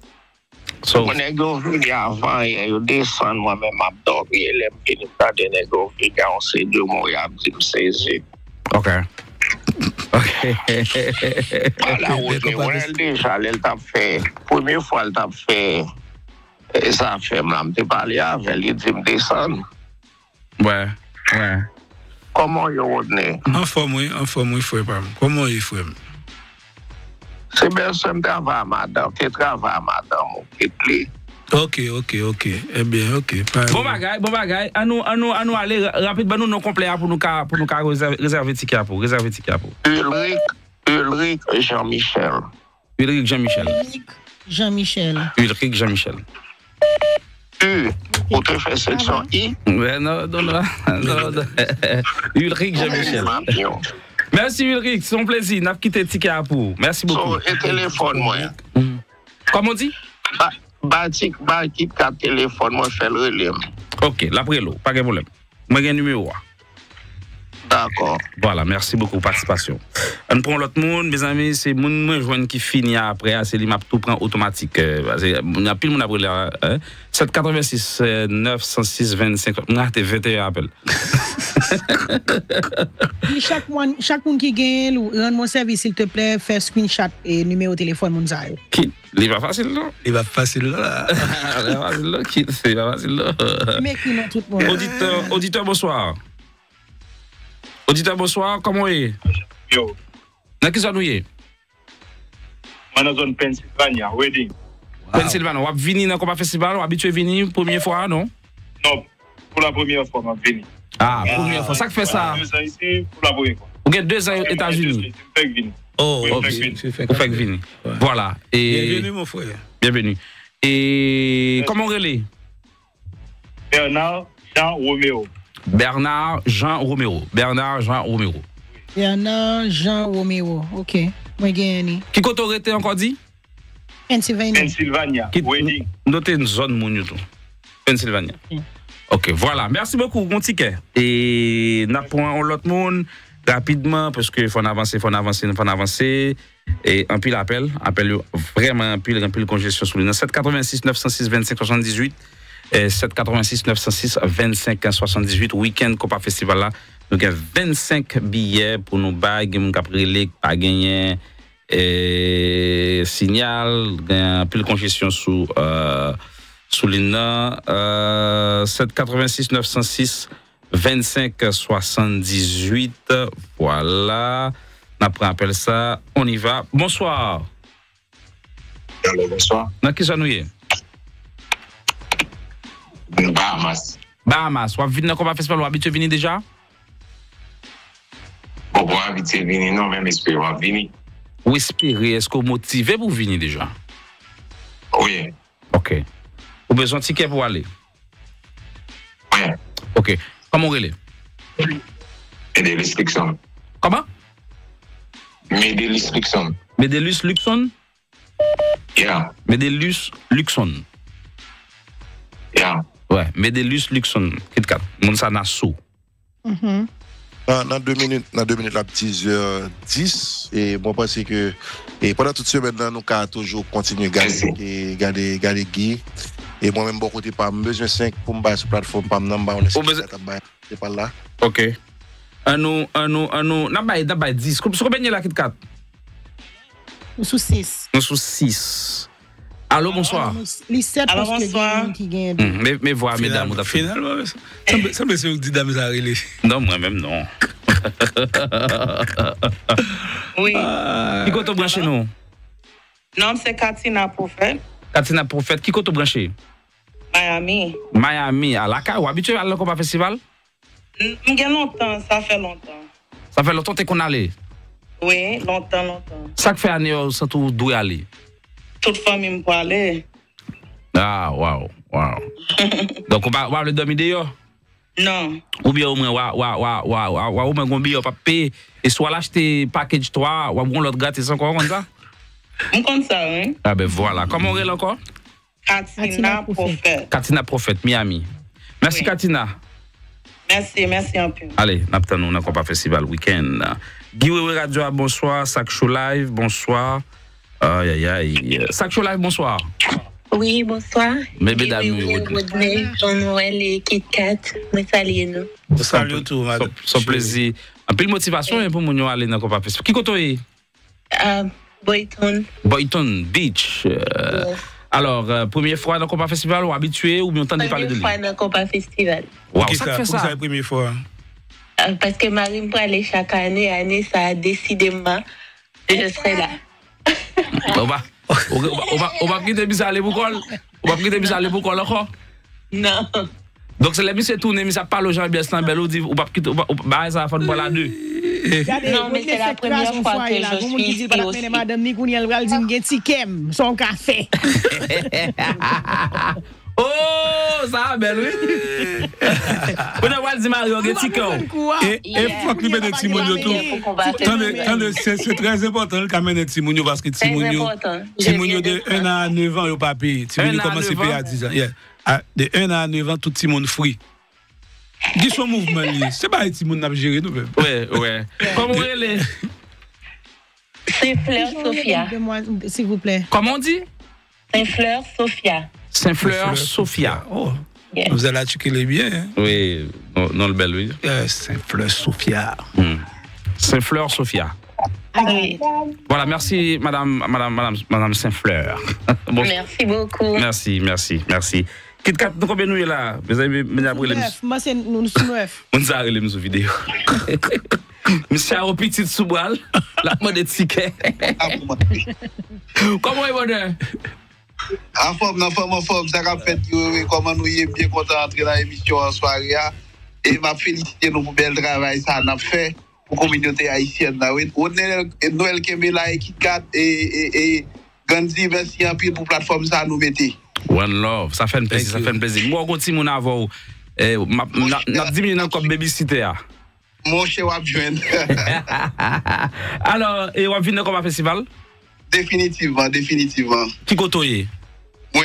So mwen e govri di avan e yon disan wame mabdok ye lem ki ni fade ne govri ki an se di yon moun yon e dim sezi. Ok. Ok. Pal a wote, mwen e li chalel tap fe, pou mi fwa tap fe, e sa fe mlam te pali avan li dim disan. Wè. Wè. Kou moun yo wote ne? An fwa mwen, an fwa mwen fwe pwem. Kou moun yo fwe mwen. C'est bien ça, un travail madame madame, Ok, ok, ok. Eh bien, ok. Bon bagay, bon bagay. nous nous, nous nous, nous nous nous nous, nous nous, pour nous réserver nous, nous, réserver Jean-Michel. Ulrich Jean-Michel. Ulric Jean-Michel. Ulrich Jean-Michel. U, I? non, Jean-Michel. Merci Ulrich, c'est un plaisir. N'a quitté ticket Merci beaucoup. le téléphone moi. Mm. Comment on dit Batik ba téléphone moi le OK, l'après l'eau, pas de problème. Moi j'ai numéro. D'accord. Voilà, merci beaucoup pour participation. On prend l'autre monde, mes amis, c'est mon moins qui finit après, c'est lui m'a tout prend automatique. On euh, a pile mon appel 786 906 25. On a 21 appels. chaque monde chaque monde qui gagne, rend mon service s'il te plaît, fais screenshot et numéro de téléphone mon zaio. Qui Il va facile non Il va facile là. Il va facile là, Il va facile Mais qui non tout le monde. Auditeur, auditeur bonsoir. Auditeur, bonsoir, comment est Yo. Dans vous êtes Moi, dans la Pennsylvania. wedding. Wow. Pennsylvanie, vous êtes venu dans le festival, vous habitué à venir première fois, non Non, pour la première fois, je suis venu. Ah, première fois, ça fait ça Deux pour la première fois. Vous avez deux ans aux États-Unis Oh, oui, okay. vous fait venir. Voilà. Et... Bienvenue, mon frère. Bienvenue. Et Merci. comment relais Bernard Jean Roméo. Bernard Jean Romero. Bernard Jean Romero. Bernard Jean Romero, ok. Qui ce ni. aurait été encore dit Pennsylvania. Pennsylvania, Wedding. Notez une zone tout Pennsylvania. ok, voilà. Merci beaucoup, mon ticket. Et n'a point l'autre monde rapidement parce que faut avancer, faut avancer, faut avancer. Et un pile appel, appel vraiment un pile, un pile congestion sous le 786 906 25 78. 786 906 25 78 week-end Copa Festival là nous avons 25 billets pour nos bagues nous avons pas gagné eh, signal un de congestion sous euh, sous l'INA 786 906 25 78 voilà après appelle ça on y va bonsoir Allô, bonsoir. Bahamas. Bahamas. Ou venu dans combat festival, ou habitué venir déjà? On va habitué venir, non, même espérer venir. Ou espérer, est-ce que vous motivez pour venir déjà? Oui. Ok. Vous besoin de ticket pour aller? Oui. Ok. Comment vous allez? Et des restrictions. Comment? Medelus Luxon. Medelus Luxon? Yeah. Medelus Luxon. Yeah. Mwen sa naso. Mm-hmm. Nan 2 minute la ptiz 10. E mwen pa se ke... E pwantan tout semen nan nou ka tojou kontinye gade gi. E mwen men bon kote pa mbezen 5 pou mbay sou platform. Pam nan mbay mwen eskise tabay. E pa la. Ok. An nou, an nou, an nou. Nan bay 10. Kou mwen sou penye la kitkat? Mwen sou 6. Mwen sou 6. Allô, ah, bonsoir. Allô, bonsoir. Mhm, mais, mais voilà, mesdames, Finalement, ça me semble que dit dames à Non, moi-même, non. oui. Ah. Qui compte brancher, non Non, c'est Katina Prophète. Katina Prophète, qui compte branché Miami. Miami, à la Vous habitué à l'Ocopa Festival longtemps, ça fait longtemps. Ça fait longtemps que tu es allé Oui, longtemps, longtemps. Ça fait année, ça euh, tout es aller toute famille me parlait. Ah, waouh, waouh. Donc, on va le domicile Non. Ou bien au moins, ou moins, combien on va payer et soit l'acheter package toi, ou on l'autre c'est encore comme ça? On compte ça, oui. Hein. Ah ben voilà. Comment on est encore? Katina Prophète. Katina Prophète, Miami. Merci Katina. Merci, merci un peu. Allez, on n'a pas festival week-end. Guy Radio, bonsoir. Sac Show Live, bonsoir. Aïe, aïe, aïe. Sacho Live, bonsoir. Oui, bonsoir. Bébé Damur. Rodney, Jean-Noël et Kit Kat. Mais salut, nous. Salut, tout, madame. Sans plaisir. Un peu de motivation hein, pour nous aller dans le compas. Qui côté euh, Boyton. Boyton Beach. Alors, euh, première fois dans le compas festival ou habitué ou bien entendu parler de lui Première fois dans le compas festival. Pourquoi ça fait ça. c'est la première fois euh, Parce que Marie me prend aller chaque année, année, ça a décidément. Je serai là. On va on va quitter Misa aller pour col. On va quitter Misa aller pour col encore. Non. Donc c'est la mise tournée, mais ça parle aux gens bien sans belle dit on va quitter on va bah, ça va faire pour la deux. Non, mais c'est la première fois que je suis ici. Vous me dites madame Nicouniel, elle dit me gagne ticket, son café. Oh, ça, belle, oui. On a Waldi Mario, Getico. Et fuck lui, ben Timounio, tout. C'est très important, quand même, Timounio, parce que Timounio, Timounio de 1 à 9 ans, il papi. pas payé. Timounio à payer à 10 ans. Ah, de 1 à 9 ans, tout Timoun free. Qui son mouvement, c'est pas Timoun qui a géré, nous, même. Ouais, ouais. Comment elle est C'est Fleur Sophia. S'il vous plaît. Comment on dit C'est Fleur Sophia. Saint-Fleur, Sophia. Oh. Vous allez articuler bien. Hein? Oui, dans le bel, oui. Euh, Saint-Fleur, Sophia. Hmm. Saint-Fleur, Sophia. Ah voilà, merci Madame, Madame, Madame, Madame Saint-Fleur. Merci beaucoup. Merci, merci, merci. Kit kat nou konbe nou Mes la? Mwen se nou sou nouef. Mwen se arelem les video. Mwen se aropi tit sou bral. La mwen de tike. Komo e mwen de? A fòm nan fòm nan fòm, zaka fèt yowè wè koman nou yè bie konta antre nan emisyon an swari ya. E ma felicitè nou mou bel dravay sa nan fè pou kominyote aisyen nan wè. O nè nou el keme la ekit kat e, e, e genzi versiyan pi pou platform sa nou bete. One love, sa fèn pezi, sa fèn pezi. Mwa konti mou nan avò ou, e, nan 10.000 nan kop baby city ya. Mwò che wap jwen. Alò, e wap vin nan koma festival? Définitivement, définitivement. Qui koto Oui,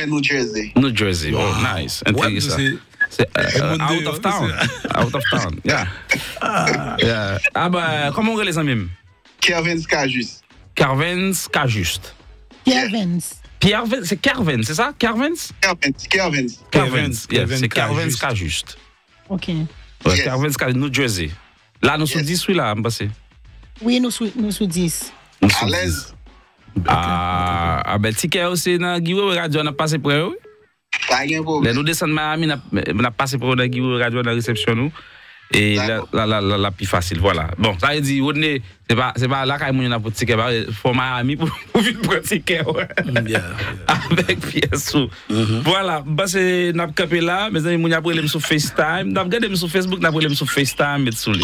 New Jersey. New Jersey, oh nice. C'est uh, out of town. out of town, yeah. Ah. yeah. Ah bah, comment on les les Kervins Kervens Kajust. Kervens Kajust. Kervens. Pierre, c'est Kervins, c'est ça Carvens Kervins, Carvens. Carvens, c'est Carvens Kajust. Ok. Ouais, Kajust, New Jersey. Là, nous sommes 10, oui, là, Mbassé. Oui, nous sommes 10. À l'aise. Ah, ah ben si kè ou se radio, on a passé nan pase pre ou? Pa gen pou. Le Miami on a passé ou nan giwe ou radyo nan Et la, la, la, la, la plus facile, voilà. Bon, ça veut dire, est, c'est pas, c'est pas là qu'il y a un ticket, il faut Miami pour, pour vivre pratiquer, Bien. Avec Piesou. Mm-hmm. Voilà, bah, c'est, n'a pas là, mais amis, on a pris sur FaceTime, n'a pas regardé sur Facebook, n'a pas sur FaceTime, et sur les.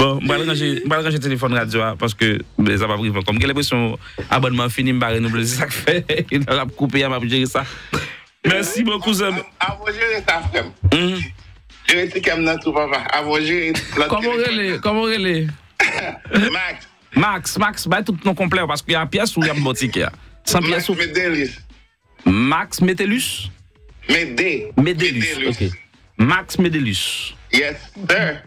Bon, mwen alranje telefon radywa, paske, mwen alranje telefon radywa, komge le pou yon abonman finim, barre nou blezak fe, yon ap koupe yon ap jere sa. Mensi mwen kouzem. Avonjere taf kem. Jere te kem nan tou papa. Avonjere. Komore le, komore le. Max. Max, Max, bade tout nou komplem, paske yon ap piasou, yon ap botik ya. San piasou. Max Medelius. Max Metelius? Mede. Medelius, ok. Max Medelius. Yes, sir. Max Medelius.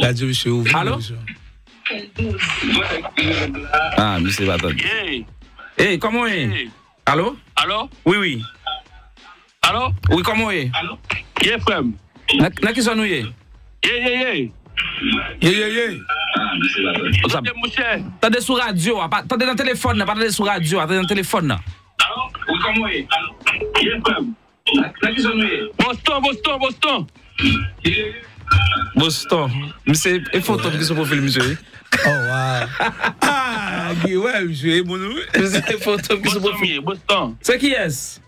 La ouvre. Allô? Ah, monsieur Baton. Hey. comment est? Allô? Allô? Oui, oui. Allô? Oui, comment est? Allô? est frère. N'a qui sonne? Yeah, yeah, monsieur. Attendez yeah, yeah. Attendez ah, sou radyo, tande nan hein, Attendez nan, tande T'as des téléphone. à hein, hein, Dieu. Allô Oui, dans Allô? Allô Oui, frère. est nous Boston, Boston, Boston. Boston. c'est une photo que sur profil, monsieur. Oh, wow. ah, ouais, monsieur, mon nom. Monsieur, profil. Boston. C'est qui est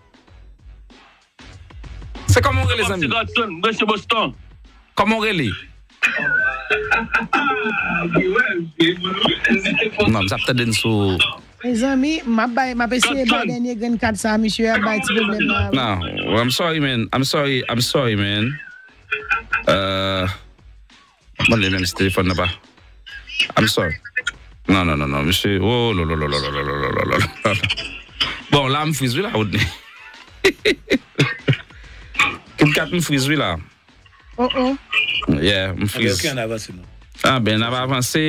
C'est comment on les amis? Monsieur Boston. Comment on les? Non, Mes amis, ma ma je suis monsieur, hein. Non, I'm sorry, man. I'm sorry, I'm sorry, man. Mwen le men si telefon naba I'm sorry Non, non, non, non, monsi oh, oh, Bon, la m fwiz wila wote Kim kat m fwiz wila Yeah, m fwiz A, ben n ap avanse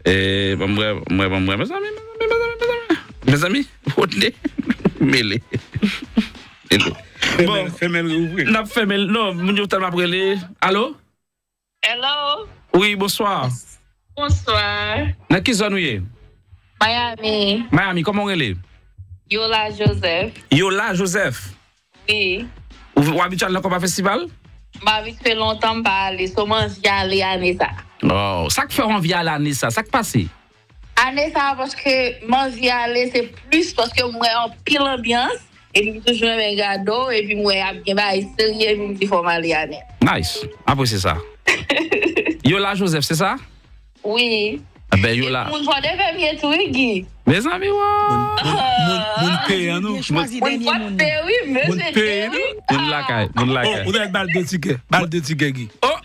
Mwè, mwè, mwè, mwè, mwè, mwè, mwè Mwè zami, wote Mele Mele Bon, femelle non, mon Dieu, t'as m'appelé. Allô? Hello? Oui, bonsoir. Bonsoir. Dans quelle zone est? Miami. Miami, comment vous allez Yola Joseph. Yola Joseph? Oui. vous habitez à l'Encopa Festival? M'habitué bah, fait longtemps pas bah, aller, seulement j'y aller à Nessa. Oh, ça que fait envie à l'année ça, ça que passe? Année ça, parce que moi j'y aller, c'est plus parce que moi en pile ambiance. E li mwen toujwen men gado, e pi mwen apke ba, e se liye e mwen ti foman liyane. Nice. Apo se sa. Yola Josef, se sa? Oui. Ape eh yola. Mwen fwa de e pe mwen ah. touye, gi. Mwen fwa de e pe mwen touye, gi. Ah. Mwen lakay, mwen lakay. O, mwen ek bal de tike, bal de tike, gi. Oh,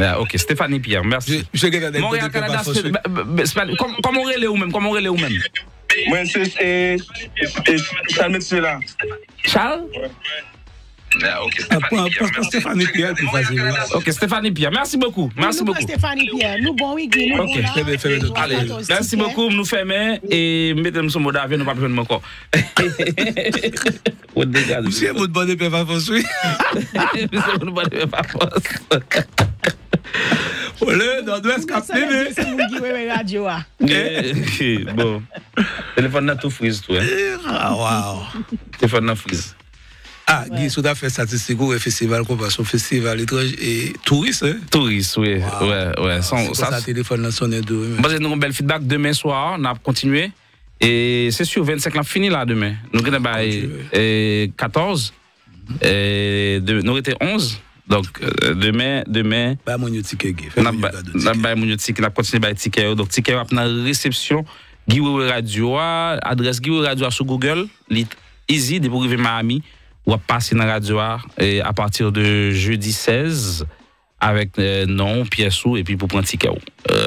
Ah, ok, Stéphanie Pierre, merci. Je, je Montréal, Canada, bah, bah, comme on relève ou même, comme on relève ou même. Moi, c'est Charles Charles ah, ok, ah, Stéphanie Pierre, merci beaucoup. Merci beaucoup. Stéphanie Pierre, nous bon, oui, nous okay. fait, Allez, merci beaucoup, nous fermons et mettez-nous sur d'avion, nous vous pas pas Ah, ouais. Guy fait statistique au festival compassion, festival étrange et touriste. Hein? Touriste, oui. Wow. Ouais, ouais. Ah, sans, ça, ça téléphone la sonne deux. Bon, nous un bel feedback demain soir, on a continué. Et c'est sûr, 25 ans fini là demain. Nous avons ah, 14, et de, nous étions 11. Donc, euh, demain, demain. Bah, mon ticket, On a mon ticket, on a continué à ticket. Donc, ticket, on a réception. Guy Radio, adresse Guy Radio sur Google, easy, de pour arriver Miami. Wap pasi nan radywar, e, a partir de jeudi 16, avek e, nan piye sou, epi pou pran tike ou. E,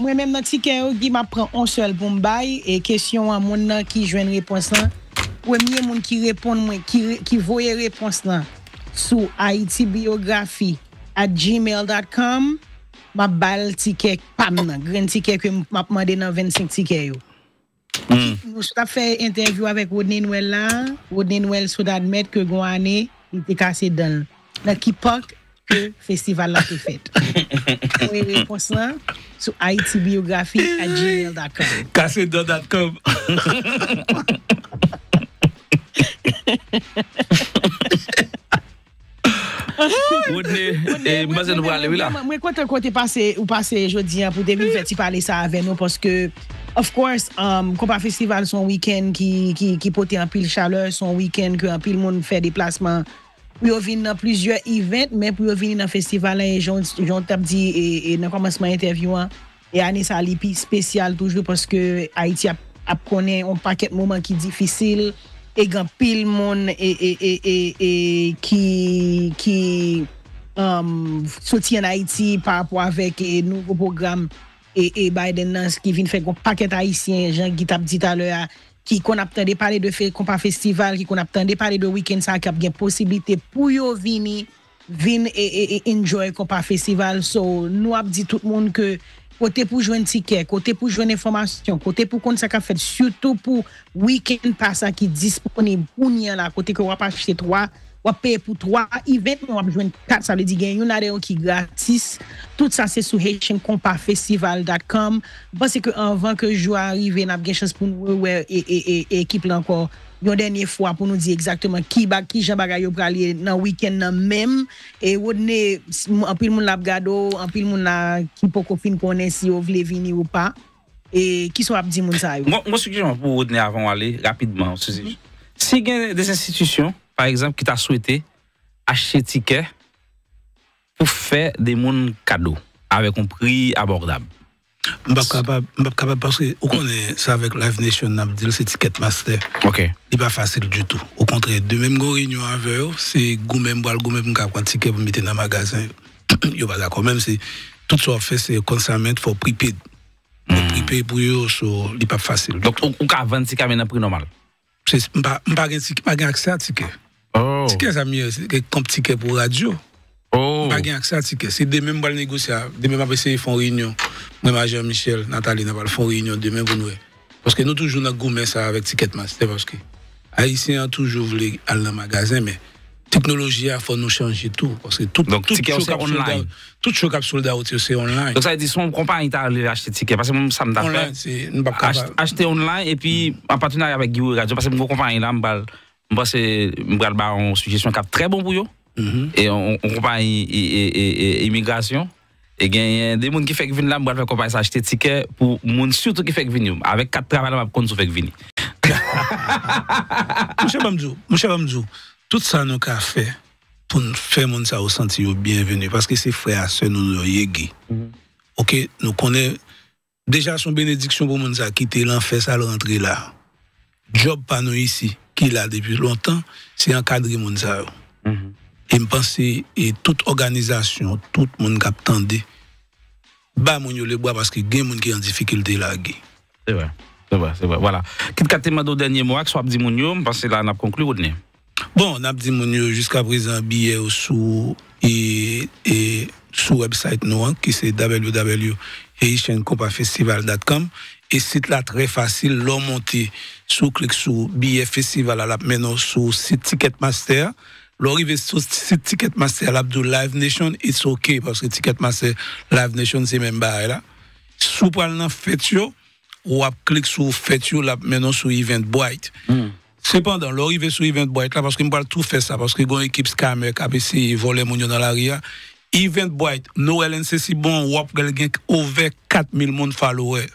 mwen men nan tike ou, di ma pran on sol pou m bay, e kesyon an moun nan ki jwen repons nan, mwen men moun ki repon mwen, ki voye repons nan, sou itbiografi at gmail.com, ma bal tike, pa mnen, gren tike, mwen mwen den nan 25 tike ou. Mwen sou ta fè interview avèk Wodney Noel la Wodney Noel sou ta admèt kè gwa anè I te kase don La ki pak kè festival la te fèt Mwen wè responsan Sou itbiografi Kase don dat kom Mwen kontè kontè pase Ou pase jodi an pou devin Vè ti pale sa avè nou poske Of course, kompa um, festival son week-end ki pote an pil chaleur, son week-end ki an pil moun fè deplasman, pou yo vini nan plizye event, men pou yo vini nan festival, eh, eh, eh, an yon tabdi, an yon komanseman interviyouan, an yon salipi spesyal toujou, paske Haiti ap konen an paket mouman ki difisil, e gan pil moun ki um, soti an Haiti pa apwa vek nou program E, e Biden nan se ki vin fè kon paket a isyen, Jean-Guy tap dit alè a, ki kon ap tèndè pale de kompa festival, ki kon ap tèndè pale de week-end sè a kap gen posibilite pou yo vini, vin e, e, e enjoy kompa festival. So nou ap dit tout moun ke, kote pou jwen tikè, kote pou jwen informasyon, kote pou kont sè a kap fèd, sütou pou week-end pasa ki disponè bounyen la, kote pou wap ap fèd wap, wap pay pou 3, event moun wap jwen 4, sa wle di gen, yon ade yon ki gratis, tout sa se sou HeshenKompaFestival.com, bas se ke anvan ke jwa arive na gen chans pou nou wè ekip lankor, yon denye fwa pou nou di ekzakteman ki bak ki jaba gaya yo pralye nan wiken nan mem, e wadne, anpil moun la bgado, anpil moun la kipo kopin konen si yo vle vini ou pa, e kis wap di moun sa yon. Monsi ki jwa moun pou wadne avan wale, rapidman, sisi. Si gen des institisyon, par exemple, qui t'a souhaité acheter ticket pour faire des cadeaux avec un prix abordable. Je ne suis pas capable parce que on mm. connaît ça avec Live Nation, c'est Master. Ok. n'est pas facile du tout. Au contraire, de même que réunion avec eux, c'est vous-même, vous-même, un ticket pour mettre dans le magasin. pas d'accord. Même tout ce qu'on fait, c'est consommer, il faut Pour mm. Prépayé pour eux, n'est pas facile. Donc, on va vendre tickets à un prix normal. Je n'ai pas accès à ticket. Oh. Ticket, ça mieux, c'est comme ticket pour radio. Oh. Pas gain à ticket. C'est demain, je vais négocier. Demain, je vais essayer de faire une réunion. Moi, Jean-Michel, Nathalie, on va faire une réunion demain pour nous. Parce que nous, toujours, nous gommé ça avec ticket C'est parce que Haïtiens, toujours, voulu aller dans le magasin, mais technologie, il faut nous changer tout. Parce que tout, Donc, tout, ticket, c'est online. Tout ce cap soldat, c'est online. Donc, ça veut dire, si on compagnon il t'a allé acheter ticket. Parce que moi, ça me t'a fait. Acheter online et puis, en partenariat avec Guillaume Radio, parce que mon compagnie, là, me moi, c'est Bralba en suggestion qui suggestion très bon bouillon. Mhm. Et on, on l'immigration. immigration. Et il y a des gens qui font venir là, je vais compagnie acheté des tickets pour les gens qui font venir. Avec quatre travail, je vais faire venir. les gens. Monsieur Monsieur tout ça nous a fait pour nous faire les gens sentir bienvenus. Parce que c'est frère, soeur, nous sommes mm Ok, nous connaissons déjà son bénédiction pour les gens qui quitté l'enfer, ça rentrer là. Job pas nous ici qui l'a depuis longtemps, c'est encadrer mon ça. Mhm. Et me penser et toute organisation, tout le monde qui attendait bah mon le bois parce que des gens qui en difficulté là. C'est vrai. C'est vrai, c'est vrai. Voilà. Quitte qu'à au dernier mois, que soit dit mon parce que là on a conclu Bon, on a dit mon jusqu'à présent billet sous et et sous website noir, hein, qui c'est www.haitiancompafestival.com e et site là très facile l'ont monté sous clique sous billet festival à maintenant menon sous site Ticketmaster. Lò sur site Ticketmaster à Live Nation, it's ok, parce que Ticketmaster, Live Nation c'est même pas là. sous pral nan Fetio, ou ap clique sur Fetio là la menon sur Eventbrite. Cependant, lò sur event hmm. Eventbrite que parce m pral tout fait ça parce que ekip équipe scammer ese volé moun dans dans la ria, Eventbrite, nous, elen si bon, ap gel genk 4000 moun follower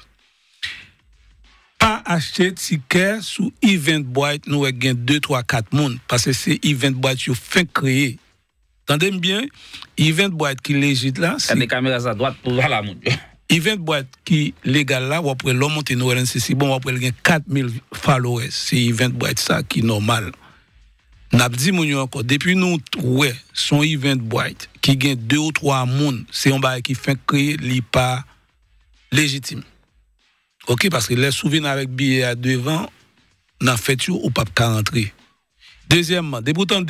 pas acheté ticket sur event boite nous avons 2, 3, 4 parce que que event boite qui fait créer Tandem bien, event boite qui legit la... Si... Kade kamera sa doat la moun. event boite légal là la, wapre lò monte nou RNCC, bon wapre gen 4000 followers. c'est event boite qui est normal. n'a dit dit, encore depuis nous nou son event boite qui gen 2 ou 3 monde c'est un ba qui fait créer li pas légitime. Ok, parce que les souvenirs avec billets à devant, n'a fait ou pas qu'à rentrer. Deuxièmement, déboutant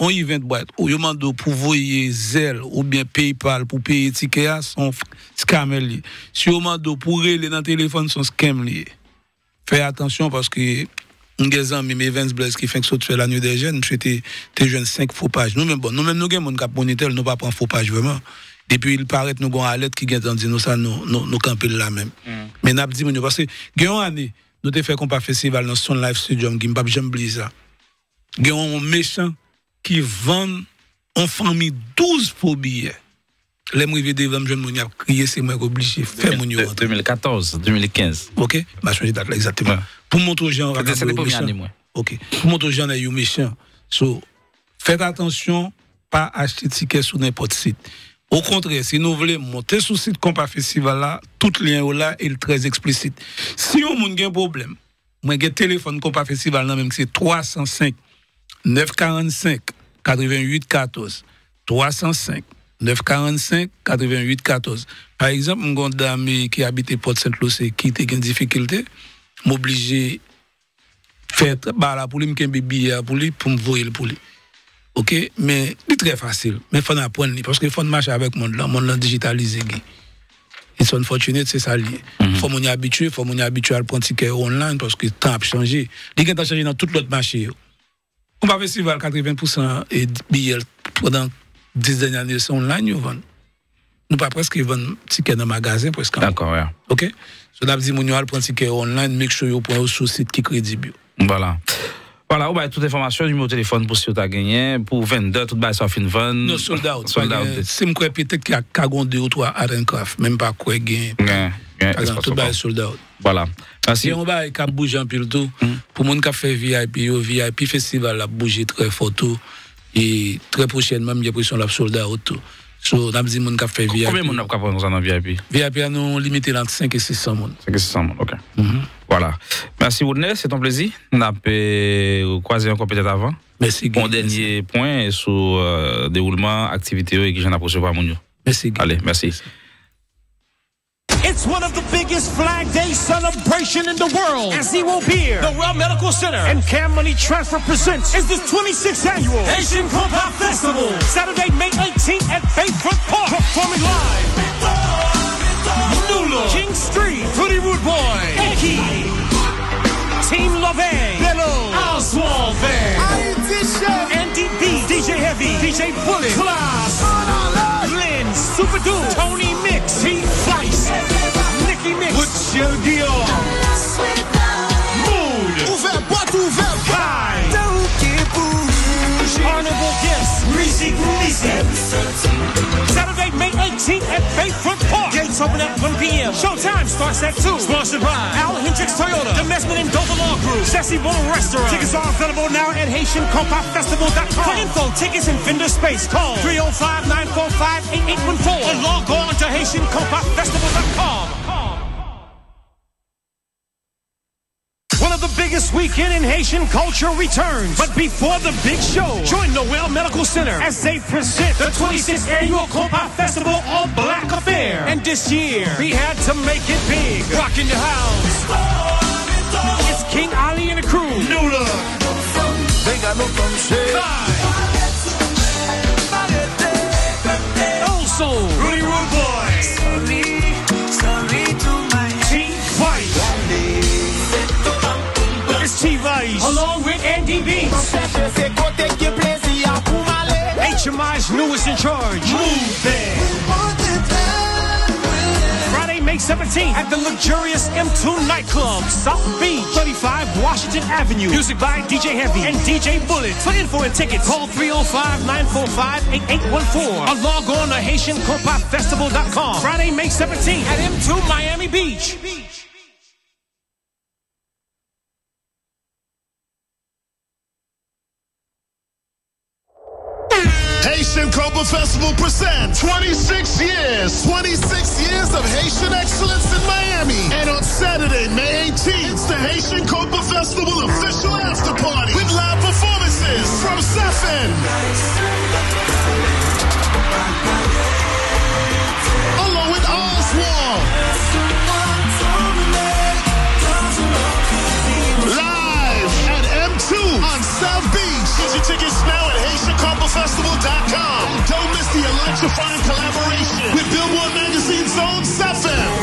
on y vient 20 boîtes, ou demande pour voyer Zelle ou bien PayPal pour payer ticket, son scam lié. Si on pour dans le téléphone, son scam Fais attention parce que des mais mes Vince blesses qui fait que fait la nuit des jeunes, es jeune 5 faux pages. Nous-mêmes, bon, nous-mêmes, nous avons mon mêmes nous nous pas faux pages vraiment. Depuis il paraît nous avons alerte qui gagne nous ça nous nous, nous camper là même. Mais mm. Mais n'a dit nous parce que année nous avons fait un festival dans son live studio qui pas jamais oublier ça. Gagne un méchant qui vend en famille 12 pour billets. Les de devant jeune mon a crié c'est moi obligé faire mon 2014 2015. OK, m'a changé date exactement. Pour montrer aux gens c'est pas bien, moi. OK. Pour montrer aux gens les méchants. So faites attention pas acheter tickets sur n'importe site. Au contraire, si nous voulons monter sur le site Compa Festival là, tout lien là est très explicite. Si on a un problème, moi j'ai téléphone Compa Festival même c'est 305 945 88 14 305 945 8814 Par exemple, une dame qui habitait port saint et qui a une difficulté, m'obliger faire bah pour lui pour lui pour me voir pour lui. OK, mais c'est très facile. Mais il faut apprendre parce qu'il faut marcher avec le monde, le monde digitalisé. Ils sont fortunés, c'est ça. Il mhm. Faut faut qu'on habitué, faut soient habituer à le en online parce que le temps a changé. Les gens ont changé dans tout l'autre marché. On va suivre 80% et billets pendant 10 dernières années sont ligne ils vendent. Nous pas presque vendre ticket dans le magasin D'accord, ouais. OK. Je so, dit, on un ticket online, make sure un sur site qui est crédible. Voilà. Voilà, ben, toutes les informations, information, numéro de téléphone pour si vous avez gagné, pour 22, tout ben, ça fin de vente. Non, sold out. Sold out. Si je crois peut-être qu'il y a 42 ou 3 Arencraft, même pas quoi gagner. Tout ça ben, sold out. Voilà. Merci. Si on va cap bouger en pile tout, hmm. pour les gens qui fait VIP, au VIP Festival, la bouger très fort tout. Et très prochainement, j'ai l'impression que la sold out tout. So, n'a dit moun kap fait VIP. Combien de moun kap présent dans VIP VIP a nous limité entre 5 et 600 personnes. 5 et 600 personnes, OK. Mhm. Voilà. Merci Woodney, c'est ton plaisir. On a croisé encore peut-être avant. Merci Mon dernier point sur le euh, déroulement activité et qui j'en ai pour mon Merci Allez, merci. It's one of the biggest Flag Day celebration in the world. As he will be the World Medical Center and Cam Money Transfer presents is the 26th annual Haitian Pump Festival. Saturday, May 18th at Bayfront Park. Performing live. King Street, Pretty Wood Boy, Eki, Team Love, Bello, Oswald, Andy B, DJ Heavy, DJ Bullet, Class, Lynn, Super Dude, Tony Mix, T Flight funky mix. Put your gear Mood. Ouvert, boîte ouverte. High. T'as où qui bouge. Honorable guests. Music, music. Saturday, May 18th at Bayfront Park. Gates open at 1 p.m. Showtime starts at 2. Sponsored by Al Hendricks Toyota. The Messman and Dover Law Group. Sassy Bone Restaurant. Tickets are available now at HaitianCompopFestival.com. For info, tickets, and vendor space, call 305-945-8814 or log on to HaitianCompopFestival.com. One of the biggest weekend in Haitian culture returns. But before the big show, join Noel Medical Center as they present the 26th annual Compa Festival All Black Affair. And this year, we had to make it big. Rocking the house. it's King Ali and the crew. New They got no fun. Old soul. Rudy Rude It's newest in charge. Move there. Friday, May 17th at the luxurious M2 nightclub, South Beach, 35 Washington Avenue. Music by DJ Heavy and DJ Bullet. For info and tickets, call 305-945-8814 or log on to HaitianCompafestival.com. Friday, May 17th at M2 Miami Beach. Festival presents 26 years, 26 years of Haitian excellence in Miami. And on Saturday, May 18th, it's the Haitian Copa Festival official after party with live performances from Sefin. to find collaboration with Billboard Magazine's own Sefem.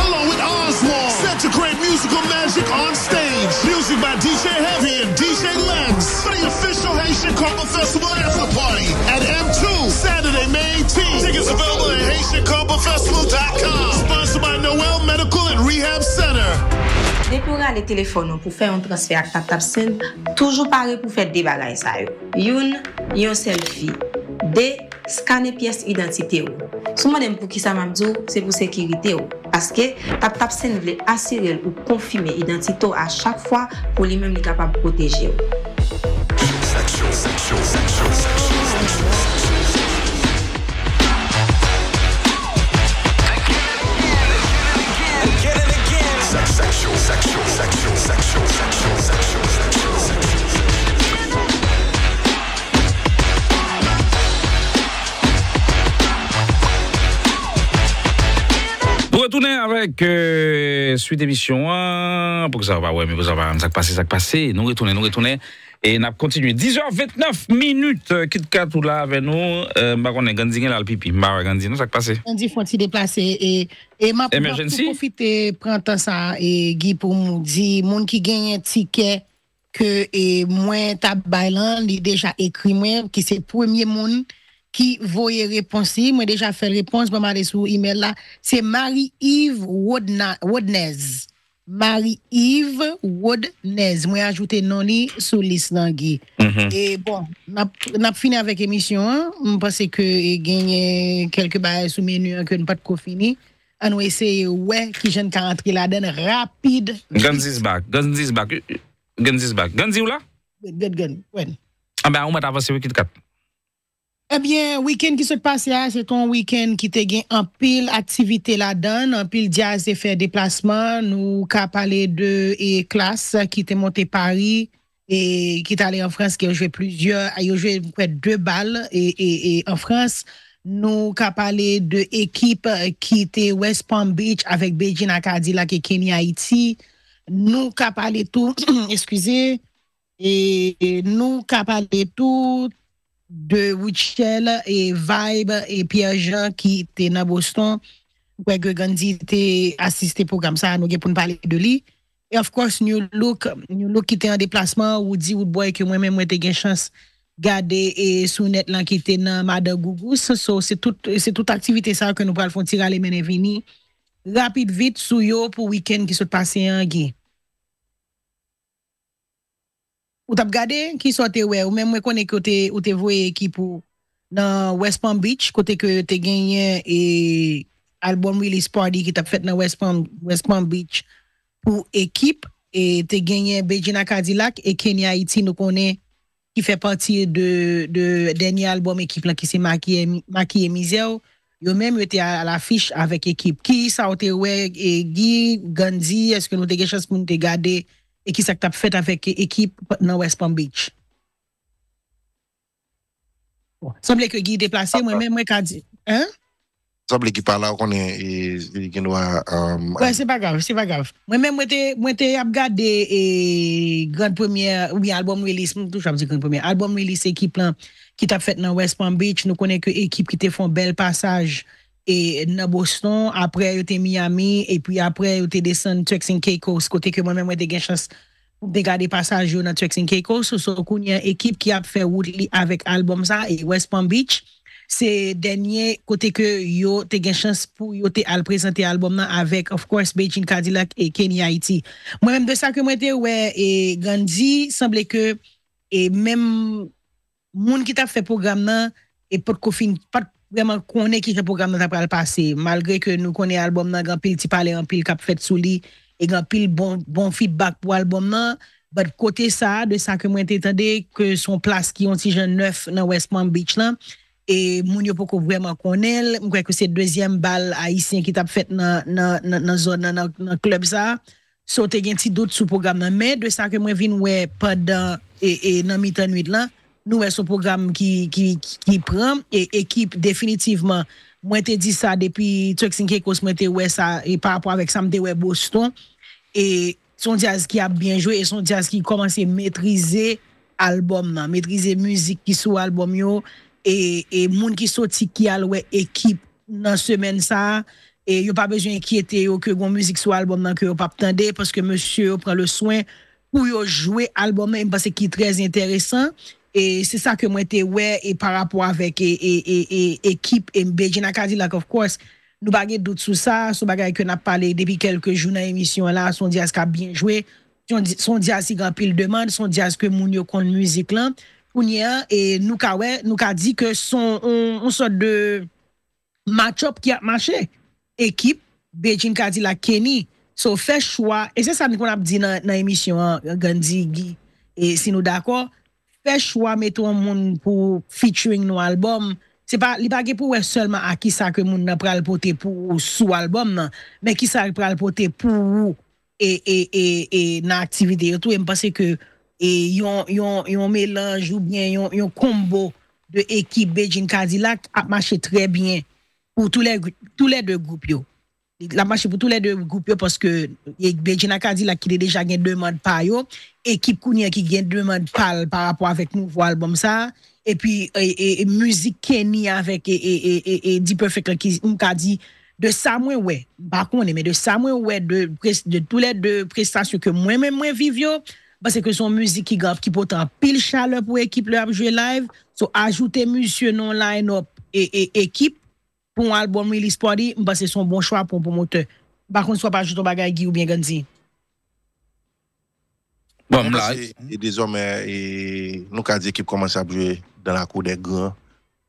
Along with Oswald, set to create musical magic on stage. Music by DJ Heavy and DJ Legs. for the official Haitian Combo Festival After Party at M2, Saturday, May 18th. Tickets available at HaitianCombofestival.com. Sponsored by Noel Medical and Rehab Center. Reporan le telefonon pou fè yon transfer ak ta TAPSEN, toujou pare pou fè dibalay sa yo. Yon, yon selfie. De, skane piyes identite yo. Soumane pou ki sa mamdou, se pou sekirite yo. Paske, ta TAPSEN vle asirel pou konfime identite yo a chak fwa pou li men li kapab proteje yo. retourner avec euh, suite émission. Hein, pour que ça va, ouais, mais vous ça un ça passé ça passé Nous retournons, nous retournons. Et a continué. 10h29 minutes. Euh, Kit Kat ou là avec nous. Euh, bah, on est gandingé là le pipi. Bah, gandingé, nous, ça passe. On dit, faut-il déplacer. Et, et ma profiter, prendre temps ça, et Guy pour nous dire, monde qui gagne un ticket que, et moins tab bailant, il déjà écrit moi, qui c'est premier monde Ki voye reponsi, mwen deja fè repons mwen male sou email la, se Marie-Yves Wodnez Marie-Yves Wodnez, mwen ajoute noni sou lis langi mhm. E bon, nap finè avèk emisyon mwen pase ke e genye kelke baye sou menye akèn pat kofini, an wè se wè ki jen kan atri la den rapide Gen zis bak, gen zis bak Gen zis bak, gen zi ou la? Gen, gen, wen A ah mwen avansi wèkit kat Eh bien, week-end qui se passe c'est un week-end qui te gagné en pile activité là-dedans, en pile jazz et fait déplacement. Nous, avons parlé de et classe qui montée monté Paris et qui est allé en France, qui a joué plusieurs, a joué deux balles et, en France. Nous qu'à parler de équipe qui était West Palm Beach avec Beijing Acadie et Kenya Haïti. Nous parlé de tout, excusez, et nous parlé parler tout de Wichelle e Vibe e Pierre-Jean ki te na Boston wèk gwen di te asiste pou gam sa nou gen pou nou pale de li. E of course, nou luk ki te an deplasman wou di wout boy ki mwen men mwen te gen chans gade e sou net lan ki te nan Madagougous. So, se tout aktivite sa ke nou pral fon tira le men evini. Rapit vit sou yo pou wiken ki sot pase an gen. Ou tap gade, ki sa te we, ou men mwen konen ki ou te vwe ekip ou nan West Palm Beach, kote ke te genyen e albom Willis Party ki tap fet nan West Palm Beach pou ekip, e te genyen Beijing Akadilak e Kenya Iti nou konen ki fe patir de denye albom ekip la ki se maki emize ou, yo men mwen te al afish avek ekip ki sa ou te we, e gi, ganzi, eske nou te genye chans pou nou te gade, Eki sa ki tap fèt avèk ekip nan West Palm Beach. Sambè kè gi deplase, mwen ah, ah. mè mwen kadi. Sambè ki pala ou konen e, e gen do a... Um, mwen mè mwen te ap gade e grand premier, oui album release, mwen touj ap di grand premier. Album release ekip lan ki tap fèt nan West Palm Beach, nou konen kè ekip ki te fon bel passage. E na Boston, apre yo te Miami, epi apre yo te desen Trexing K-Course, kote ke mwen mwen te gen chans de gade pasaj yo nan Trexing K-Course, sou sou kou nye ekip ki ap fe wout li avek albom sa, e West Palm Beach, se denye kote ke yo te gen chans pou yo te alp prezante albom nan avek, of course, Beijing, Cadillac, e Kenya, Haiti. Mwen mwen de sa ke mwen te we, e Gandhi, semble ke, e men moun ki ta fe program nan, e pot kofin, pot profan Vreman konen ki ke program nan tap pral pase, malgre ke nou konen albomen nan gen pil tipal e gen pil kap fet sou li, e gen pil bon, bon feedback pou albomen nan, bat kote sa, de san ke mwen te tende, ke son plas ki yon si jen 9 nan West Palm Beach lan, e moun yo poko vreman konen, mwen kweke se dwezyen bal a isen ki tap fet nan klub sa, sote gen ti dout sou program nan, men de san ke mwen vin we pad e, nan mi tanwit lan, Nou wè sou program ki pran, e ekip definitivman. Mwen te di sa depi Tuxin Kekos, mwen te wè sa, e pa apwa wèk samde wè Boston, e son diaz ki ap bien jwè, e son diaz ki komanse metrize albomen nan, metrize müzik ki sou albomen yo, e, e moun ki sou tikial wè ekip nan semen sa, e yo pa bejwen ekiete yo ke yo gwen müzik sou albomen nan, ke yo pa ptande, paske monsye yo pran le swen pou yo jwè albomen, e mwen se ki trez enteresan, E se sa ke mwen te wè e par rapport avèk e, e, e, e ekip e mbejina ka di lak of course. Nou bagè dout sou sa, sou bagè ekon ap pale debi kelke jou nan emisyon la, son di as ka bin jwè, son di as i gampil demand, son di as ke moun yo kon müzik lan. Pounye an, nou ka wè, nou ka di ke son, nou sa de match up ki ap mache ekip, bejina ka di lak keni, sou fè choua, e se sa mwen ap di nan emisyon an gandji gi, e si nou d'akòr, Chwa meton moun pou featuring nou albom Se pa li bagi pou wef selman A ki sa ke moun nan pral pote pou sou albom nan Men ki sa pral pote pou e, e, e, e nan aktivite Yo tou em pase ke Yon melanj ou bien Yon kombo De ekip Beijing Kazilak A mache tre bien Pou tou le de group yo La manche pou tout lè de goup yo, poske yè Bejina Kadzi la, ki lè deja gen dè mèd pa yo, ekip Kounia ki gen dè mèd pal pa rapò avèk nou vò albòm sa, epi müzik ken ni avèk e Deep Perfectal ki mka di de sa mwen wè, bakon eme, de sa mwen wè, de tout lè de prestasyon ke mwen mè mwen viv yo, basè ke son müzik ki gav, ki potan pil chalop ou ekip lè ap jwe live, so ajoute mûsye non line-up e ekip, Pou an albouan mou ili spondi, mba se son bon chwa pou mpou mwote. Bakon sou pa joutou bagay gi ou bien genzi. Mwen bon, mlaj. E dezorme, nou ka di ekip komanse ap jwe dan la kou de gran.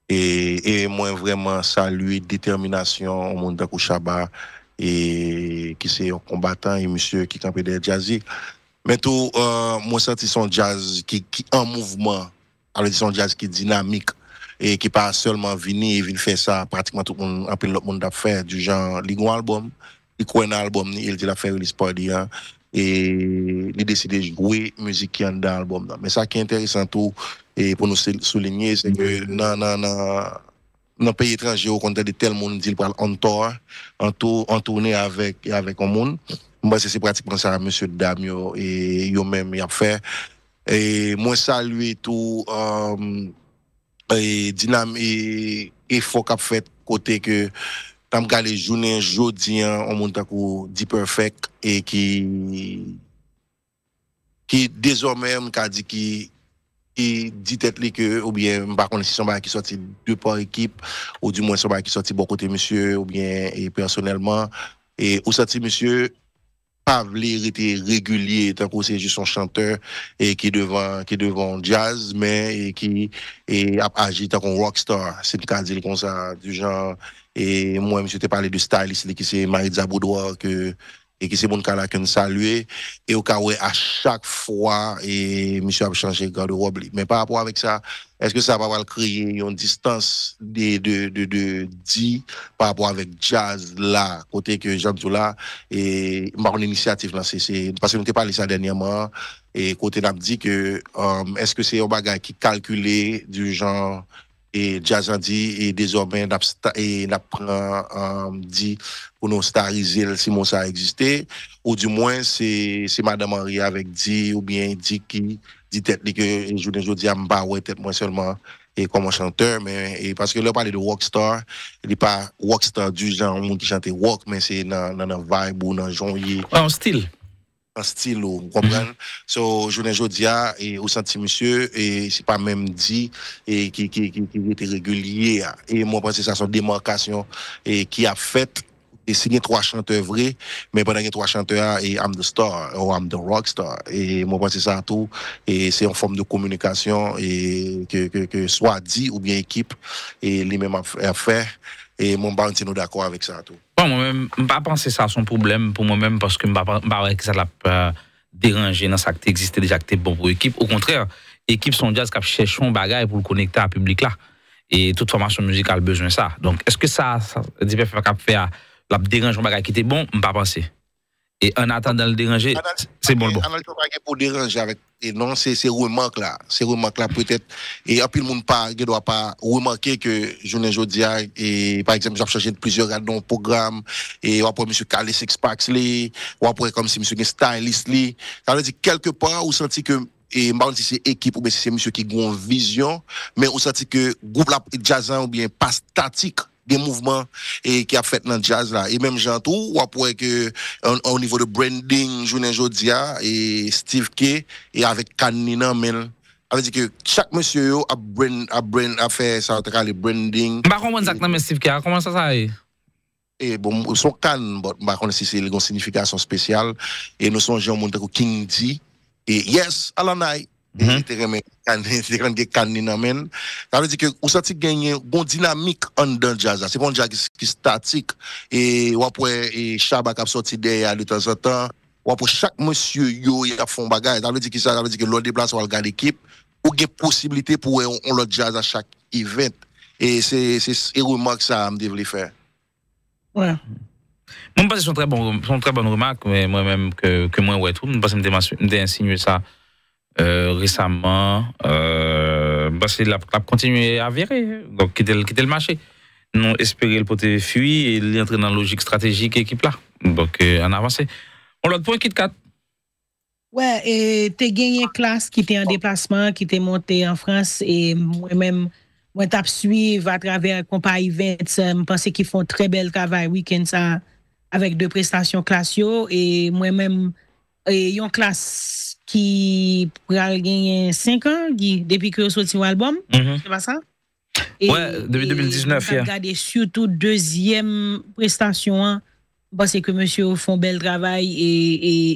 E mwen vreman salu, determinasyon, mwen dako chaba. E ki se yon kombatan, e msye ki kampede jazi. Mwen tou euh, mwen senti son jazi ki an mouvman. Alon di son jazi ki dinamik. et qui pas seulement venir et fait ça pratiquement tout le monde, un peu l'autre monde a fait du genre, il un album, il un album, il a fait faire release party, hein, et il décide de jouer musique qui est dans l'album. Mais ça qui est intéressant tout, et pour nous souligner, c'est que dans non, non, dans pays étranger, au contraire de tel monde, dit en tour, en, tour, en tournée avec, avec un monde. Moi, c'est pratiquement ça, monsieur Damio, et yo-même, il a fait. Et moi, saluer tout, euh, E dinam e, e fok ap fèt kote ke tam gale jounen jodi an an moun takou di perfek e ki dezon men mkadi ki di tet li ke ou bien mba konesi son bay ki soti dupan ekip ou di mwen son bay ki soti bon kote msye ou bien e personelman e ou soti msye. pas était régulier tant qu'on c'est juste un chanteur et qui devant qui devant jazz mais et qui et agit tant qu'on rockstar c'est le dire comme ça du genre et moi je t'ai parlé de styliste qui c'est Marie Zaboudoir que et qui c'est bon qu'elle qui qu'un saluer et au cas où à chaque fois et monsieur a changé garde-robe mais par rapport avec ça est-ce que ça va avoir créer une distance de, de, de, de, dit par rapport avec jazz là, côté que Jean là, et mon initiative là, c'est, parce que nous t'ai parlé ça dernièrement, et côté n'a dit que, euh, est-ce que c'est un bagage qui calculait du genre, et jazz en dit, et désormais, n'a um, dit, pour nous stariser si mon ça existait, ou du moins, c'est, c'est madame Henri avec dit, ou bien dit qui, dit tête que je ne suis pas ouais moi seulement et comme un chanteur mais et parce que là parler de rockstar il est pas rockstar du genre qui chante rock mais c'est dans dans un vibe ou dans genre Un style Un style vous comprenez so je ne dis et au senti monsieur et c'est pas même dit et qui qui était régulier et moi pense que ça sont démarcation et qui a fait signé trois chanteurs vrais, mais pendant qu'il y a trois chanteurs, et I'm the star, ou I'm the rock star. Et moi, c'est ça tout. Et c'est une forme de communication, et que, soit dit ou bien équipe, et les mêmes à faire. Et mon banc, nous d'accord avec ça tout. moi-même, je ne pas penser ça son problème pour moi-même, parce que je ne pense pas que ça l'a dérangé dans ça qui existait déjà, qui bon pour l'équipe. Au contraire, l'équipe son jazz qui cherche un bagage pour le connecter à public là. Et toute formation musicale a besoin de ça. Donc, est-ce que ça, a fait la dérange, on bagage qui était bon, on pas penser. Et en attendant le déranger, c'est bon. bon. pour déranger avec. Et non, c'est ces remarques-là. Ces remarques-là, peut-être. Et puis, le monde ne doit pas remarquer que, journée Jodia, et par exemple, j'ai changé de plusieurs radons dans le programme, et après, M. Calais Sixpacks, ou après, comme si M. Stylist, ça veut dire, quelque part, on sentit que et m'a si c'est équipe ou bien c'est monsieur qui a une vision mais on sentit que groupe la jazzan ou bien pas statique des mouvements et qui a fait dans le jazz là et même Jean tout ou après que au niveau de branding Journée Jodia et Steve K et avec Canina Mel avec que chaque monsieur a brand a brand a fait ça le branding bah comment ça que Steve K comment ça ça et bon son can bon bah si c'est une signification spéciale et nous sommes gens monde King D et yes Alanai Mm -hmm. C'est quand il y a canne main. Ça veut dire que vous sentez gagner bon dynamique en dans jazz. C'est un jazz qui statique et ou après et Chaba qui sorti derrière de temps en temps. Ou pour chaque monsieur yo il a un bagage. Ça veut dire que ça, ça veut dire que l'on déplace ou regarde l'équipe ou gain possibilité pour on, euh, on l'autre jazz à chaque event. Et c'est c'est remarque ça je devrait faire. Ouais. Moi, je pense que c'est une très bonne, très bonne remarque, moi-même, que, que moi, ouais, tout. Je pense que je me insinué ça euh, récemment, euh, bah, c'est la, continuer à virer, donc quitter le, le marché. Nous espérons le poter fuir et entrer dans la logique stratégique équipe là. Donc, euh, on l'a avancé. On l'autre point, 4. Ouais, et t'es gagné classe qui était en déplacement, qui était monté en France et moi-même, moi t'as suivre à travers compagnie 20, je pense qu'ils font très bel travail week-end ça avec deux prestations classio et moi-même ils une classe ki pral genyen 5 an, depi ki yo sou ti w albom, se ba sa? Ouè, 2019, ya. Soutou, dezyem prestasyon an, bas se ke monsye yo fon bel travay,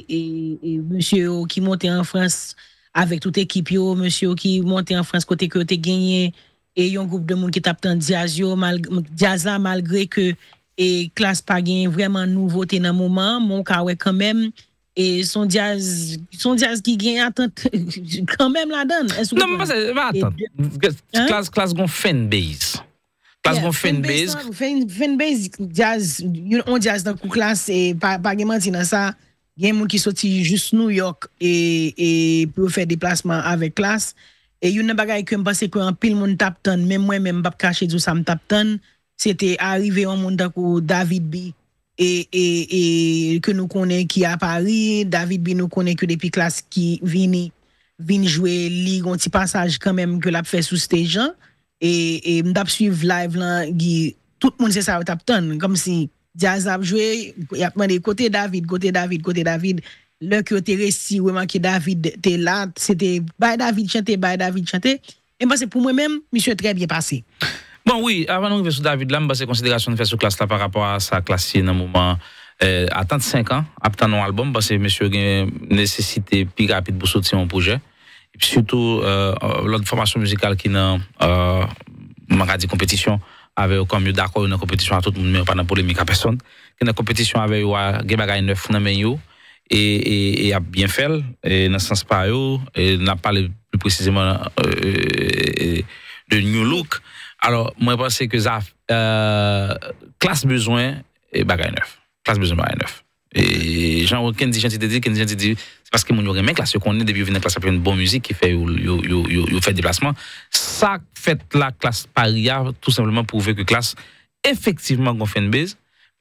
e monsye yo ki monte an Frans, avek tout ekip yo, monsye yo ki monte an Frans, kote kote genyen, e yon goup de moun ki tap tan Dias yo, Dias la, malgre ke klas pa genyen vreman nouvote nan mouman, moun ka wey kanmen, e son jaz ki gen atant kanmem la dan nan pa se, va e atant klas gon fenbez klas gon fenbez fenbez, jaz yon jaz dan kou klas e gen moun ki soti just New York e, e pou fe deplasman avek klas e yon nan bagay ke mbase kwen pil moun tap tan men mwen men mbap kache di ou sa m tap tan se te arive yon moun da kou David B E, e, e ke nou konen ki apari, David bi nou konen ki depi klas ki vini, vini jwe ligon ti pasaj kanmen ke lap fe sou ste jan. E, e mdap suiv live lan ki tout moun se sa wot ap ton, kom si Diaz ap jwe, yapman de kote David, kote David, kote David. Le kote resi weman ki David te la, se te bay David chante, bay David chante. Eman se pou mwen men, mi se tre bien pase. Bon, oui, avan nou yon ve sou David Lam, ba se konsiderasyon fè sou klas la par rapport euh, a sa klasi nan mouman a 35 an, ap tan nou alboum, ba se mèsyou gen nèsesite pi rapit bousot si moun poujè. Psi toutou, lòt formasyon mousikal ki nan mouman gadi kompetisyon, ave yo kom yo dakoy ou nan kompetisyon a tout moun mèy ou pa nan polèmika person, ki nan kompetisyon ave yo a gen bagay nef nan mèy yo, e ap bien fel, e nan sanspare yo, e nan pale plus precisèm euh, de new look, Alors, mwen pwese se ke zaf, klas bezwen bagay neuf. Klas bezwen bagay neuf. E jan wè, ken di jantite di, ken di jantite di, se paske mwen yon remèk la, se konen debi yon venen klas apren bon muzik, ki fè yon fè deplasman, sa fèt la klas paria, tout sembleman pou vek yon klas, efektiveman yon fè nbez,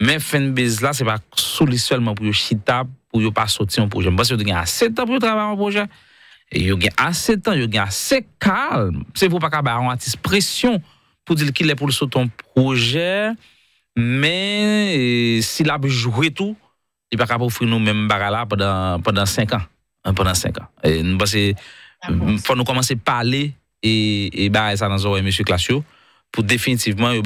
men fè nbez la, se pa soliswèlman pou yon chitap, pou yon pa soti yon poujèm, bas yon gen asè tan pou yon travèman poujèm, yon gen asè tan, yon gen asè kalm, se pou pa ka ba anwati sp pour dire qu'il est pour le ton projet, mais s'il a joué tout, il n'est pas capable d'offrir nous même là pendant, pendant 5 ans. Euh, pendant 5 ans. Et nous pensons, ah euh, faut nous commencer à parler et, et bah, ça dans M. Clasio pour définitivement on,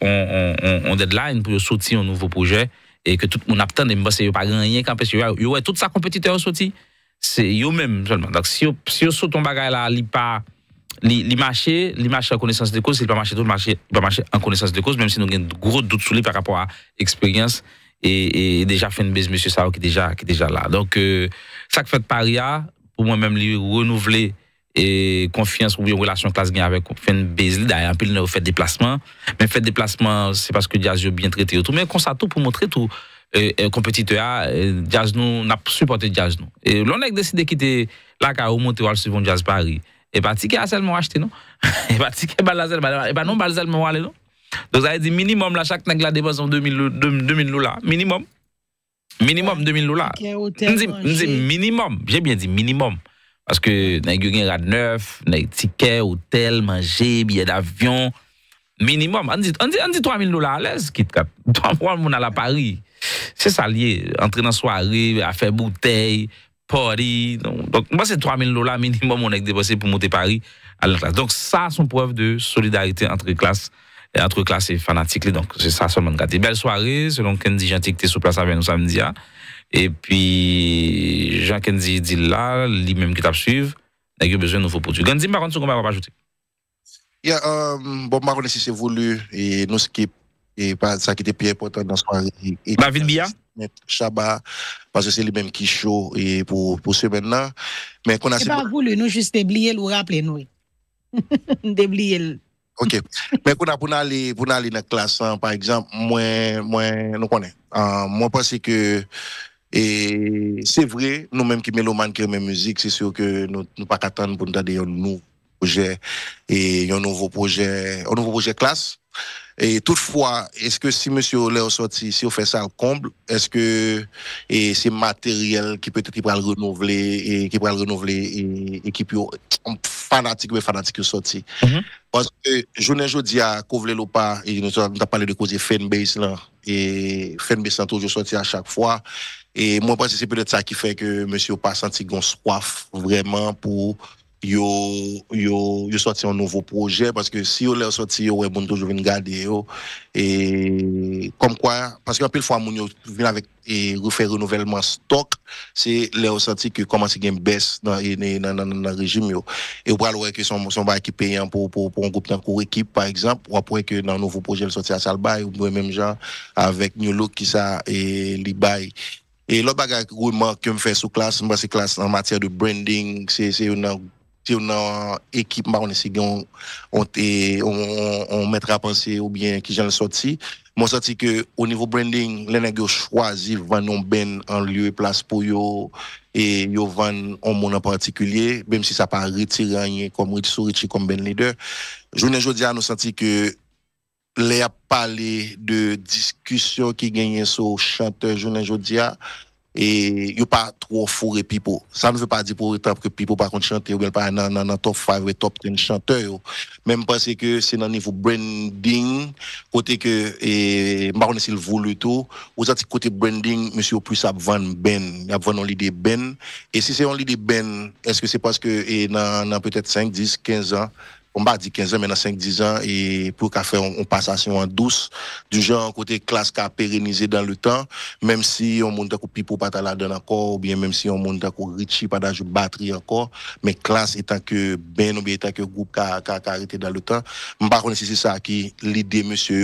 on, on, deadline pour sortir un nouveau projet et que tout le monde attend et n'y a pas rien parce que tout sa compétiteur sorti c'est lui même seulement donc si si saute ton bagage là il pas les, marchés, les marchés en connaissance de cause, c'est pas marché tout le marché, pas marché en connaissance de cause, même si nous avons de gros doutes sur lui par rapport à l'expérience et, déjà fait une baisse, monsieur Sao qui est déjà, qui déjà là. Donc, euh, ça que fait Paria, pour moi-même, lui renouveler et confiance ou bien relation classe gain avec une baisse, d'ailleurs un peu il fait déplacement mais fait déplacement c'est parce que Diaz bien traité et tout mais ça tout pour montrer tout et, euh, et euh, compétiteur nous n'a supporté Diaz nous et l'on a décidé de quitter la car au monter au suivant Diaz Paris et pas ticket à seulement acheter non et pas ticket à seulement et pas non balle seulement aller non donc ça veut dire minimum là chaque nègre la dépense 2000 2000 dollars minimum minimum 2000 dollars dis minimum j'ai bien dit minimum parce que nègre gagne rad neuf nègre ticket hôtel manger billet d'avion minimum on dit on dit 3000 dollars à l'aise kit cap trois mois on à la Paris c'est ça lié entrer dans soirée à faire bouteille Paris Donc, moi, c'est 3000 dollars minimum on a dépensé pour monter Paris à la classe. Donc, ça, c'est une preuve de solidarité entre classes et entre classes et fanatiques. Donc, c'est ça seulement. Belle soirée, selon Kenzie Gentil, qui sous sur place avec nous samedi. Hein. Et puis, Jean Kenzie dit là, lui-même qui t'a suivre, il a besoin de nouveaux produits. Gandhi, par contre, ce qu'on va rajouter. Yeah, um, bon, par contre, si c'est voulu, et nous, ce qui est pas ça qui était plus important dans ce soirée. David bien Chaba, parce que c'est lui-même qui chaud et pour, pour ce maintenant. Mais qu'on a. C'est pas voulu, nous juste déblier, ou rappeler nous. déblier. OK. Mais qu'on a pour aller, pour aller dans la classe, hein, par exemple, moi, moi, nous connaissons. Ah, moi, pense que, et c'est vrai, nous-mêmes qui mélomanes qui aimons la musique, c'est sûr que nous ne pas attendre pour nous donner un nouveau projet, et un nouveau projet, un nouveau projet classe. Et toutefois, est-ce que si monsieur Léo sorti, si on fait ça au comble, est-ce que c'est matériel qui peut-être qui pourra le renouveler et qui peut le renouveler et, qui peut fanatique mais fanatique sorti. Mm-hmm. Parce que je ne dis à Kovle pas, et nous avons parlé de cause fanbase là et fanbase sont toujours sorti à chaque fois. Et moi, je pense que c'est peut-être ça qui fait que monsieur pas senti qu'on soif vraiment pour yo yo yo sorti un nouveau projet parce que si on l'a sorti yo bon toujours venir garder yo et comme quoi parce qu'en pile fois moun yo vient avec et refaire renouvellement stock c'est leur sorti que commence gain baisse dans dans dans régime yo et on voir que son son ba qui payant pour pour pour un groupe dans équipe par exemple ou après que dans nouveau projet le sorti à bail ou même genre avec New Look qui ça et bail et l'autre bagage que me fait sous classe c'est classe en matière de branding c'est c'est une si on a équipement, on essaie on, on, mettra à penser ou bien qui j'en sorti. Moi, senti que au niveau branding, les nègres choisissent vendre ben en lieu et place pour eux, et yo vendre un monde en particulier, même si ça pas retiré rien comme Richie comme ben leader. Je ne dis nous senti que les a parlé de discussion qui gagnent sur chanteur, je Jodia et il a pas trop fourré pipo ça ne veut pas dire pour autant que pipo pas contre chanter ou pas dans dans top 5 ou top 10 chanteur même parce que c'est dans niveau branding côté que et marron bah, s'il voulu tout aux côté branding monsieur plus à vendre ben à vendre l'idée ben et si c'est on l'idée ben est-ce que c'est parce que et dans peut-être 5 10 15 ans on va dire 15 ans, maintenant 5-10 ans, et pour qu'à faire une passation en douce, du genre côté classe qui a pérennisé dans le temps, même si on monte un pipo pas la donne encore, ou bien même si on monte un Richie pas d'âge batterie encore, mais classe étant que ben ou bien étant que groupe qui a arrêté dans le temps, on ne sais si c'est ça qui l'idée, monsieur,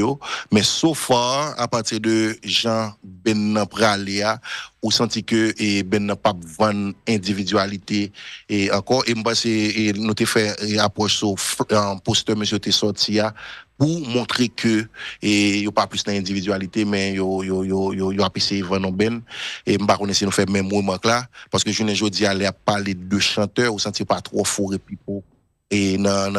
mais sauf à partir de Jean Benapralia, ou santi ke e, ben nan pap van individualite, e anko, e mba se e, nou te fe e, aposho an poste mwen se te soti ya, pou montre ke, e yo pa plus nan individualite, men yo apise yon nan ben, e mba konese nou fe mwen mwen mwen kla, paske jounen jodi a le ap pale de chanteur, ou santi pa tro foure pipo, e nan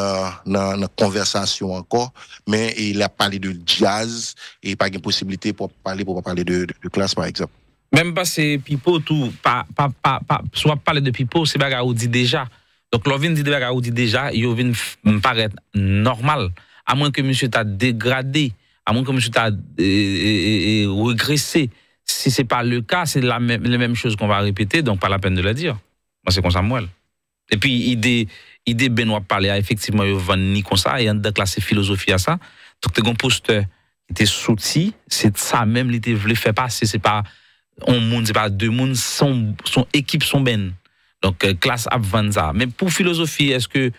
konversasyon anko, men e le ap pale de jazz, e pa gen posibilite pou pale de klasman eksept. Même pas ces pipo tout, pas pas pas soit parler de pipo, c'est bagarre dit déjà. Donc l'on dit bagarre ou dit déjà, il vient me paraître normal. À moins que monsieur t'a dégradé, à moins que monsieur t'a regressé. Euh, euh, euh, régressé. Si c'est pas le cas, c'est la même, chose qu'on va répéter, donc pas la peine de le dire. Moi, c'est comme ça, moi. Et puis, idée, idée Benoît parler, ah, effectivement, il va ni comme ça, il y a une classe philosophie à ça. Donc, tu un poster qui était c'est ça même, l'idée voulait faire passer, c'est pas. On ne sait pas, deux mondes, sont équipe sont ben Donc, classe à Mais pour philosophie, est-ce que,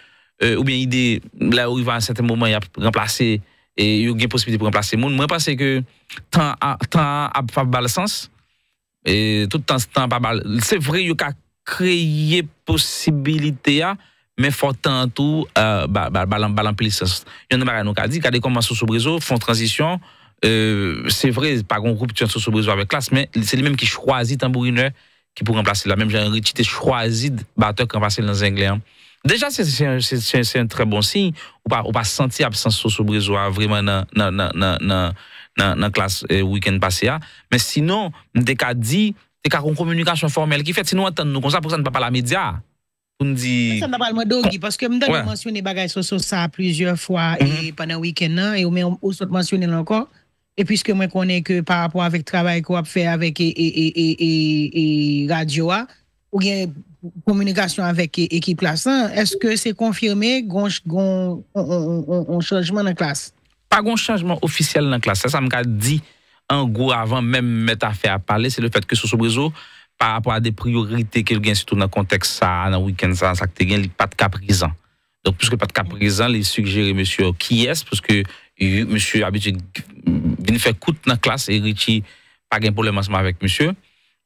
ou bien idée là où il y a un certain moment, il y a une possibilité de remplacer les mouns. Moi, je pense que, tant à n'a pas de sens, Et tout le temps, c'est vrai, il y a créé des possibilités, mais il faut tant que, tout faut remplir Il y a des gens qui ont dit, quand ils sur réseau, font transition. Euh, c'est vrai, pas grand groupe, tu as sur besoin avec classe, mais c'est lui-même qui choisit tambourineur qui pour remplacer la même genre tu choisi batteur qui remplacer dans anglais. Hein. Déjà, c'est un très bon signe. Ou pas, ou pas sentir absence sur besoin vraiment dans, dans, dans, dans, dans, classe euh, week-end passé. Hein. Mais sinon, dès qu'on dit, dès qu'on une communication formelle qui fait, sinon, attend nous comme ça, pour ça, ne pas la média. On dit. Ça, pas le parce que je ouais. mentionné des bagages sur ça plusieurs fois mhm. et pendant le week-end, hein, et on a mentionné encore. E pwiske mwen konen ke pa rapon avik trabay kwa pfe avik e radio a, ou gen komunikasyon avik ekip la san, eske se konfirme gon chanjman nan klas? Pa gon chanjman ofisyel nan klas, sa sa mwen ka di an gwo avan men met afe a pale, se le fet ke sou sou brezo, pa rapon a de priorite kel gen sitou nan konteks sa nan wikend, sa nan sakte gen, li pat ka prizan. Don pwiske pat ka prizan, li sugere mwen ki es, pwiske monsieur habitué vient faire coûte dans la classe et Richie pas de problème ensemble avec monsieur.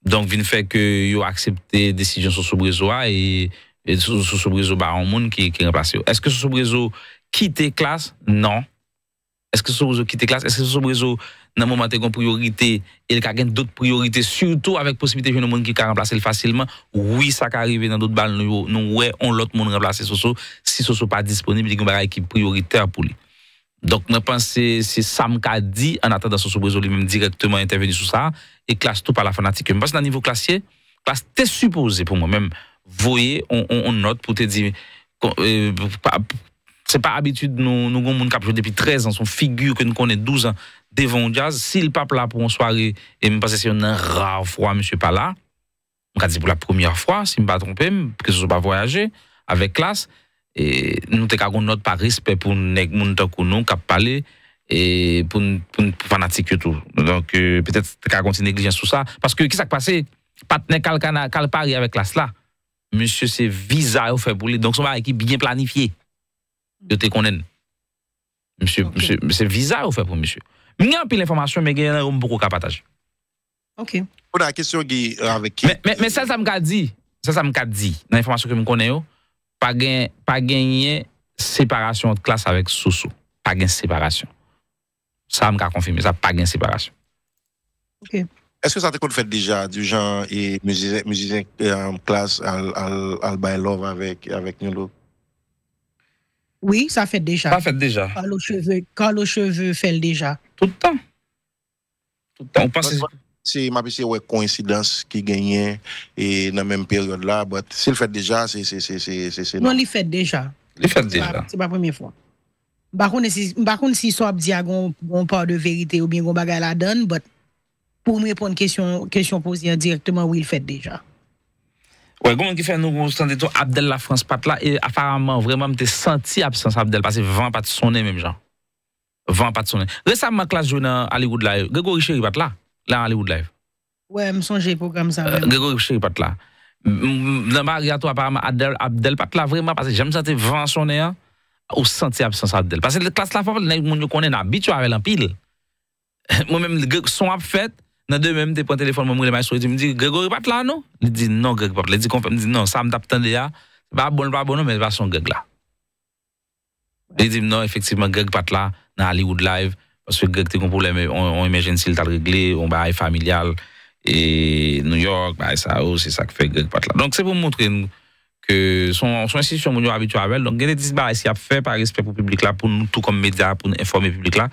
Donc vient fait que a accepté décision sur ce réseau et et sur réseau un monde qui qui remplacé. Est-ce que ce réseau quitte classe Non. Est-ce que ce réseau quitte classe Est-ce que ce réseau dans moment t'es priorité il a d'autres priorités surtout avec possibilité de monde qui peut remplacer facilement oui ça peut arriver dans d'autres balles nous ouais on l'autre monde remplacer Soso si Soso pas disponible il y a une prioritaire pour lui donc, je pense que c'est Sam qui a dit, en attendant son je lui-même directement intervenu sur ça, et classe tout par la fanatique. pense que c'est un niveau classier, tu es supposé pour moi-même, voyez, on, note pour te dire, Ce euh, c'est pas habitude, nous, nous avons qui depuis 13 ans, son figure que nous connaissons 12 ans devant jazz. S'il le là pour une soirée, et me pense que c'est une rare fois, monsieur pas là, on dit pour la première fois, si je ne me pas trompé, que je ne pas voyager avec classe. E nou te kagoun not Paris Pè pou nèk moun to konon Kap pale e Pou fanatik yo tou euh, Pè tèt te kagoun ti neglijen sou sa Paske kis ak pase Patne kal Paris avèk la sla Monsye se vizay ou fè pou li Donk soma wè ki byen planifiye Yo te konen Monsye vizay ou fè pou monsye Mwen an pi l'informasyon Mwen gennen ou mpoko kapataj Mwen sa sa mka di Sa sa mka di Nan informasyon ke m konen yo pas gagner séparation de classe avec Soso. Pas gagné séparation. Ça, m'a confirmé, ça, pas gagné séparation. Est-ce que ça te fait déjà du genre musicien musicien euh, en classe al al al by avec avec Oui, ça fait déjà. Ça fait déjà. Quand le cheveux, quand cheveux fait déjà. Tout le temps. Tout le temps. On Si m apise wey koinsidans ki genyen e nan menm peryon la, si l fèd deja, se se se se se se Non li fèd deja. Li fèd deja. Se pa premier fwa. Bakoun si so ap diya goun pa de verite ou bin goun baga la dan, pou nou epon kèsyon posyen direktman ou il fèd deja. Ouè, goun ki fè nou goun stande to Abdel Lafrance patla, e afaraman vreman m te senti absens Abdel, pase vant pat sonen mèm jan. Vant pat sonen. Resabman klas jounan aligoud la, gè gò riche ripat la. La en Hollywood live. Ouè, m son jè pou kèm sa. Gregorio Patla. M nan ba gèto apareman Abdel Patla vreman, pase jèm sante vansonè an, ou sante absens Abdel. Pase le klas la fòp, moun yo konè nan bitu arè lan pil. Mèm, son ap fèt, nan dèmèm te pren telefon, m mèm mèm mèm sou, m di, Gregorio Patla, nou? Li di, non Gregorio Patla. Li di konpèm, m di, non, sa m tap tèndè ya, ba bon, ba bon, mèm, m vason Gregorio Patla. Li di, non, efektivman, Greg On se fè gèk te kon pou lèm, on imagine si l tal reglè, on ba aè familial, et New York, ba aè sa ou, oh, se sa k fè gèk pat la. Donk se pou moutre nou, son institisyon moun yo avitou avèl, donk genè dis ba aè si a fè pa respect pou publik la, pou nou tou kom media, pou nou informe publik la,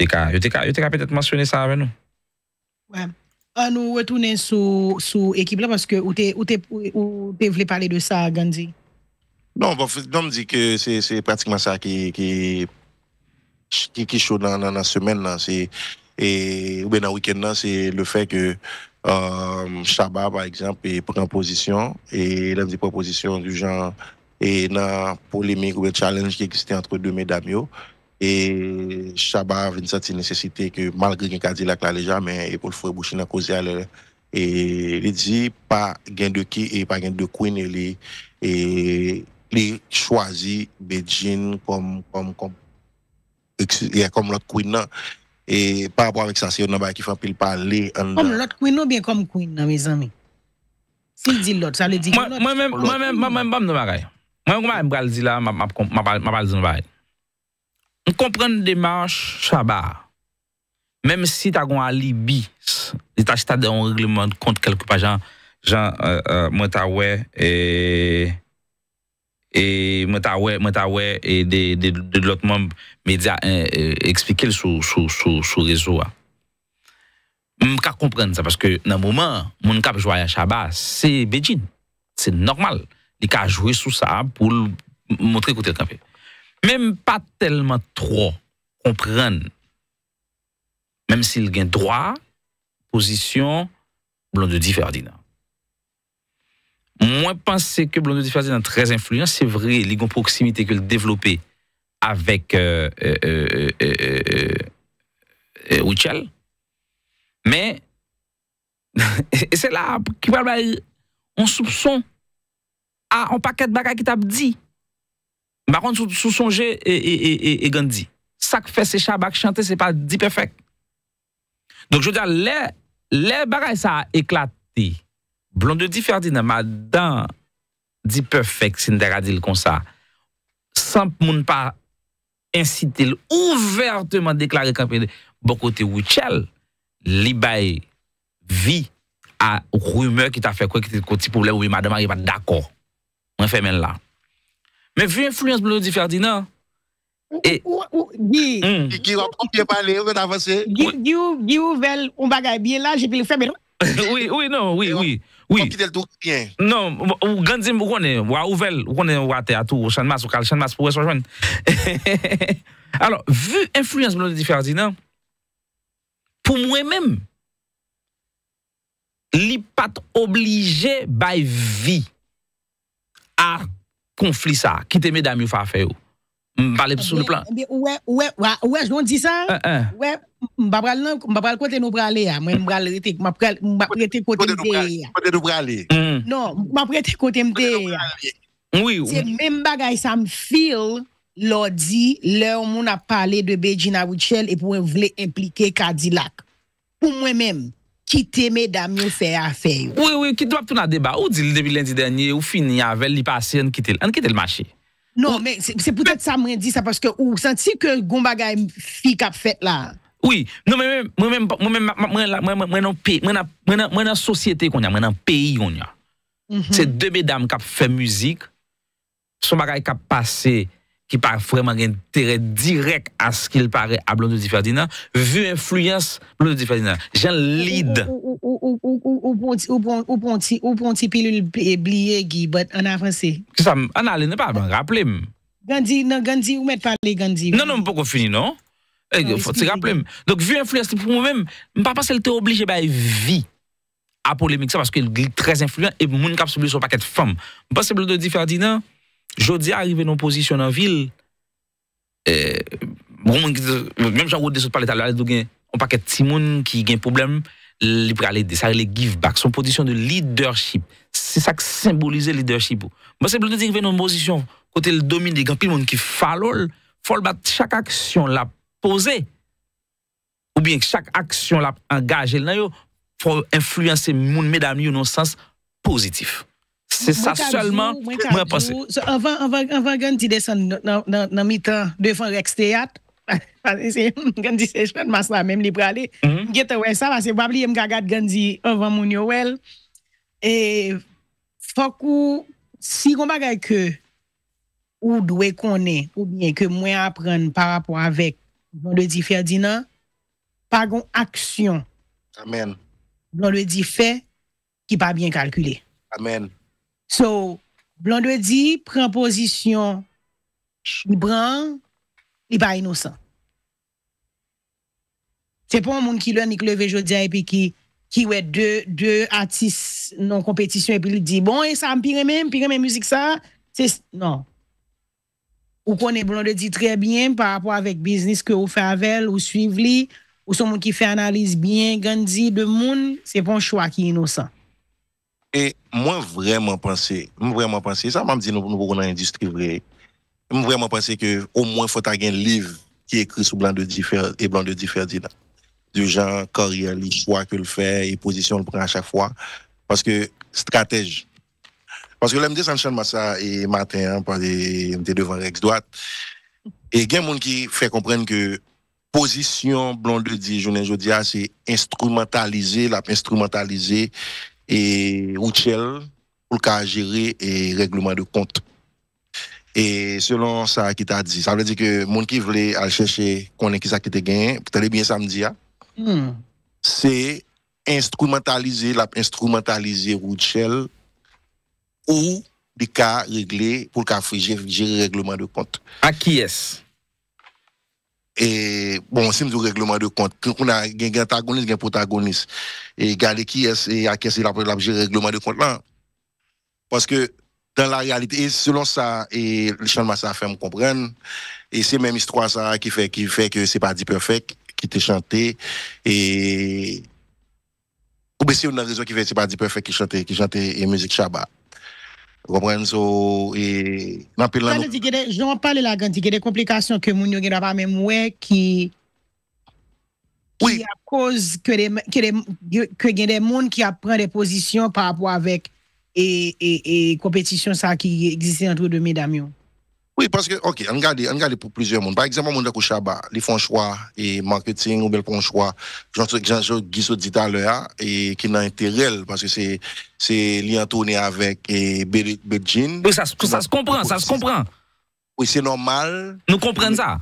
yo te ka pètèt mansyonè sa avèl nou. Ouè, an euh, nou wetounè sou ekip la, monske ou te vle pale de sa, Gandhi? Non, bon, donk di ke se pratikman sa ki... qui, qui chaud dans, la semaine, là, c'est, et, ou bien dans le week-end, là, c'est le fait que euh, par exemple, est prend position, et il l'une des position du genre, et dans polémique ou le challenge qui existait entre deux mesdames, et a une certaine nécessité que, malgré qu'il a dit la déjà, mais pour le boucher Bouchina causé et il dit pas gain de qui et pas gain de queen et il choisit Beijing comme comme comme y a comme l'autre queen et par rapport avec ça c'est un qui fait parler comme l'autre queen ou bien comme queen mes amis s'il dit l'autre ça le dit moi même moi même moi même pas moi moi le dire m'a m'a dire on comprend démarche même si tu as un alibi tu as un règlement de quelque part genre euh, euh, et E mwen ta wè, mwen ta wè, e de lòt mwè mèdia ekspikèl sou rezo wè. Mwen ka komprenn sa, paske nan mwomen, mwen ka jwè yon chaba, se bejid. Se normal, li ka jwè sou sa pou mwotre koute l'kampè. Mèm pa telman tro, komprenn, mèm sil gen drwa, posisyon, blon de difè ordina. Moi, pensais que Blondie faisait est très influent. C'est vrai, il y a une proximité qu'il développée avec euh, euh, euh, Wichel. Euh, euh, euh, Mais c'est là qui parle on soupçon à ah, un paquet de bagarre qui t'a dit. Par contre, sous songer et, et, et, et Gandhi. Ça qui fait ces chabac chanter, c'est pas dit perfect. Donc, je veux dire, les, les bagages, ça a éclaté. Blonde di Ferdinand ma dan di pefek sin dera di l kon sa sanp moun pa incite l ouvertman deklare kanpe de bokote wichel li bay vi a rumeur ki ta fe kwe ki te koti pou le ou ima deman yi va dako mwen femen la me vi influence blonde di Ferdinand hmm. e di ou vel mba gaye biye la jepi le femen non. oui, oui, non, oui, oui Non, ou gandzim wou gwenen, wou a ouvel, wou gwenen wou a teatou, wou chanmas, wou kal chanmas pou wes wajwen. Alors, vu influence moun de difersi nan, pou mwen men, li pat oblije bay vi a konflisa ki teme dami ou fafe ou. Mm. Parler sur le eh plan. Eh ouais, ouais, ouais, je dis ça. Euh, euh. Ouais, m'ba ne nan, pas le kote nou aller. ya, mwen m'bral rete, le pral m'ba prete kote mte ya. Kote nou pralé. Non, m'ba prete kote mte Oui, oui. C'est même bagaille, ça me feel l'a dit, leur on a parlé de Beijing Wichel et pour vouloir impliquer Cadillac. Pour moi-même, quitter mesdames yo faire affaire. Oui, oui, qui doit un débat. Ou dit depuis lundi dernier, ou fini avec les patients quitter, on quitter le marché. Non, men, se pou tèt sa mwen di sa, ou senti ke goun bagay fi kap fet la? Oui, non, men, mwen nan sosyete kon ya, mwen nan peyi kon ya. Se de bedam kap fe müzik, son bagay kap pase... ki par fwèman gen terè direk as ki l parè a Blondou Di Ferdinand, vu enfluyans Blondou Di Ferdinand. Gen lide. Ou pon ti pilul bliye gi, but an avansè. Kisa, an alè ne pa, rappele m. Gandhi, nan Gandhi, ou met pale Gandhi. Nan nan, m pou kon fini, nan. Fote se rappele m. Donc vu enfluyans ti pou m wèm, m pa pa se l te oblige bè vi a polèmik sa, paske l glit trèz enfluyans, e moun kap se bli sou pakèt fèm. M pa se Blondou Di Ferdinand, Jodi arriven nou posisyon an vil, mwen mwen ki zi, mwen mwen jan wot de sou palet alal, do gen, mwen paket ti moun ki gen problem, li pre ale, sa re le give back, son posisyon de leadership, se sak simbolize leadership ou. Mwen sembolize driven nou posisyon, kote l domin de gampi, mwen ki falol, fol bat chak aksyon la pose, ou bien chak aksyon la engage el nayo, fol influense moun me dami ou nan sens positif. c'est ça seulement moi penser avant avant avant quand tu descends dans dans mi-temps devant Rex Théâtre Gandhi c'est je prends ma même libre aller mm-hmm. gitan ouais ça va c'est pas oublier me regarde Gandhi avant mon Noël et faut si on bagaille que ou doit qu'on est ou bien que moi apprendre par rapport avec vendredi Ferdinand pas gon action amen on le dit fait qui pas bien calculé amen So, Blondwe di, pren pozisyon chibran, li pa inosan. Se pon moun ki lè ni kleve jodia epi ki wè de atis non kompetisyon epi li di, bon, e sa mpiremè, mpiremè mouzik sa, se, nan. Ou konen Blondwe di trebyen pa rapò avèk biznis ke ou fè avel, ou suiv li, ou son moun ki fè analize byen, gen di, de moun, se pon chwa ki inosan. moi vraiment penser, moi vraiment penser, ça m'a dit nous nous avons une industrie vraie. Moi vraiment penser que au moins faut avoir un livre qui est écrit sur blanc de Differ, et blanc de gens, du genre carrière, les choix que le fait et position le prend à chaque fois parce que stratège parce que là, je me ça et matin, hein, suis devant Rex droite. Et il y a des gens qui fait comprendre que position blanc de Dieu, je ne dis, c'est instrumentaliser, la instrumentaliser et Routiel pour le cas gérer et règlement de compte. Et selon ça qui t'a dit, ça veut dire que monde qui voulait aller chercher qu'on est qui ça qui t'a gagné, peut bien samedi, mm. c'est instrumentaliser, la instrumentaliser ou des cas réglés pour le cas gérer règlement de compte. À qui est-ce? et bon si nous règlement de compte on e e a un antagoniste un protagoniste et Galé qui est et à qui est la règlement de compte là parce que dans la réalité e selon ça et le changement ça fait me comprendre et c'est même histoire ça qui fait qui fait que c'est pas dit perfect qui était chanté et ou c'est une raison qui fait c'est pas dit parfait qui chantait qui chantait et musique chabat. Gwapwen so e mapil la nou. Joun pale la ganti, gen de komplikasyon ke moun yo gen ava men mwe ki a koz ke gen de moun ki apren reposisyon pa apwa vek e kompetisyon sa ki egzise an tou de Medamyon. Oui, parce que, ok, on regarde, pour plusieurs mondes. Par exemple, on a les ils font choix et marketing, ou bien choix, Jean-Jacques Guizot dit à l'heure, hein, et qui n'a intérêt, parce que c'est, c'est lié tourner avec Beijing. Oui, ça, ça se comprend, ça se comprend. Oui, c'est normal. Nous comprenons ça.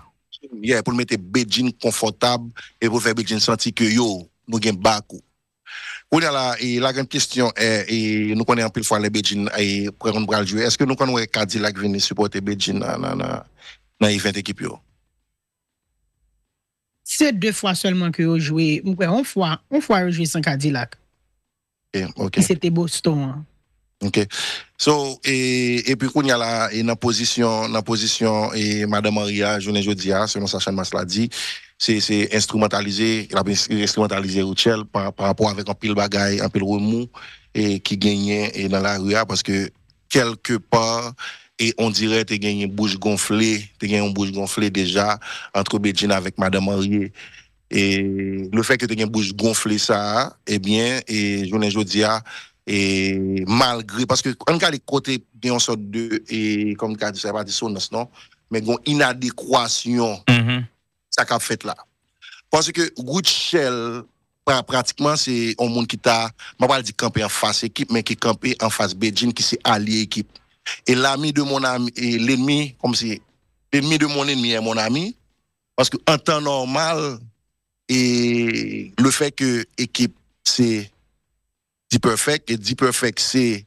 Yeah, pour mettre Beijing confortable et pour faire Beijing sentir que yo, nous gagnons beaucoup. Ou nya la, e, la gen kistyon e, e, nou konen anpil fwa le bejjin ay e, preroun bral jwe, eske nou konen wè kadi lak vini supote bejjin nan yifet ekip yo? Se de fwa selman ki yo jwe, mwen fwa, mwen fwa yo jwe san kadi lak. E, eh, ok. E se te boston an. Ok. So, e, e pi koun ya la, e nan pozisyon, nan pozisyon, e mada Maria, jounen jodi a, se nou sa chanman sladi, c'est instrumentalisé, il a instrumentalisé Rochelle par, rapport avec un pile bagaille, un pile remous et qui gagnait dans la rue ah, parce que quelque part et on dirait tu gagné une bouche gonflée, tu gagné une bouche gonflée déjà entre Bedjin avec madame Marie Et le fait que tu gagné bouche gonflée ça, eh bien et je dis et malgré parce que en cas les côtés bien une sorte de et comme as dit ça pas dissonance non, mais une inadéquation. Mm-hmm qu'a fait là. Parce que Routchel, pratiquement, c'est un monde qui t'a, je vais dire campé en face équipe, mais qui campé en face Beijing, qui s'est allié équipe. Et l'ami de mon ami, et l'ennemi, comme si l'ennemi de mon ennemi est mon ami, parce qu'en temps normal, et le fait que équipe, c'est dit Perfect, et dit Perfect, c'est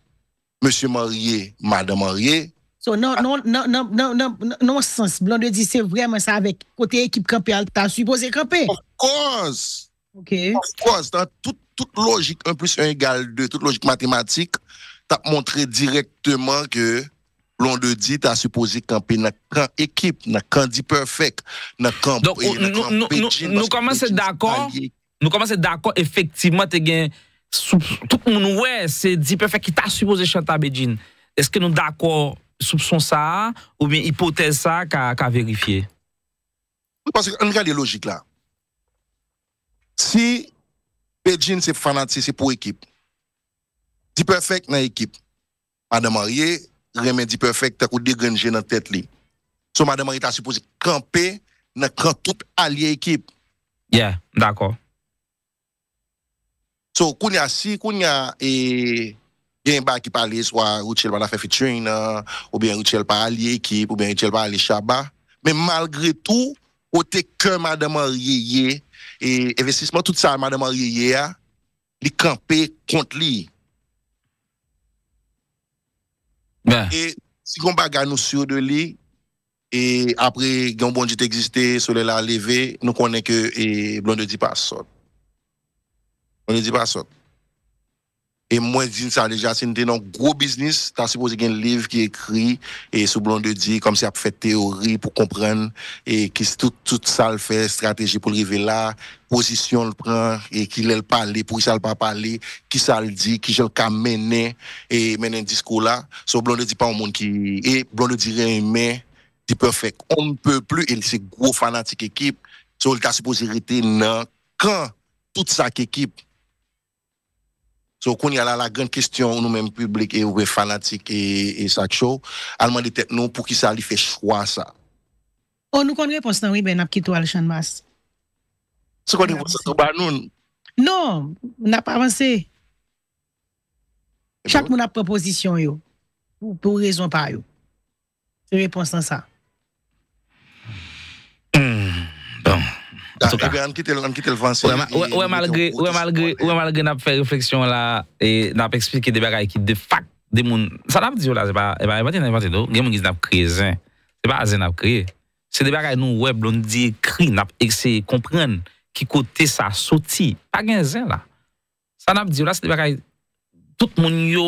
Monsieur Marié, Madame Marié, Non, non, non, non sens, Blondie, c'est vraiment ça avec côté équipe campé, t'as supposé campé? Of course! Of course, dans toute logique, 1 plus 1 égale 2, toute logique mathématique, t'as montré directement que Blondie t'as supposé campé. N'a grand équipe, n'a grand D-Perfect, n'a grand Beijing. Nous commençons d'accord, effectivement, tout le monde sait D-Perfect, il t'a supposé chanter Beijing. Est-ce que nous d'accord? soupçon ça ou bien hypothèse ça qu'à vérifier Oui, parce qu'on regarde les logiques là. Si Beijing c'est fanatique, c'est pour équipe. dit perfect dans équipe. Madame Marie, remet Di perfect t'as dégringé dans tête li. So Madame Marie t'a supposé camper dans camp toute allié équipe. Yeah, d'accord. So kounya si kounya et il y a un bar qui parlait soit Richel va faire featuring, uh, ou bien Richel parle allié équipe, ou bien Richel pas allié Chaba Mais malgré tout, au que Madame Arié, et investissement, tout ça, Madame Arié, il campé contre lui. Et si on baga nous sur de lui, et après, quand bon Dieu existé, soleil la levé, nous connaissons que et blonde dit pas ça. On ne dit pas ça. Et moi, je dis ça déjà, c'est un gros business, tu supposé qu'il y ait un livre qui est écrit et ce blanc de dit, comme si a fait théorie pour comprendre et qui tout, tout ça le fait, stratégie pour arriver là, position le prend et qui le parler, pour qui ça le pas parler, qui ça le dit, qui je le mené et mené un discours là. Sous blanc de pas au monde qui, et blanc de dire mais, c'est parfait. On ne peut plus, et c'est gros fanatique équipe, sur le cas supposé non quand tout ça équipe, So kon yal la la gen kistyon ou nou menm publik e ou we fanatik e, e sa chou alman de tep nou pou ki sa li fe chwa sa. Ou oh, nou kon reponsan ou i ben ap kito al chan mas. Se kon yon vonsan to ba nou? Non, nou na pa avanse. Chak bon? moun ap proposisyon yo pou rezon pa yo. Se reponsan sa. An kite l vansi. Ou e malgre nap fe refleksyon la e nap eksplike debe ray ki de fak oh eh de moun. Sa nap diyo la, gen moun giz nap kre zin. Debe ray zin nap kre. Se debe ray nou web loun di kri nap ek se kompren ki kote sa soti, pa gen zin la. Sa nap diyo oh la, se debe ray tout moun yo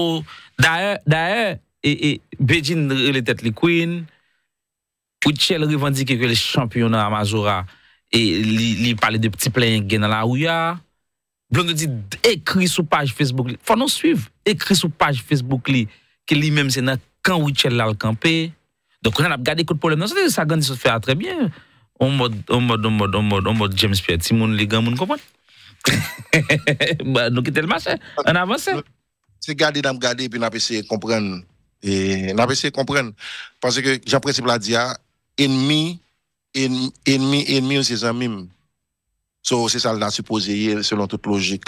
da e e bejine le tet li kwen ou tche le revandike ke le champion nan Amazora E li pale de pti plen gen ala ouya, blon de di ekri sou page Facebook li, fwa non suiv, ekri sou page Facebook li, ki li menm se nan kan wichel lal kampe, donk wè nan ap gade kout poule, non se de sa gande se fè a trebyen, on mod, on mod, on mod, on mod, on mod James P. Atimoun, legan moun kompon, mwen nou ki tel masè, an avansè. Se gade nan ap gade, pi nan ap se kompren, e, nan ap se kompren, panse ke Jean-Précip' la diya, enmi, ennemi, ennemi ou ses amis. So, c'est ça, la supposé, selon toute logique.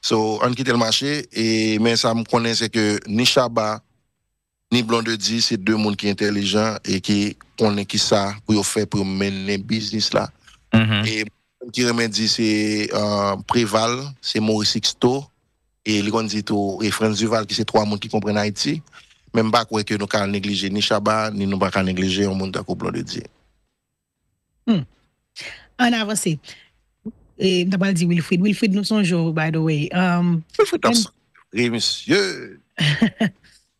So, on quitte le marché, et, mais ça me connaît, c'est que ni Chaba, ni Blond c'est deux mondes qui sont intelligents et qui connaissent qui ça pour faire pour mener business là. Mm Et qui remet dit, c'est euh, Préval, c'est Maurice Sixto, et tout et Franz Duval, qui c'est trois mondes qui comprennent Haïti. Même pas quoi que nous ne négliger ni Chaba, ni nous ne négliger un monde comme Blond de on An on e, dire di Wilfrid. nous nou sonjou, by the way. Um, Wilfrid nou sonjou,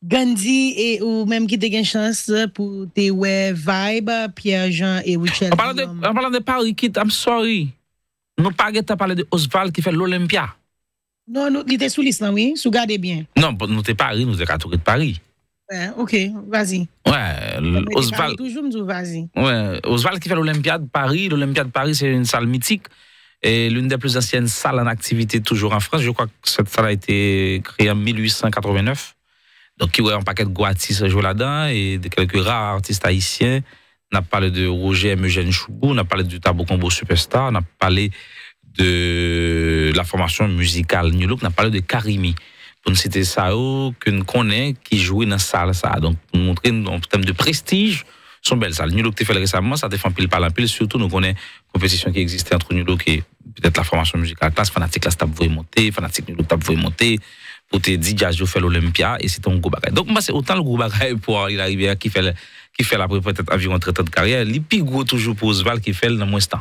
Gandhi et... ou même qui te gen chance pour te we vibe, Pierre Jean et Richard. En parlant de, Paris Kit, I'm sorry. Nous pa get ta de Oswald qui fait l'Olympia. Non, nou, li te sou lis nan, oui? Sou gade bien. Non, nous, te Paris, nous te katouke de Paris. Ok, vas-y. Ouais, ah, Osval. vas-y. Ouais, Osval qui fait l'Olympiade Paris. L'Olympiade Paris, c'est une salle mythique et l'une des plus anciennes salles en activité toujours en France. Je crois que cette salle a été créée en 1889. Donc, il y a un paquet de artistes jouer là-dedans et de quelques rares artistes haïtiens. On a parlé de Roger M. Eugène Choubou, on a parlé du Tabou Combo Superstar, on a parlé de la formation musicale New Look, on a parlé de Karimi pour nous citer ça que nous connaît qui joue dans la salle ça donc pour montrer en termes de prestige son belle salle New Look fait récemment ça défend pile par la pile surtout nous connaissons connaît compétition qui existait entre New Look et peut-être la formation musicale classe fanatique classe table voulait monter fanatique New Look t'as monter pour te dire j'ai fait l'Olympia et c'est un gros bagage donc moi c'est autant le gros bagage pour il arrive qui fait qui fait la peut-être environ 30 ans de carrière les plus gros toujours pour Osval qui fait le moins temps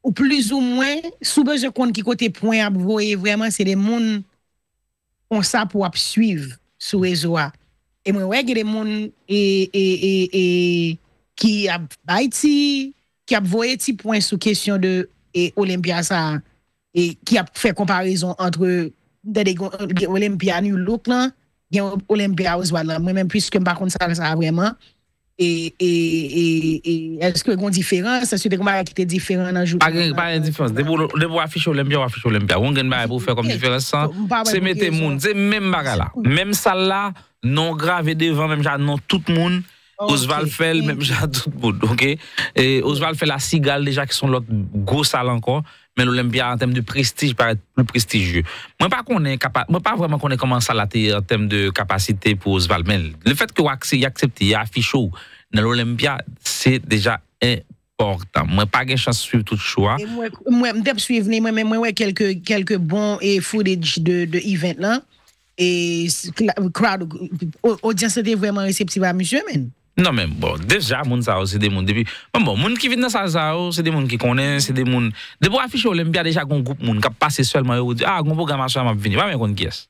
Ou plis ou mwen, soube jekon ki kote pwen ap voye vreman se de moun kon sa pou ap suiv sou e zwa. E mwen wege de moun ki ap bay ti, ki ap voye ti pwen sou kesyon de olimpia sa. E ki ap fe komparizon entre olimpia ni ou lout la, gen olimpia ou zwa la. Mwen men pwis kem pa kon sa vreman. et, et, et, est-ce qu'il y a une différence? Est-ce qu'il y qui une différence dans le Pas de différence. De vous l'Olympia, afficher l'Olympia. On Olympia. Vous pas pour faire comme différence. Hein. C'est mettre le monde. C'est même bagarre là. Même salle là, non grave devant, même genre non tout le monde. Oswald mm. même genre tout le monde. OK? Et Oswald fait la cigale déjà qui sont l'autre gros salle encore. Mais l'Olympia, en termes de prestige, paraît plus prestigieux. Moi, pas qu'on est capable, moi, pas vraiment qu'on est comment ça en termes de capacité pour Oswald. Mais le fait que il accepté il affiché Nan l'Olympia, se deja importan. Mwen pa gen chans suiv tout choua. Mwen dèp suiv ne mwen mwen mwen mwen mwen kelke bon e footage de event lan e crowd odiasante vwèman reseptiva mwen jwè men. Nan men bon, deja mwen sa ou se de moun. Depi, mwen bon, moun ki vit nan sa ou, se de moun ki konen, se de moun de pou afiche Olympia deja goun group moun kap pase swel man yow. Ah, goun pou gamache an ap vini. Wa mwen kon kyes?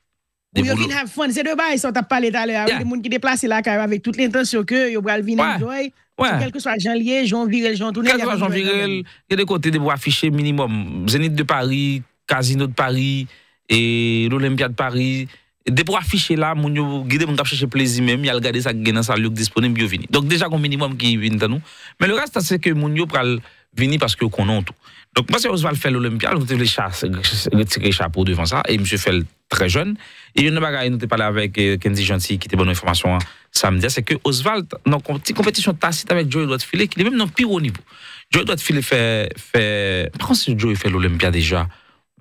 C'est fun, se de bas ils sont à talè avè, yeah. de moun qui deplase la kare toute tout l'intensyon ke yo bral vin ouais. enjoy, ouais. kelke soit Jean Lier, Jean Virel, Jean Tourné. Quel a Jean Virel, a de des de afficher minimum, Zénith de Paris, Casino de Paris, et l'Olympia de Paris, de pour afficher là, moun yo gide moun kap même y a yal gade sa genan sa luk disponible yo vini. Donc déjà, kon minimum qui vient tan nous. Mais le reste c'est que moun yo pral venir parce que qu'on tout. Donc, moi, si Oswald fait l'Olympia, je vais retirer le chapeau devant ça, et monsieur fait très jeune. Et une bagarre, nous avons parlé avec euh, Kenzie Gentil, qui était bonne information hein, samedi, c'est que Oswald, dans une compétition tacite avec Joey Doit qui est même dans le pire niveau. Joey Doit fait, fait, contre si que Joey fait l'Olympia déjà.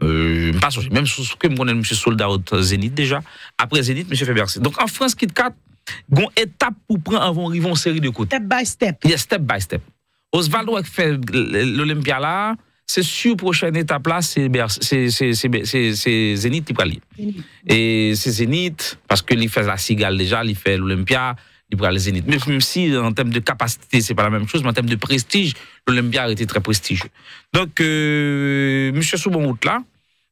Euh, pas même si que je connais M. Soldat au Zénith déjà. Après Zénith, M. Bercy Donc en France, KitKat, gon étape pour prendre avant arriver en série de côtes Step by step. Yes, step by step. Osvaldo a fait l'Olympia là, c'est sûr, prochaine étape là, c'est Zénith qui prend Et c'est Zénith, parce qu'il fait la cigale déjà, il fait l'Olympia, il prend le Zénith. Même si, en termes de capacité, c'est pas la même chose, mais en termes de prestige, l'Olympia a été très prestigieux. Donc, euh, monsieur sous là,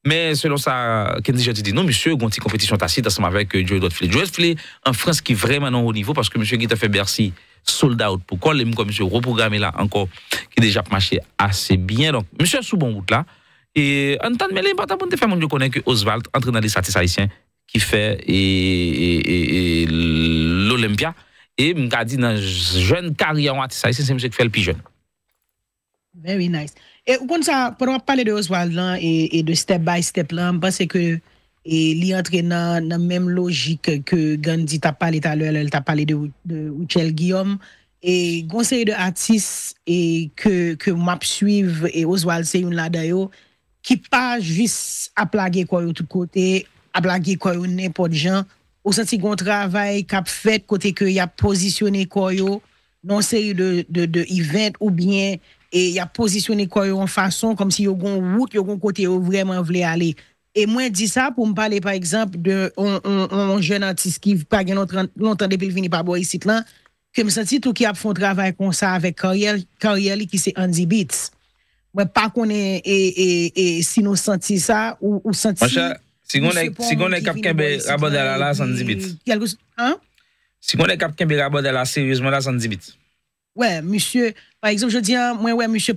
mais selon ça, Kenji te dit non, monsieur, il y a une compétition tacite ensemble avec Joe Dodd Joe Joe en France, qui est vraiment au niveau, parce que monsieur Guita fait Bercy sold out pour coller comme monsieur reprogrammé là encore qui déjà marchait assez bien donc monsieur sous bon route là et en tant que l'important pas te faire mon connaît que Oswald entre dans les satisfaits qui fait et, et, l'Olympia et m'a dit dans jeune carrière en artiste c'est monsieur qui fait le plus jeune very nice et comme ça pendant parler de Oswald là et, et de step by step là parce que E li entre nan menm logik ke Gandhi tap pale talwe, lel tap pale de ou chel Guillaume, e gonsenye de atis e ke map suive e ozwal se yon la dayo, ki pa jvis aplage koyo tout kote, aplage koyo nenpote jan, ou senti gontravay kap fet kote ke ya posisyon e koyo, non se yon de event ou bien, e ya posisyon e koyo an fason kom si yo goun wout, yo goun kote yo vreman vle ale, E mwen di sa pou m pale par exemple de an jen antiski pag an lontan depil vini pa bo yisit lan ke m senti tout ki ap foun travay kon sa avek karyeli ki se handi bit. Mwen pa konen e sino senti sa ou senti... Sikon de kapken be rabo de la la handi bit. Sikon de kapken be rabo de la seriosman la handi bit. Wè, mwen jen par exemple jen di an mwen wè mwen jen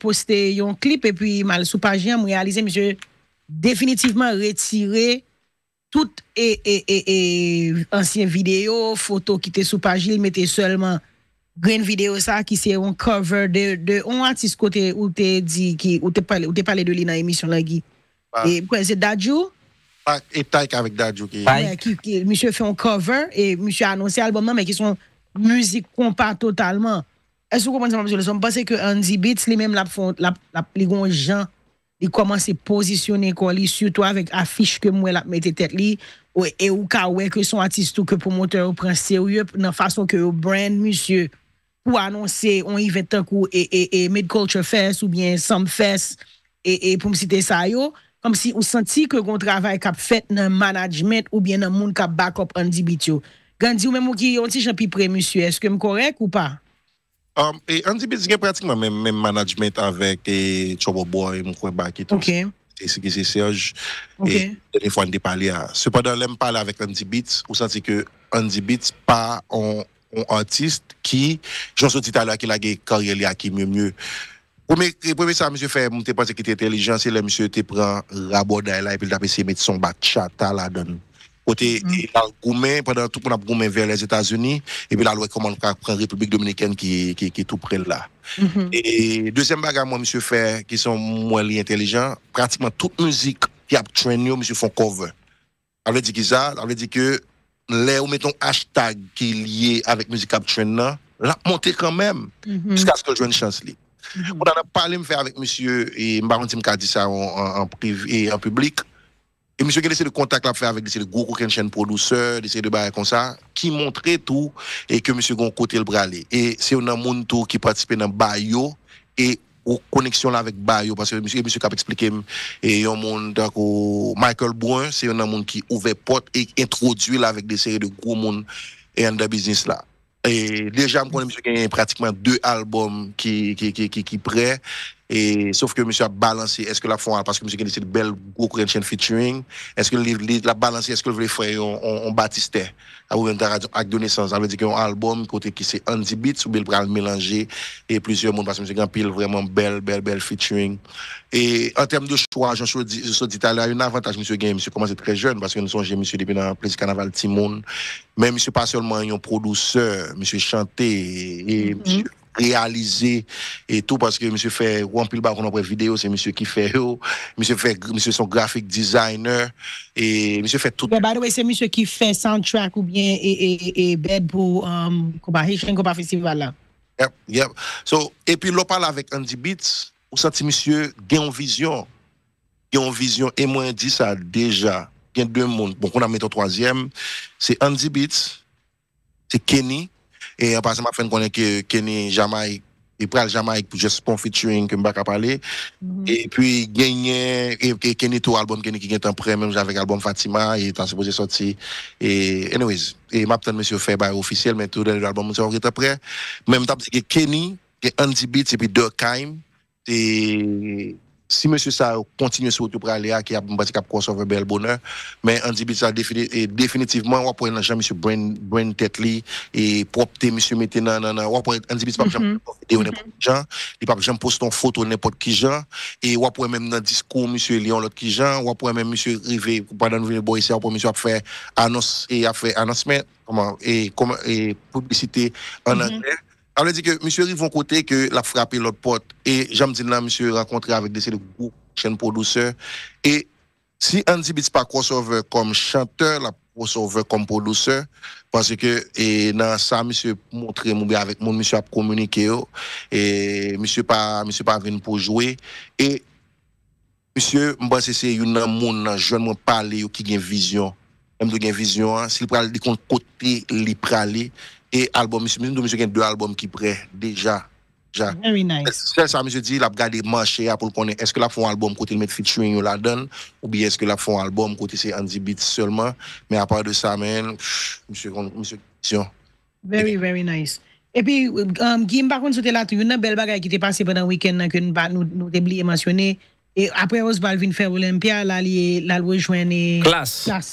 poste yon klip e pi mal sou pagin mwen realize mwen jen... définitivement retirer toutes et, et, et, anciennes vidéos, photos qui étaient sous page, il seulement green vidéo ça qui c'est un cover de, de un artiste côté où tu dit qui où t'es parlé où parlé de lui dans l'émission là qui ah. et c'est Dadju et Taïk avec Dadju qui, qui, monsieur fait un cover et monsieur a annoncé l'album mais qui sont musique compas totalement est-ce que vous comprenez monsieur le son parce que Andy Beats lui-même la font la la les gens li komanse posisyone kon li su to avik afish ke mwen ap mette tet li, ou e ou ka wek e son atistou ke promoteur ou prenser yo, nan fason ke yo brand, monsye, pou anonsi, on yi vet tak ou e, e, e mid culture fest ou bien some fest, e, e pou msite sa yo, kom si ou santi ke kon travay kap fet nan management ou bien nan moun kap bakop an dibityo. Gan di ou men mou ki yon ti jan pi pre, monsye, eske m korek ou pa? Um, e, Andy Beats gen pratikman men management avèk e, chobo boy mwen kwen baki et se gè se sej et lè fwen depalè a sepadan lèm palè avèk Andy Beats ou sa se ke Andy Beats pa an artist ki jonsou titalè akè lè gè koryèlè akè mè mè pou mè sa mè sè mè sè mè sè mè sè mè sè mè sè mè sè mè sè mè sè mè sè mè sè Côté mm. goumen pendant tout, on a vers les États-Unis, et puis la loi comment on la République dominicaine qui, qui, est tout près là. Mm-hmm. Et deuxième bagarre, moi, monsieur fait, qui sont moins intelligents, pratiquement toute musique qui a traîné, monsieur font cover. Elle dit que ça, que les, où mettons hashtag qui est lié avec musique Cap trend là, l'a quand même mm-hmm. jusqu'à ce que je une chance mm-hmm. On en a parlé me faire avec monsieur et m'a dit ça en, privé et en public et monsieur, quel est le contact qu'il a fait avec des gros de chaîne producteurs, des de bail comme ça, qui montrait tout et que monsieur gon côté le bralé. Et c'est un monde tout qui participait dans Bayo et aux connexions là avec Bayo parce que monsieur monsieur cap expliqué et un monde Michael Bouin, c'est un monde qui ouvert porte et introduit là avec des séries de gros monde et un business là. Et déjà, M. connais monsieur pratiquement deux albums qui, qui, qui, qui, qui prêts. Et, sauf que monsieur a balancé, est-ce que la font parce que monsieur a décidé de belle gros chaîne featuring, est-ce que la balancé, est-ce que voulait faire on, on, on À vous, à naissance. Ça veut dire qu'il un album côté qui c'est Andy Beats, où bien le mélanger et plusieurs mondes, parce que monsieur a pile vraiment belle, belle, belle featuring. Et, en termes de choix, j'en suis dit, je dit tout à l'heure, un avantage, monsieur Game. monsieur commence très jeune, parce que nous sommes, monsieur, depuis dans Plaisir Carnaval Timoun. Mais monsieur, pas seulement un producteur, monsieur chanté, et, mm-hmm réaliser et tout parce que monsieur fait remplir le baron après vidéo c'est monsieur qui fait yo monsieur fait monsieur son graphic designer et monsieur fait tout way, c'est monsieur qui fait soundtrack ou bien et et, et bed pour um, Festival là yep yep so et puis l'on parle avec Andy Beats ou senti monsieur gagne une vision gagne une vision et moi dit ça déjà il y a deux mondes bon on a met un troisième c'est Andy Beats c'est Kenny et en passant, je connais que Kenny Jamaïque, il à Jamaïque pour juste pour featuring que je ne parler. Mhm. Et puis, gagné, et Kenny tout album Kenny qui est en prêt, même avec l'album Fatima, il est supposé sortir. Et, anyways, et m'attends, monsieur fait bail officiel, mais tout l'album, est en prêt. Même temps, que Kenny, Andy beat et puis Durkheim, et si M. Sao continue sur le aller qui a conservé bel bonheur, mais on dit ça définitivement, on prend Jean M. Brent Tetley et propreté M. Mettenan, on prend on dit pas mhm. jamais, vidéo n'importe Jean, mhm. il pas jamais poste en photo n'importe qui Jean et on prend même dans discours M. Lyon, l'autre qui Jean, on prend même M. Rivé pendant le boy on ici, M. a faire annonce et a faire annoncement comment et comment et publicité en mhm. anglais alors, dit que M. Rivon côté que l'a frappé l'autre porte et j'aime dire là M. rencontré avec des de groupes chaîne producteur et si Andy Beats pas crossover comme chanteur la crossover comme producteur parce que et dans ça M. montré mon avec mon M. a communiqué oh. et M. pas M. pas venu pour jouer et M. moi c'est une monde jeune moi parler oh, qui a une vision m do gen vizyon an, si li pral di kont kote li pral li, e albom, m m'm sou m'm gen dwe albom ki pre, deja, ja. Very nice. Sè sa m m'm sou di, la p gade manche ya pou l konen, eske la fon albom kote l met featuring yo la den, ou bi eske la fon albom kote se Andy Beats seulement, men apay de sa men, m sou gen, m sou gen. Very, very nice. E pi, gime bakon sou te la tou, yon nan bel bagay ki te pase banan wiken, nan ke nou debli emasyone, e apre os valvin fè Olympia, lal wejwen e... Klas. Klas.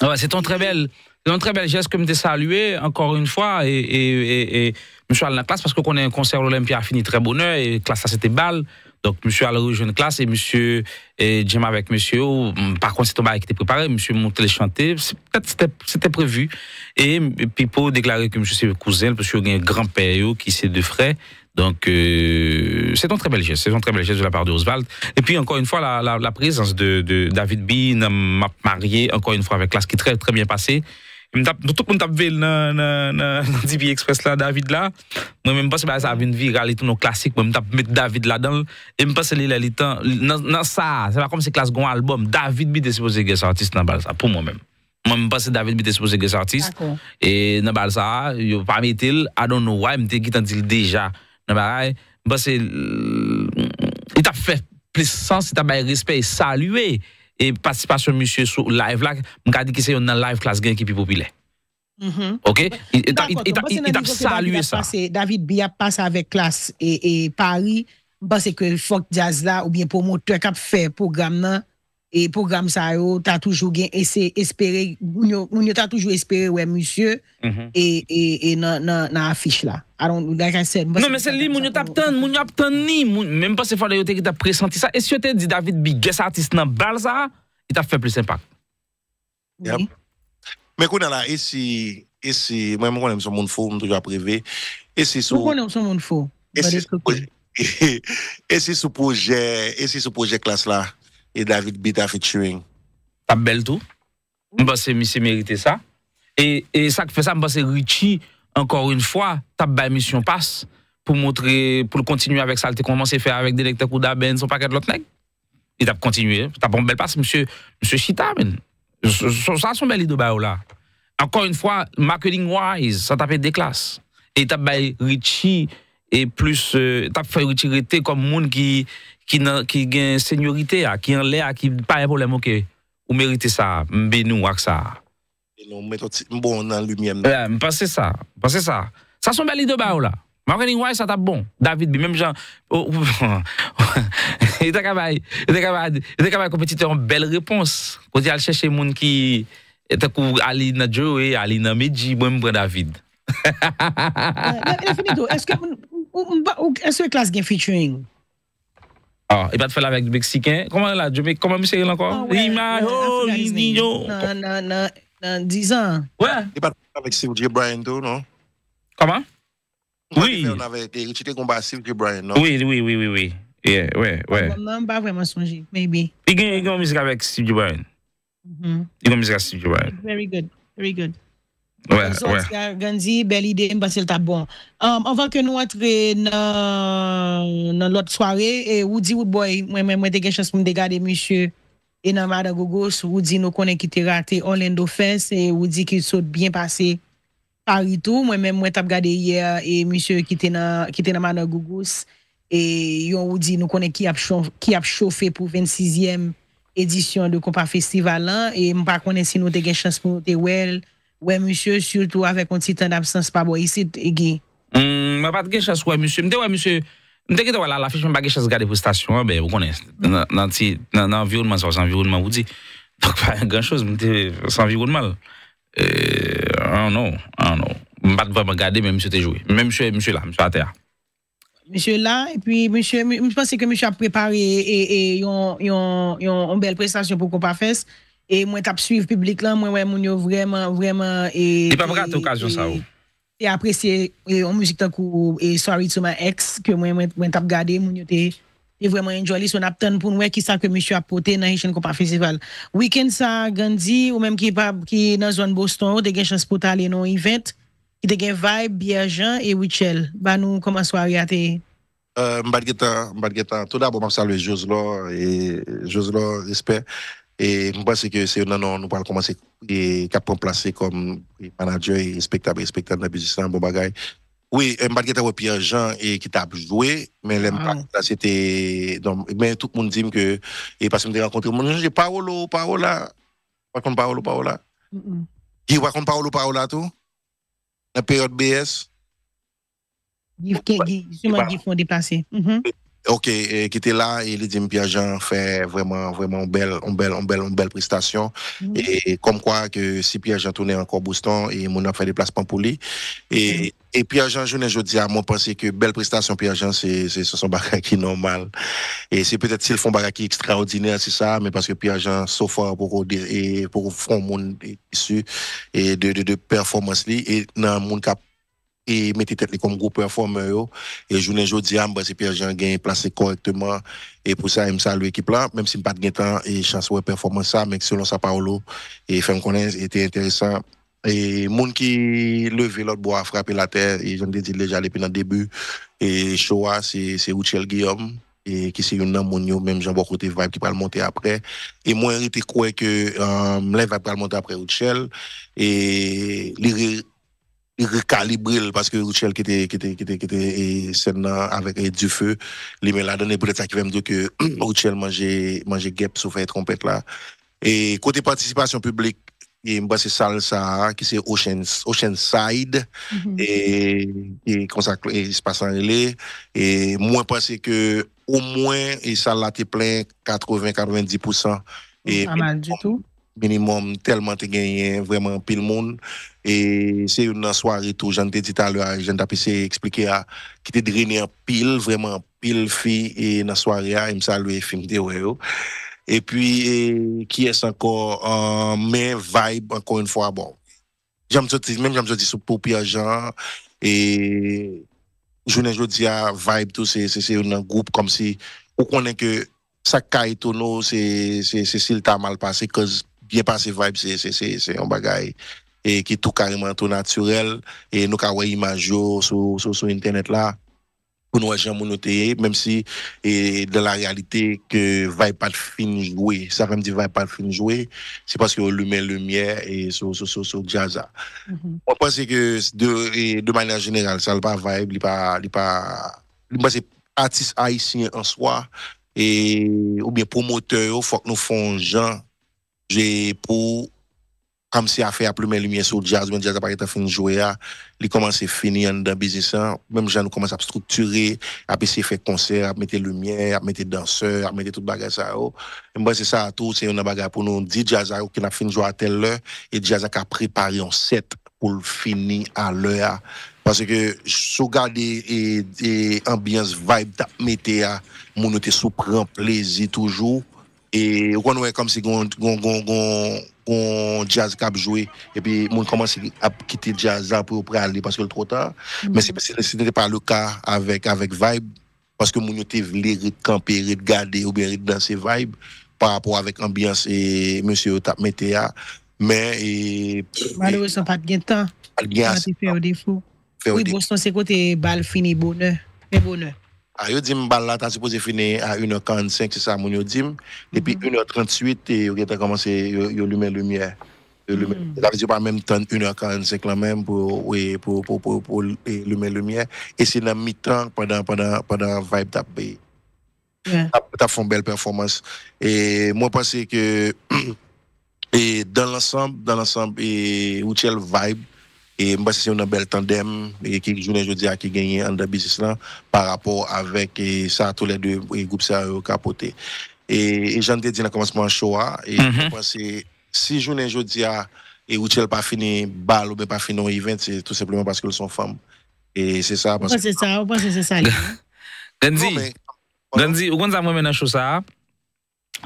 Ah c'est un très bel, très geste que me salué encore une fois et, et, et, monsieur la classe parce qu'on a un concert Olympia fini très bonheur et classe ça c'était balle. Donc monsieur Alain jeune classe et monsieur et Jim avec monsieur hum, par contre c'est Thomas qui était préparé, monsieur montait les chanter, peut-être c'était prévu et Pipo déclarait que monsieur c'est cousin parce qu'il y a un grand-père qui c'est de frais. Donc, euh, c'est un très bel geste. C'est un très bel geste de la part de Oswald. Et puis, encore une fois, la, la, la présence de, de, David Bean, m'a marié, encore une fois, avec classe qui est très, très bien passée. Tout le monde a vu dans DB Express là, David là. Moi, même pas que ça a une tout nos classiques. Moi, je mettre David là-dedans. Et je pense que c'est temps. Non, ça, c'est pas comme si classe un album. David B. est supposé être artiste dans ça, pour moi-même. Moi, je pense que David B. est supposé être artiste. Et dans ça, je ne pas mettre, I don't know why, je me suis dit déjà. Basè I tap fè plisans I tap baye respè salüe E patispa sou monsye sou live la Mkadi ki se yon nan live klas gen ki pi popile mm-hmm. Ok I tap salüe sa David Biap passe avek klas E pari Basè ke fok jaz la ou bien pou mwote Kap fè program nan E program sa yo ta toujou gen Noun yo ta toujou espere Monsye mm-hmm. E nan afiche la Mwen non, mwen se li moun yo tapten, moun yo apten ni. Mwen mwen se fwa de yo te ki ta presanti sa. E si yo te di David bi guest artist nan bal za, ki ta fe plus sempak. Yap. Mwen konen la, e si... Mwen mwen konen mson moun fwo, mwen tou yo apreve. E si sou... Mwen konen mson moun fwo. E si sou proje... E si sou proje klas la, e David bi ta fi tchouen. Ta bel tou. Mwen basse mi se merite sa. E sa ki fe sa mwen basse richi encore une fois, t'as bas mission passe pour montrer, pour continuer avec ça. as commencé à faire avec des lecteurs Kouda, Ben, son paquet de l'autre nègre. Et t'as continué. T'as pas une belle passe, monsieur, monsieur Chita, Ça, ben. Ça, son bel idée oh là. Encore une fois, marketing wise, ça fait des classes. Et t'as bas Richie, et plus, euh, t'as fait Richie Rété comme monde qui, qui, qui gagne seniorité, qui en l'air, qui pas un problème, ok. Ou mérite ça, nous avec ça bon dans lumière. Là, me penser ça, penser ça. Ça sont belles de baou là. Marketing wise ça tape bon. David même Jean oh, oh, oh. il était capable, il était capable, il était capable de en belle réponse. Quand chercher monde qui était cou Ali na Joe, Ali na Medji, moi me David. Est-ce que est-ce que classe gain featuring ah, il va te faire avec le Mexicain. Comment là, comment monsieur encore? Ah non, non, non dans 10 ans. Ouais. Il pas avec Sylvie Brian, non? Comment? Oui. On avait été combat Sylvie Brian, non? Oui, oui, oui, oui, oui. Yeah, ouais, ouais. Non, pas vraiment songé, maybe. Il y a une musique avec Sylvie Brian. Mm-hmm. Il y a une musique avec Sylvie Brian. Very good, very good. Ouais, ouais. Gandhi, belle idée, parce que bon. avant um, que nous entrions dans, dans l'autre soirée, et Woody Woodboy, moi-même, moi, j'ai quelque chose pour me dégager, monsieur. E nan Mada Goukous, wou di nou konen ki te rate online do fens, e wou di ki sot bien pase pari tou. Mwen men mwen tap gade yè, e mwishè ki te nan Mada Goukous, e yon wou di nou konen ki ap chofe pou 26èm edisyon de kompa festivalan, e mpa konen si nou te gen chans mwen te wel. Wè mwishè, sultou avè konti tan d'absans pa bo yisit e, e gen. Mwa hmm, pat gen chans wè mwishè, mde wè mwishè, Mwen te gita wala la fichman pa ge chans gade pou stasyon, wè wè wè konen. Nan environman sa, environman wou di. Pak pa gen chos, mwen te, san environman. An eh, nou, an nou. Mwen pa gade mwen msye te jowe. Mwen msye la, msye la. Msye la, e msye la. Mwen se konsey ke msye a prepari e, e, yon bel prestasyon pou kon pa fes. E mwen tap suiv publik lan, mwen mwen moun yo vreman, vreman. Di pa vrati okasyon sa wou? E apre se yon mouzik ta kou e sorry to ma ex ke mwen tap gade moun yote e vweman enjoli son aptan pou nou e kisa ke mwen chou apote nan hechen kou pa festival. Weekend sa Gandhi ou menm ki nan zon Boston ou degen chans pota alenon event ki degen vibe, biyajan e wichel. Ban nou koman swa wya te? Euh, mbade getan, mbade getan. Toda pou monsalwe Jozlo e Jozlo, espè. E mwen se ke se yon nanon nou pal koman se kapon plase kom manager, spektabè, spektabè, nabizisan, bon bagay. Oui, e mwen batge ta wè pi an jan e ki ta joué, men lèm ah. pak, la se te, men tout moun dim ke, e pasem dey rakonti, mwen jenje, Paolo, Paola, wakon Paolo, Paola, gi wakon Paolo, Paola, tou, na peyot BS. Gif ke, gif, suman gif moun dey plase, mwen mm-hmm. jenje. Ok, qui était là, et il dit Pierre Jean fait vraiment, vraiment une belle, une belle, une belle, une belle prestation. Mm. et, comme quoi que si Pierre Jean tournait encore Boston, et mon a fait placements pour lui. Et, mm. et Pierre Jean, je ne dis à moi penser que belle prestation Pierre Jean, c'est, c'est, son bagage qui est normal. Et c'est peut-être s'ils font bagage qui extraordinaire, c'est ça, mais parce que Pierre Jean, sauf pour, et pour fond monde issu, et de, de, performance lui et dans monde cap et mettez tête comme groupe performeur et journée aujourd'hui à c'est Pierre Jean gain placé correctement et pour ça il me salue l'équipe là même si pas de temps et chance ouais performance ça mais selon sa Paolo e et fait connaître était intéressant et monde qui levé l'autre bois frapper frappé la terre et j'en ai dit déjà depuis le début et Shoa c'est c'est Uchel Guillaume et qui c'est une monio même j'en vois côté vibe qui va le monter après et moi j'étais quoi que euh, va le monter après Uchel et les il recalibrer parce que Ruchel qui était qui était qui était qui était avec du feu Il m'a donné peut-être qui va me dire que Ruchel mangeait mangeait guêpe sous être trompette là et côté participation publique et moi c'est Salsa qui c'est Ocean Side. Mm-hmm. et et se passe en relais et moi penser que au moins et ça là t'es plein 80 90% pas mal du tout minimum tellement te gagner vraiment pile monde et c'est une soirée tout j'en ai dit tout à l'heure j'en ai expliqué à qui te drainé en pile vraiment pile fille et dans soirée à me saluer film de oh. et puis qui est encore en mais vibe encore une fois bon j'aime ça même j'aime dit, sous pour pire genre et je ne dis à vibe tout c'est c'est un groupe comme si on connaît que ça caille tonneau c'est c'est c'est s'il t'a mal passé cause pas passé vibe, c'est c'est c'est un bagage et qui est tout carrément tout naturel et nous avons une image sur, sur, sur internet là pour nous jamais noter même si et dans la réalité que vibe pas fin jouer ça veut dire vibe pas fin jouer c'est parce que lumière lumière et sur sur sur, sur jazz mm mm-hmm. on pense que de de manière générale ça le pas vibe il pas il pas moi c'est artiste haïtien en soi et ou bien promoteur faut que nous fassions gens j'ai pour comme si affaire mes lumière sur jazz le jazz a pas été fin jouer à ah. il commence à finir dans business ah. même gens commence à structurer à essayer faire concert à mettre lumière à mettre danseur à mettre tout bagage ça ah, oh. moi c'est ça tout c'est une bagage pour nous dit jazz a oh, qui n'a fin jouer à telle heure et jazz a préparé un set pour le finir à l'heure parce que sous garder et, et ambiance vibe t'a mettre à mon était sous prend plaisir toujours E ron wè kom se goun jazz kap jwè, epi moun komanse ap kite jazz apè mm-hmm. ou prè alè, paske lè tro tan, men se dete pa lè ka avèk, avèk vibe, paske moun nou te vlè rè kampè, rè gade, ou bè rè dansè vibe, pa apò avèk ambyansè, monsè tapmète ya, men... Malou e son pat gwen tan, an te fè ou defou. Fè ou defou. Oui, bostan se kote bal finè bonè, fè bonè. A yo dit t'as supposé finir à 1h45, c'est ça, mon yo mhm. Et puis 1h38, il a commencé à allumer lumière. Ça veut dire pas même temps, 1h45 là même pour, pour, pour, pour, pour lumière. Et c'est dans mi-temps pendant, pendant, pendant Vibe Tapé. Yeah. T'as fait une belle performance. Et moi, je que et dans l'ensemble, dans l'ensemble, et le Vibe, E Mba se se yon nan bel tandem e Ki jounen jodia ki genye an da bisis lan Par rapport avek e sa tole dwe Goup se a kapote E jan de di nan komanseman chowa mhm. Si jounen jodia Ou chel pa fini bal Ou be pa fini yon event Se tout seplemen paske l son fam Mba se se sa Ganzi non, O kon zan mwen menan chosa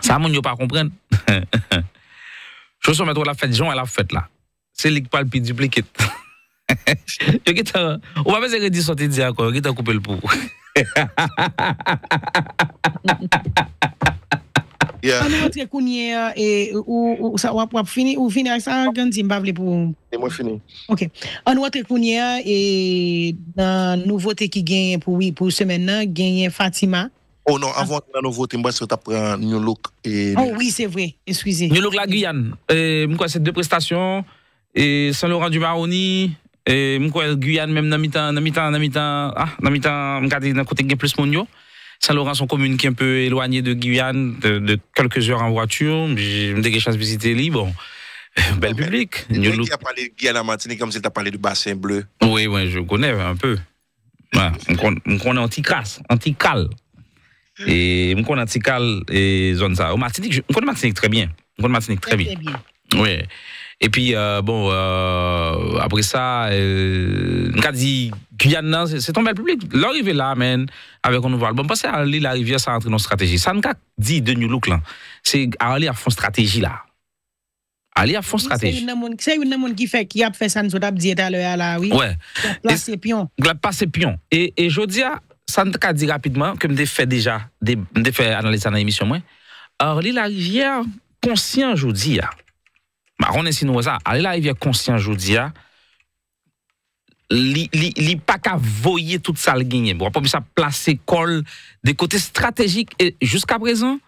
Sa moun yon pa kompren Chosa mwen to la fet Joun la fet la Se lik palpi dupliket. Ou wapè zè gè di sote di akon, gè tan koupè l pou. An wè te kounye, e, ou sa wap wap fini, ou fini aksan gen Zimbabwe pou... E mwen fini. Ok. An wè te kounye, e, nou vote ki genye pou semen nan, genye Fatima. Ou oh non, nan, avon nou vote, mwen se tap pre an Nyonlouk. E oh ou wè se vwe, eswize. Nyonlouk la Guyane. Mwen kwa se deprestasyon, et Saint-Laurent-du-Maroni, et mwen Guyane même dans mitan, nan mitan, mitan, ah, dans mitan, mwen kade plus monio. Saint-Laurent sont commune qui est un peu éloignées de Guyane, de, de quelques heures en voiture. J'ai eu des chances de visiter l'île. Bon, bel public. Tu as parlé de Guyane-Martinique comme si tu as parlé du bassin bleu. Oui, oui, je connais un peu. Ouais, on connaît anti Antical. Et on connaît Antical et zone ça. Au Martinique, on connaît Martinique très bien. On connaît Martinique très bien. Oui. Et puis, euh, bon, euh, après ça, euh, on dit, Guyana, c'est ton bel public. L'arrivée là, man, avec un nouveau album, parce que aller la rivière, ça entre dans stratégie. Ça, on dit de New Look, là. C'est aller à fond stratégie, là. Aller à fond stratégie. C'est une monde qui fait, qui a fait ça, nous avons dit tout à l'heure, là, oui. Ouais. Placer et pion. et pion. Et, et je dis, ça, on dit rapidement, que je fait déjà, je fait analyser dans l'émission, moi. Alors, la rivière, conscient, je dis, et sinon ça là, la vient conscient, joudia, hein. li, li, li pa ka voye tout sa l genye. Bo apon placer sa plase kol de kote strategik. E jusqu'a pas m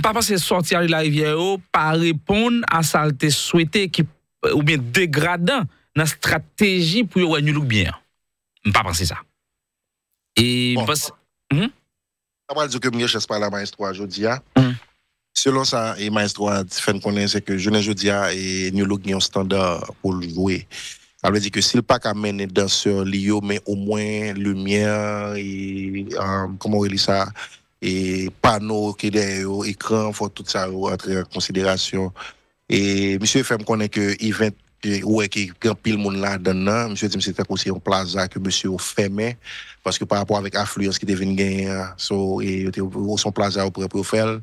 pa la rivière pour pa repon a sa ou bien dégradant stratégie pour pas... ça. Selon ça, et maestro, fin connaît, c'est que je ne jeudi à et nous Look, un standard pour le jouer. Ça veut dire que s'il pas qu'à mener ce Lio, mais au moins lumière et, euh, comment on dit ça, et panneau qui derrière, écran, faut tout ça rentrer en considération. Et monsieur qu'on ait que event, ou est-ce pile monde là dedans monsieur dit c'était aussi un plaza que monsieur mais parce que par rapport avec affluence qui devine gagner, so, et, et son plaza au propre faire.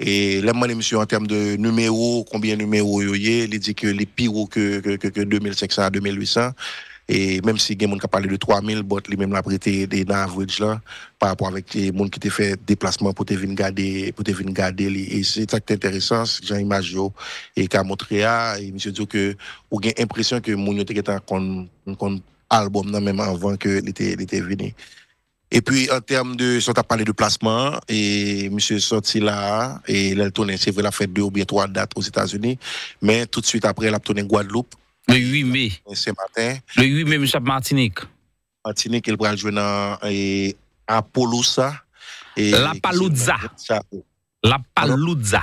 Et là, moi, en termes de numéros, combien de numéros il y a, il dit que les pires que, que, que, 2500 à 2800. Et même si y a parlé de 3000, bot lui-même l'a prêté des là, par rapport avec les gens qui ont fait déplacement pour venir garder, pour te venir garder. Et c'est ça qui est intéressant, Jean-Image et qui a montré et monsieur dit que, on a l'impression que les gens ont un album, même avant que était venu. Et puis, en termes de, si on a parlé de placement, et monsieur sorti là, et là, c'est vrai, la a fait deux ou bien trois dates aux États-Unis, mais tout de suite après, il a tourné Guadeloupe. Le 8 mai. matin. Le 8 mai, M. Martinique. Martinique, il va jouer dans à La Palouza. La Palouza.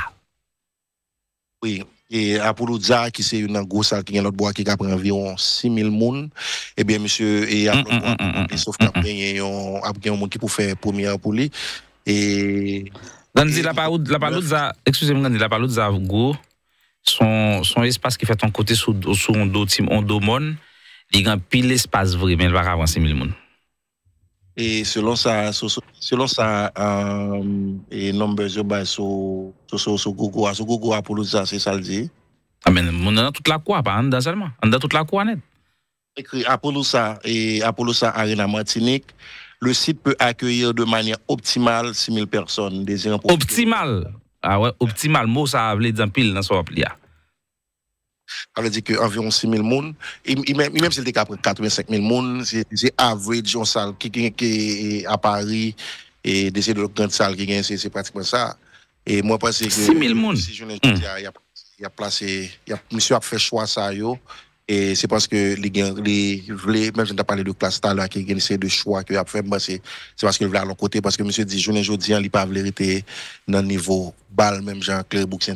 Oui, et Apollodia, qui c'est une grosse salle qui a l'autre bois qui a pris environ 6000 personnes, Et bien, monsieur, et mm, mm, mm, sauf qu'il y a un monde qui pour faire première pour lui. Et. Gandhi, e la Palouza, excusez-moi, Gandhi, la go son, son espace qui fait un côté sous, sous un dos, un dos, monde il y a un pile espace vrai, mais il va avancer 1000 personnes et selon ça, selon ça, euh, et numbers sur so so so gogo so gogo pour le ça c'est ça le dit ah mais on a toute la quoi pas dans seulement on a toute la quoi net écrit Apollo ça et Apollo ça Arena Martinique le site peut accueillir de manière optimale 6000 personnes désirant optimale ah ouais optimale mot ça a veut dire pile dans ce appli ça veut dire qu'environ 6 000 personnes, et même, même si c'était 85 000 personnes, c'est average, on salle qui est à Paris, et des de grande salle qui gagne, c'est pratiquement ça. Et moi, je pense que. 6 000 personnes. Si je il a placé, il a, monsieur a fait choix ça, Et c'est parce que les gens, les, même je parle parlé de classe tout à l'heure, qui a essayé de choix qu'il a fait, c'est parce qu'il voulait à l'autre côté, parce que monsieur dit, je ne dis, il n'y a pas de vérité dans le niveau bal, même Jean-Claire Bouxin,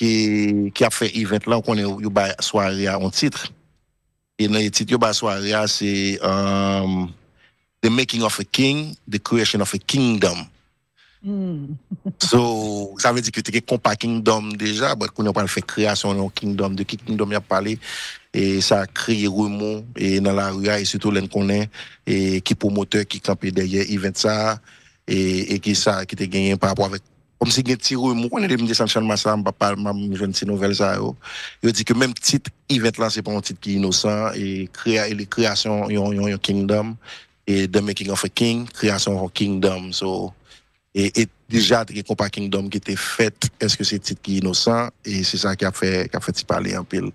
qui, a fait event là, on est soirée en titre. Et dans le titre, la soirée, c'est euh, The Making of a King, The Creation of a Kingdom. Hmm. so, ça veut dire que tu es compas Kingdom déjà, mais bah, qu'on a fait création de Kingdom, de qui Kingdom il a parlé, et ça a créé remous et dans la rue, et surtout l'un qu'on est, et qui promoteur qui campait derrière event ça, et, qui ça, qui t'a gagné par rapport avec comme si il y a un petit ça, on va des Sanchez Massa, papa, je ne sais nouvelles ça, il dit que même titre Yvette là, c'est pas un titre qui est innocent, et les créations, un kingdom, et The Making of a King, création of kingdom, so, et, et déjà, il y a kingdom qui était fait, est-ce que c'est titre qui est innocent, et c'est ça qui a fait, qui a fait parler en pile.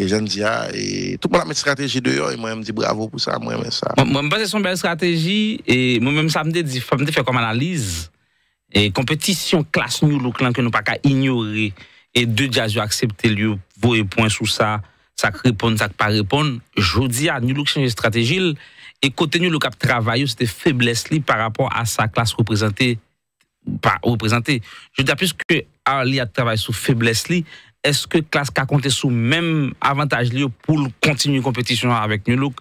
Et je me dis, ah, et tout le monde a une stratégie dehors, et moi, je me dis bravo pour ça, moi, mais ça. Moi, je me pense que c'est une belle stratégie, et moi-même, ça me dit, je me fait comme analyse et compétition classe New Look que nous pas qu'à ignorer et deux jazz accepter lui voyer point sous ça ça répond ça pas répondre jodi à New Look de stratégie et côté New Look a travaillé c'était faiblesse par rapport à sa classe représentée pas représentée je dis plus que Ali a travaillé sur faiblesse est-ce que classe a compté sous même avantage li pour continuer compétition avec New Look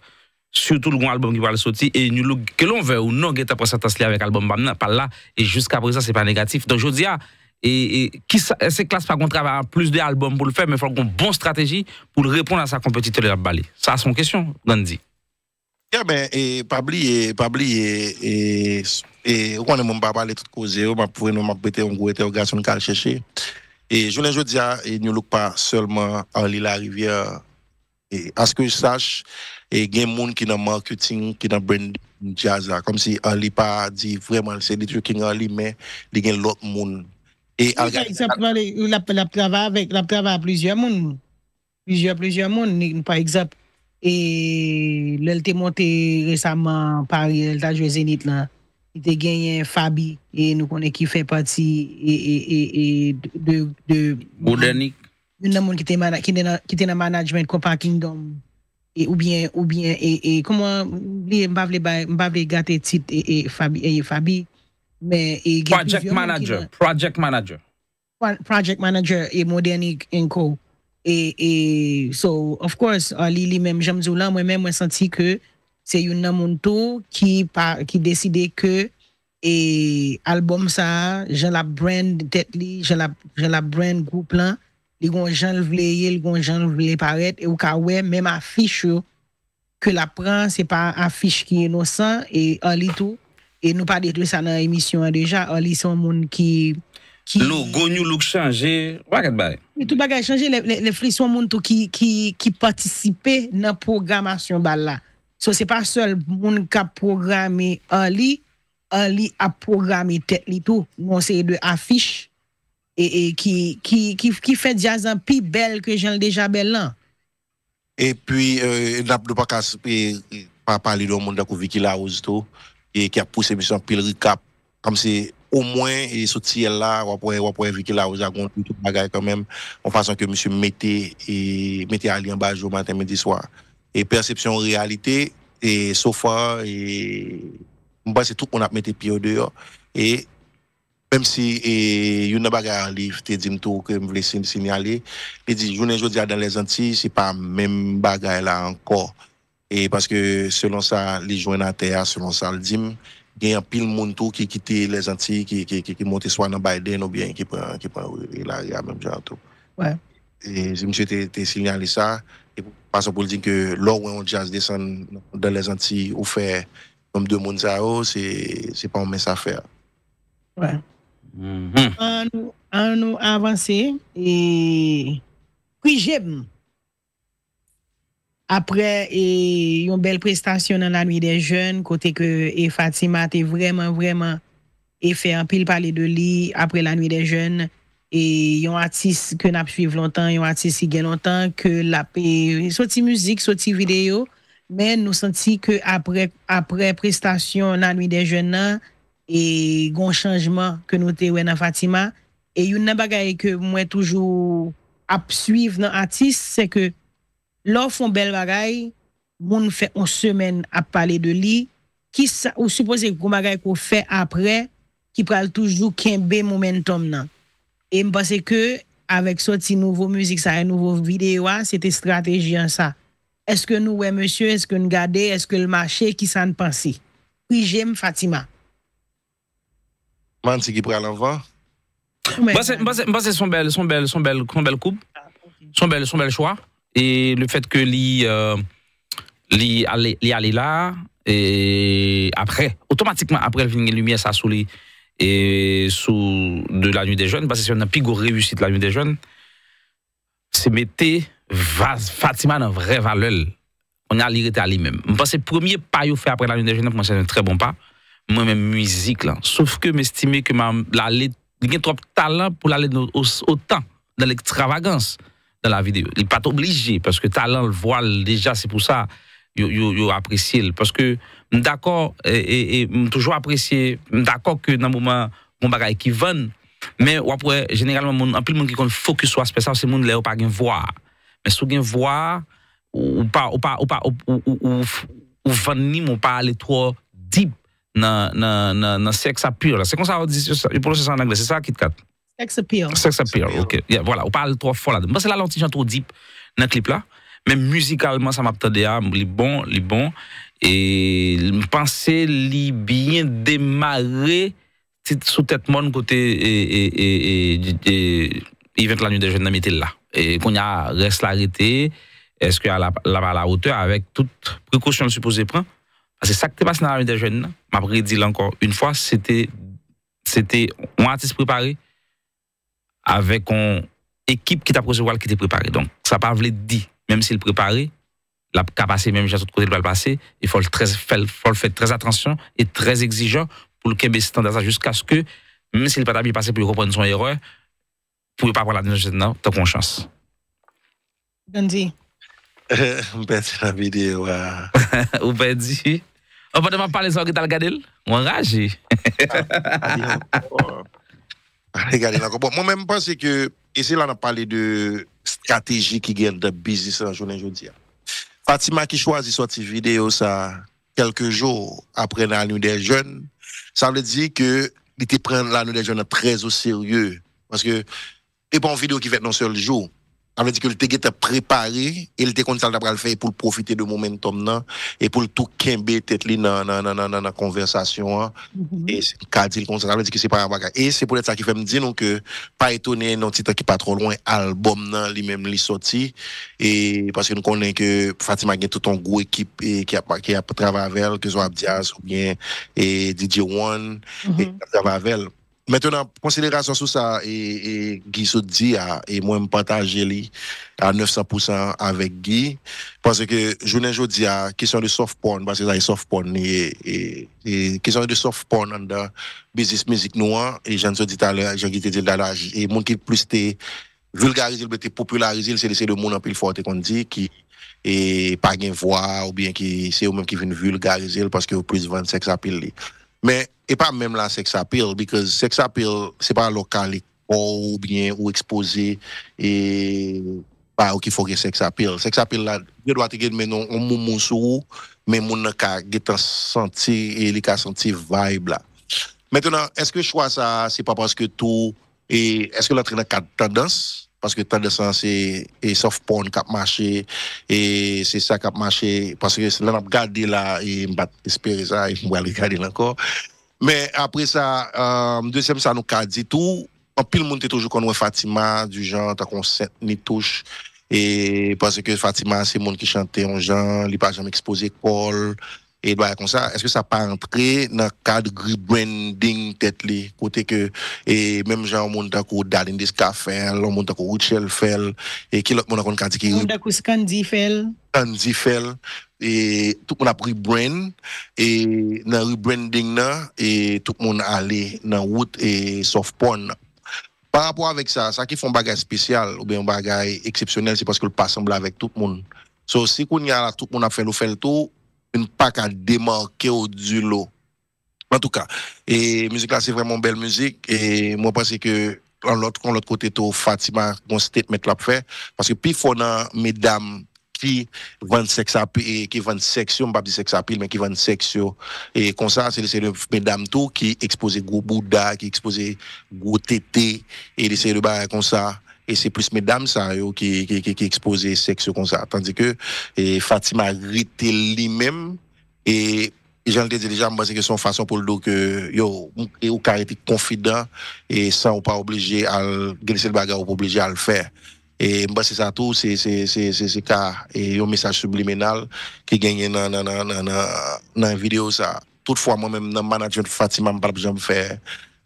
surtout le grand album qui va le sortir et nous que l'on veut ou non get après ça avec album bamna par là et jusqu'à présent c'est pas négatif donc je dis à ah, et, et qui c'est classe par contre travaille plus d'albums pour le faire mais il faut une bonne stratégie pour répondre à sa compétiteur de la balle ça c'est son question Gandhi Yeah, ben, et pas oublier, pas oublier, et, et, on ne m'a pas parlé tout cause on m'a prouvé, on m'a prêté, on m'a interrogation, on m'a chercher. Et je ne dis pas, et nous pas seulement en l'île la rivière, et à ce que je sache, il y a des gens qui sont dans le marketing, qui sont dans le brand jazz, comme si on pas dit vraiment c'est des trucs qui sont mais il y a l'autre monde. Et exactement, la, la travail avec la travail à plusieurs monde. Plusieurs, plusieurs monde. Par exemple, et elle t'est montée récemment Paris, elle a joué Zénith là. Il a gagné Fabi, et nous connaissons qui fait partie et, et, et, de. de Boudernic. Yon nan moun ki te nan management Kopak Kingdom E ou bien e, e, Mbavle gate tit E, e Fabi Project manager Project manager E moderni enko So of course Lili menm jamsou la Mwen senti ke se yon nan moun tou Ki deside ke E album sa Je la brand Je la brand group la li gon jen l vle ye, li gon jen l vle paret, e ou ka wè, mèm afish yo, ke la pran, se pa afish ki enosan, e an li tou, e nou pa detwe sa nan emisyon an deja, an li son moun ki... Lo, gonyou louk chanje, waket bè? Metout bagay, chanje, le fri son moun tou ki, ki patisipe nan programasyon bal la. So se pa sol moun ka programe an li, an li a programe tek li tou, moun se de afish, E, e ki fè dja zan pi bel ke jenl de jabel lan. E pi, euh, n ap do pa kase e, pa pali do moun da kou viki la ouz to, e ki ap pousse msè msè an pil rikap, kam se o mwen e sot si el la, wap wap wap wap viki la ouz a gonti tout bagay kamem, an fason ke msè mette e mette a li an bajou maten mediswa. E persepsyon realite, e sofa, mba se tout kon ap mette pi ou deyo, e mwen Même si il e, y a une bagarre livre, te dit tout que je voulais signaler, il dit journée aujourd'hui dans les Antilles, c'est pas même bagarre là encore. Et parce que selon ça, les joints à terre, selon ça, le dit il y a un pile monde tout qui quitte les Antilles, qui, qui, qui, monte soit dans Biden ou bien qui prend, qui prend, il e, même genre tout. Ouais. Et je me suis signalé ça, et parce pour dire que l'or où on jazz descend dans les Antilles, ou fait comme deux mondes ça, c'est, c'est pas un mess à faire. Ouais. Mm-hmm. An nou avanse e koujeb apre e, yon bel prestasyon nan la nwi de jen kote ke e Fatima te vreman vreman e fe an pil pale de li apre la nwi de jen e yon atis ke nap suiv lontan, yon atis si gen lontan, sou ti muzik, sou ti video, men nou senti ke apre prestasyon nan la nwi de jen nan e gon chanjman ke nou te wè nan Fatima, e yon nan bagay ke mwen toujou ap suiv nan atis, se ke lor fon bel bagay, moun fè on semen ap pale de li, ou suppose kou bagay kou fè apre, ki pral toujou kenbe momentum nan. E m basè ke, avek soti nouvo müzik sa, nouvo videwa, sete stratejian sa. Eske nou wè monsye, eske nou gade, eske nou mache, ki san pansi. Pou jèm Fatima. Man, ce qui prend l'enfant. Bah, bah, bah, c'est son bel, son bel, son bel, son bel couple, ah, son bel, son bel choix. Et le fait que lui, euh, lui aller, aller là, et après, automatiquement, après, elle vient lumière, ça sous et sous de la nuit des jeunes, parce que si on a plus réussite la nuit des jeunes, c'est mettre Fatima dans vraie valeur. On a l'irrité à lui-même. Je pense que le premier pas qu'il fait après la nuit des jeunes, pour moi, c'est un très bon pas même musique là. Sauf que m'estimer que ma l'aller il y a trop de talent pour aller autant dans l'extravagance dans la vidéo. Il n'est pas obligé parce que talent le voile déjà c'est pour ça yo apprécié parce que d'accord et, et, toujours apprécié d'accord que dans moment mon bagage qui vend mais après généralement mon en plus monde qui compte focus sur aspect ça c'est monde là pas gain voir mais sous ou pas ou pas ou pas ou, ou, ou, ou, nan seks apur. Se kon sa odisyon sa, yu pou lò se sa an anglè, se sa akit kat? Seks apur. Seks apur, ok. Yè, wòla, ou pal tro fò la. Mwen se la lantijan tro dip, nan klip la, men musikalman sa map tade a, li bon, li bon, e mpansè li bin demare sou tèt moun kote e event la nye deje nan metel la. E kon ya res la rite, eske ya la bala ote, avèk tout prekosyon le supposè pran, C'est ça qui t'est passé dans la des jeunes, Je m'a prédit encore une fois, c'était, c'était un artiste préparé avec une équipe qui t'a préparée. qui t'est préparé. Donc, ça pas voulu dire, même s'il préparé, la capacité même si j'ai de côté de le passer, il faut le très, faut le faire très attention et très exigeant pour le Québec standard jusqu'à ce que, même s'il pas bien passé pour reprendre son erreur, pour ne pas avoir la deuxième, t'as conscience. Gandhi. Ou vous la on va devoir parler ça, qui t'a regardé On enragé. Ah, regardez là. Bon, moi-même, je pense que, et c'est là a parle de stratégie qui gagne de business en journée aujourd'hui. Hein. Fatima qui choisit sortir vidéo ça quelques jours après l'année des jeunes, ça veut dire que il prend l'année des jeunes très au sérieux. Parce que, et pas une vidéo qui fait non seul jour. Ça veut que le était préparé et le était ça le faire pour profiter de momentum là et pour tout quimber tête dans dans dans conversation mhm. et qu'a dit comme ça veut que c'est pas et c'est pour ça qui fait me dire que pas étonné non titre qui pas trop loin album là lui-même lui sorti et parce que nous connaît que Fatima a tout un gros équipe qui a qui a travaillé avec que soit Diaz ou bien et DJ One et mhm. travaillé avec Mètenan, konsile rasyon sou sa e gi sou di a, ah, e mwen mpata jeli a 900% avèk gi, panse ke jounen jou di a, ah, kisyon de softporn, basè zay softporn, kisyon de softporn an da bizis mizik nou an, e jen sou di talè, jen ki te dil dalaj, e mwen ki plis te vulgarizil, bete popularizil, se de se de moun an pil fote kon di, ki pa gen vwa, ou bien ki se ou men ki vin vulgarizil, paske ou plis ven seks apil li. Mais, et pas même la sex appeal, because sex appeal, c'est pas local ou bien ou exposé et pas ou qu'il faut que sex appeal. Sex appeal là, je dois te dire, mais non, on mou sou, mais mon ka get senti et li ka senti vibe là. Maintenant, est-ce que choix ça, c'est pas parce que tout, et est-ce que l'entraîneur a tendance? Paske ta de san se e softporn kap mache, e se sa kap mache, paske se lan ap gade la, e mbat espere sa, e mbwa li gade la anko. Me apre sa, mde um, sem sa nou kade zi tou, an pil moun te toujou konwen Fatima, du jan, ta kon set ni touj, e paske Fatima se moun ki chante yon jan, li pa jam expose kol. Et voilà, bah, comme ça, est-ce que ça pas entré dans le cadre de branding, tête côté que, et même genre, mon tako on monte à tako Richel Fell, et qui l'autre, mon tako Kandi Mon tako Scandi Fell. Scandi Fell, et tout le monde a rebrand, et dans le rebranding, là, et tout le monde allé dans route et soft porn. Par rapport avec ça, ça qui font un bagage spécial ou bien un bagage exceptionnel, c'est parce que le pas semble avec tout le monde. So, si qu'on y a tout le monde fait le fait le tout, une pas à démarquer au du lot. En tout cas, et musique là, c'est vraiment belle musique. Et moi, je pense que l'autre l'autre côté, tout Fatima, mon statement l'a fait. Parce que puis, faut mesdames qui vendent sexe à et qui vendent section, pas dit sexe à pile, mais qui vendent section. Et comme ça, c'est les mesdames tout qui exposent gros Bouddha, qui exposent gros tété, et les de comme ça et c'est plus mesdames ça qui, qui, qui, qui sexe comme ça. Tandis que Fatima a été lui-même et j'en ai déjà, moi, c'est que son façon pour le dos que, yo, et au carré confident, et sans ou pas obligé à le bagarre, ou obligé à le faire. Et moi, c'est ça tout, c'est, c'est, c'est, c'est, et un message subliminal qui gagne dans, dans, dans, vidéo, ça. Toutefois, moi-même, dans le management Fatima, je ne de pas faire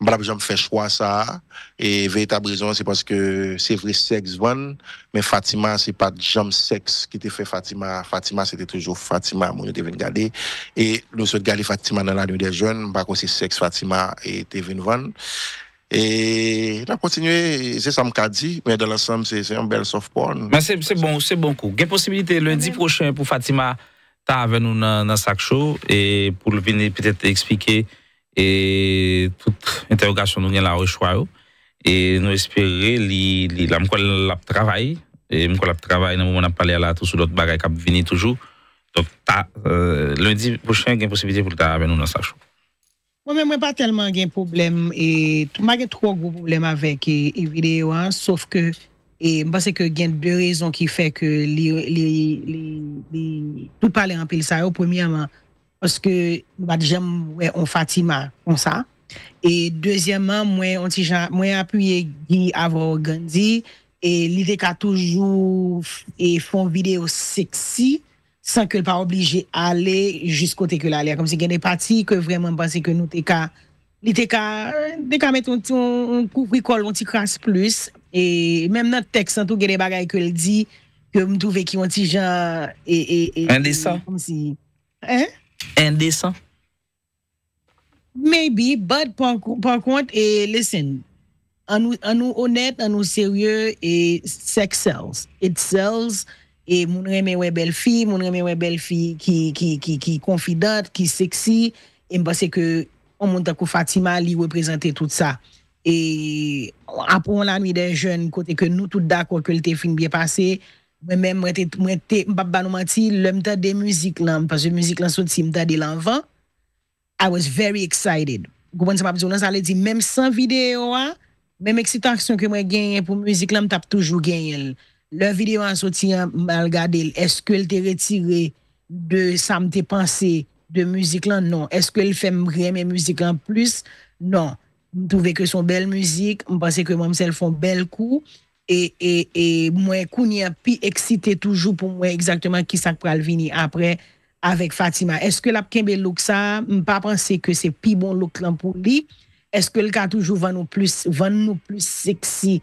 je pas fais choix ça. Et véritable raison, c'est parce que c'est vrai sexe van, mais Fatima, c'est pas jam sexe qui t'a fait Fatima. Fatima, c'était toujours Fatima, mon était venu garder. Et nous sommes garder Fatima dans la nuit des jeunes, pas que c'est sexe Fatima et t'es venu van. Et on a continué, c'est ça me dit, mais dans l'ensemble, c'est un bel soft porn. Mais c'est bon, c'est bon coup. Il possibilité lundi prochain pour Fatima, t'as avec nous dans, dans sac show et pour venir peut-être expliquer. e tout interogasyon nou nye la rechwa yo e nou espere li la mkwel la ptravay e mkwel la ptravay nan moun ap pale ala tout sou lot bagay kap vini toujou lundi pochwen gen posibide pou ta amen nou nan sache mwen mwen pa telman gen poublem e mwen gen trok poublem avek e video an sauf ke mban se ke gen de rezon ki fe ke li tout pale an pe lisa yo premiaman oske nou bat jèm wè on Fatima, on sa, e deuxyèmman, mwen apuyè Guy Avro Gandhi, e li te ka toujou, e fon video seksi, san ke l pa oblije ale, jis kote ke l ale, kom si gen de pati, ke vwèman basè ke nou te ka, li te ka, te ka met ton kou prikol, onti kras plus, e menm nan tek, san tou gen de bagay ke l di, ke mtouve ki onti jan, e, e, e, e, e, En de san? Maybe, but par kont, listen, an nou onet, an nou serye, seks sells. It sells, e moun reme wè bel fi, moun reme wè bel fi ki konfidant, ki seksi, e mbase ke an moun takou Fatima li wè prezante tout sa. E apon la mi de jen, kote ke nou tout dak wakol te fin bie pase, Mwen men mwen te, mwen te mpap banouman ti, lèm ta de mouzik lan, pasè mouzik lan sot si mta de lanvan, I was very excited. Gouboun sa mpap zounan sa lè di, mèm san videyo a, mèm eksitansyon ke mwen genyen pou mouzik lan, mtape toujou genyen. Lèm videyo an sot si an malgade, eske el te retire de sa mte panse de mouzik lan, non. Eske el fèm re mè mouzik lan plus, non. Mwen touve ke son bel mouzik, mwen pase ke mwen msel fon bel kou, E, e, e mwen kouni api eksite toujou pou mwen ekzakteman ki sak pral vini apre avek Fatima. Eske la pkenbe louk sa, mpa panse ke se pi bon louk lan pou li, eske lka toujou vann nou plus seksi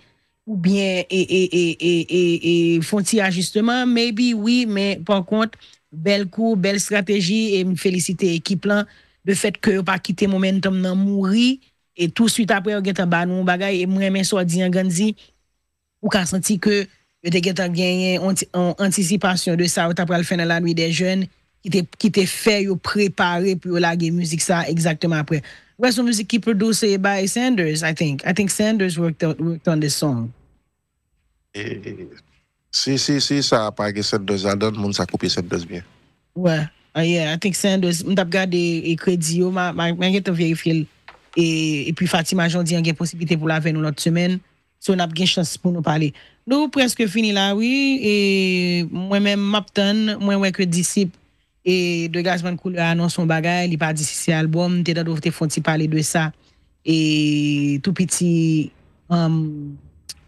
pou bien e, e fonti ajusteman, maybe oui, men pwakont, bel kou, bel strategi, e mwen felicite ekip lan de fet ke yo pa kite momentum nan mouri, e tou suite apre yo geta banou mbaga e mwen men so diyan ganzi, Ou ka senti ke yo te get ap genyen an anticipasyon de sa ou ta pral fene la nwi de jen ki te fè yo preparè pou yo lage müzik sa exactement apre. Wè son müzik ki prodouseye by Sanders, I think. I think Sanders worked on this song. E, e, e. Si, si, si, sa apage Sanders adon, moun sa kopye Sanders bie. Wè, a ah, ye, I think Sanders, mwen tap gade ekredi yo, mwen get an verifil e pi Fatima jondi an gen posibite pou la ven nou lot semen. So nou ap gen chans pou nou pale. Nou preske fini la, wè. E mwen mè m ap tan, mwen wè kwe disip. E dwe gazman koule anonson bagay, li pa disisi alboum. Te da dwe te fonti pale dwe sa. E tout piti um,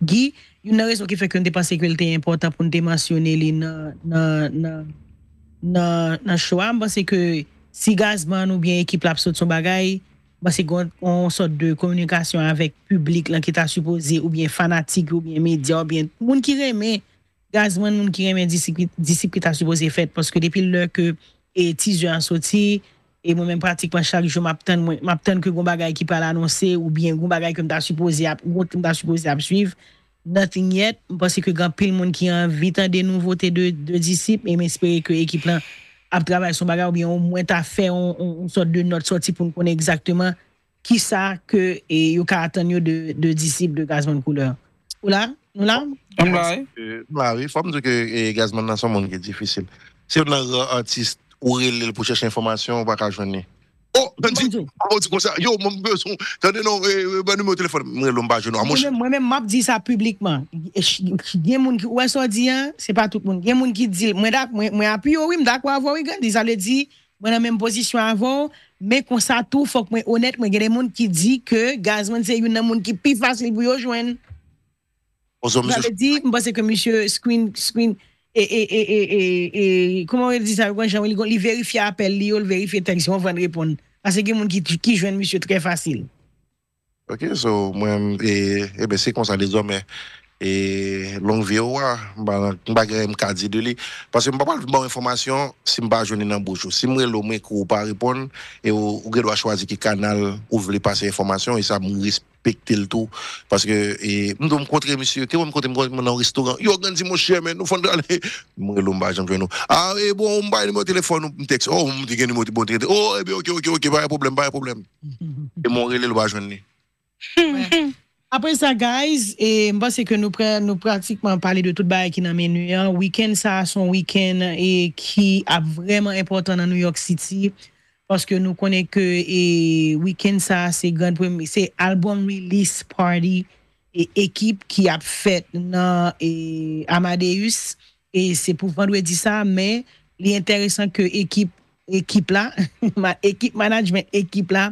gi. Yon nan rezon ki fè kwen de pa sekwel te importan pou ne te masyoneli nan chouan. Mwen seke si gazman ou bien ekip lap sot son bagay... Basi kon sort de komunikasyon avek publik lan ki ta supoze ou bien fanatik ou bien media ou bien moun ki reme. Gazman moun ki reme disip ki ta supoze fet. Paske depi lor ke etis yo ansoti, e moun e men pratik pan chalijo mapten ke goun bagay ki pal anonse ou bien goun bagay ki mta supoze ap suive. Nothing yet, basi ke kan pil moun ki an vitan de nouvote de disip, e men spere ke ekip lan... ap trabay sou bagay ou bi yon mwen ta fe, yon sot de not soti pou nou konen ekzakteman ki sa ke e, yo ka atan yo de disip de gazman kouleur. Ola, nou la? Nou la, fòm dò ke e, gazman nan son moun gen difisil. Se yon nan artiste oure lè pou chèche informasyon, wakaj veni. Oh, comment tu ça Yo, mon besoin, ben, eh, eh, bah, téléphone. Moi, même je dis ça publiquement. Il y a des gens qui hein, c'est pas tout le monde. Il y a des gens qui disent, moi, je ils moi, la même position avant, mais comme ça, tout, faut que honnête, il y a des gens qui disent que Gazman, c'est une gens qui plus facile pour dit, que monsieur Screen, Screen, E koman wè dis apè apè li gwen jom, li verifi apèl li, yo l verifi, tenk si moun fwen repon, pase gen moun ki jwen mè sye trè fasyl. Ok, so mwen, e bè si konsan le zon mè, loun vye wwa, mba gen mka di de li, pase mwen pa wè informasyon, sim pa jwen nan boucho. Sim mwen l wè kou wè pa repon, e wè gwen dwa chwazi ki kanal wè vè passe informasyon, e sa mwen respon. tout. Parce que, et, nous monsieur, restaurant. Yo, mon mais nous aller. Moi, j'en nous. Ah, et bon, on mon téléphone, texte. Oh, on Oh, e, bien, ok, ok, ok, pas de problème, pas de problème. Et mon après ça, guys, et c'est que nous, nous pratiquement parler de tout bail qui nous dans Week-end, ça, son week-end, et qui a vraiment important dans New York City. Oske nou konen ke e weekend sa, se album release party e ekip ki ap fet nan e, Amadeus. E se pou vendwe di sa, me li enteresan ke ekip la, ekip manajmen ekip la,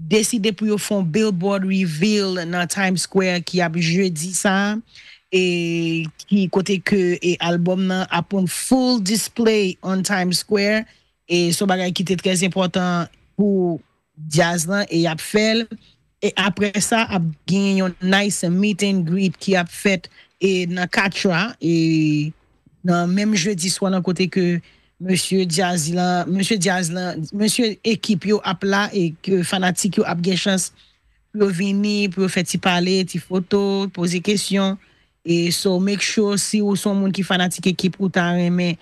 deside pou yo fon Billboard Reveal nan Times Square ki ap jwe di sa. E ki kote ke e album nan ap pon full display on Times Square. E so bagay ki te trez impotant pou Djazlan e ap fel. E apre sa ap gen yon nice meet and greet ki ap fet e nan Katra. E nan menm je di swan an kote ke monsye Djazlan, monsye ekip yo ap la. E ke fanatik yo ap gen chans pro vini, pro fet ti pale, ti foto, pose kesyon. E so make sure si ou son moun ki fanatik ekip ou tan reme.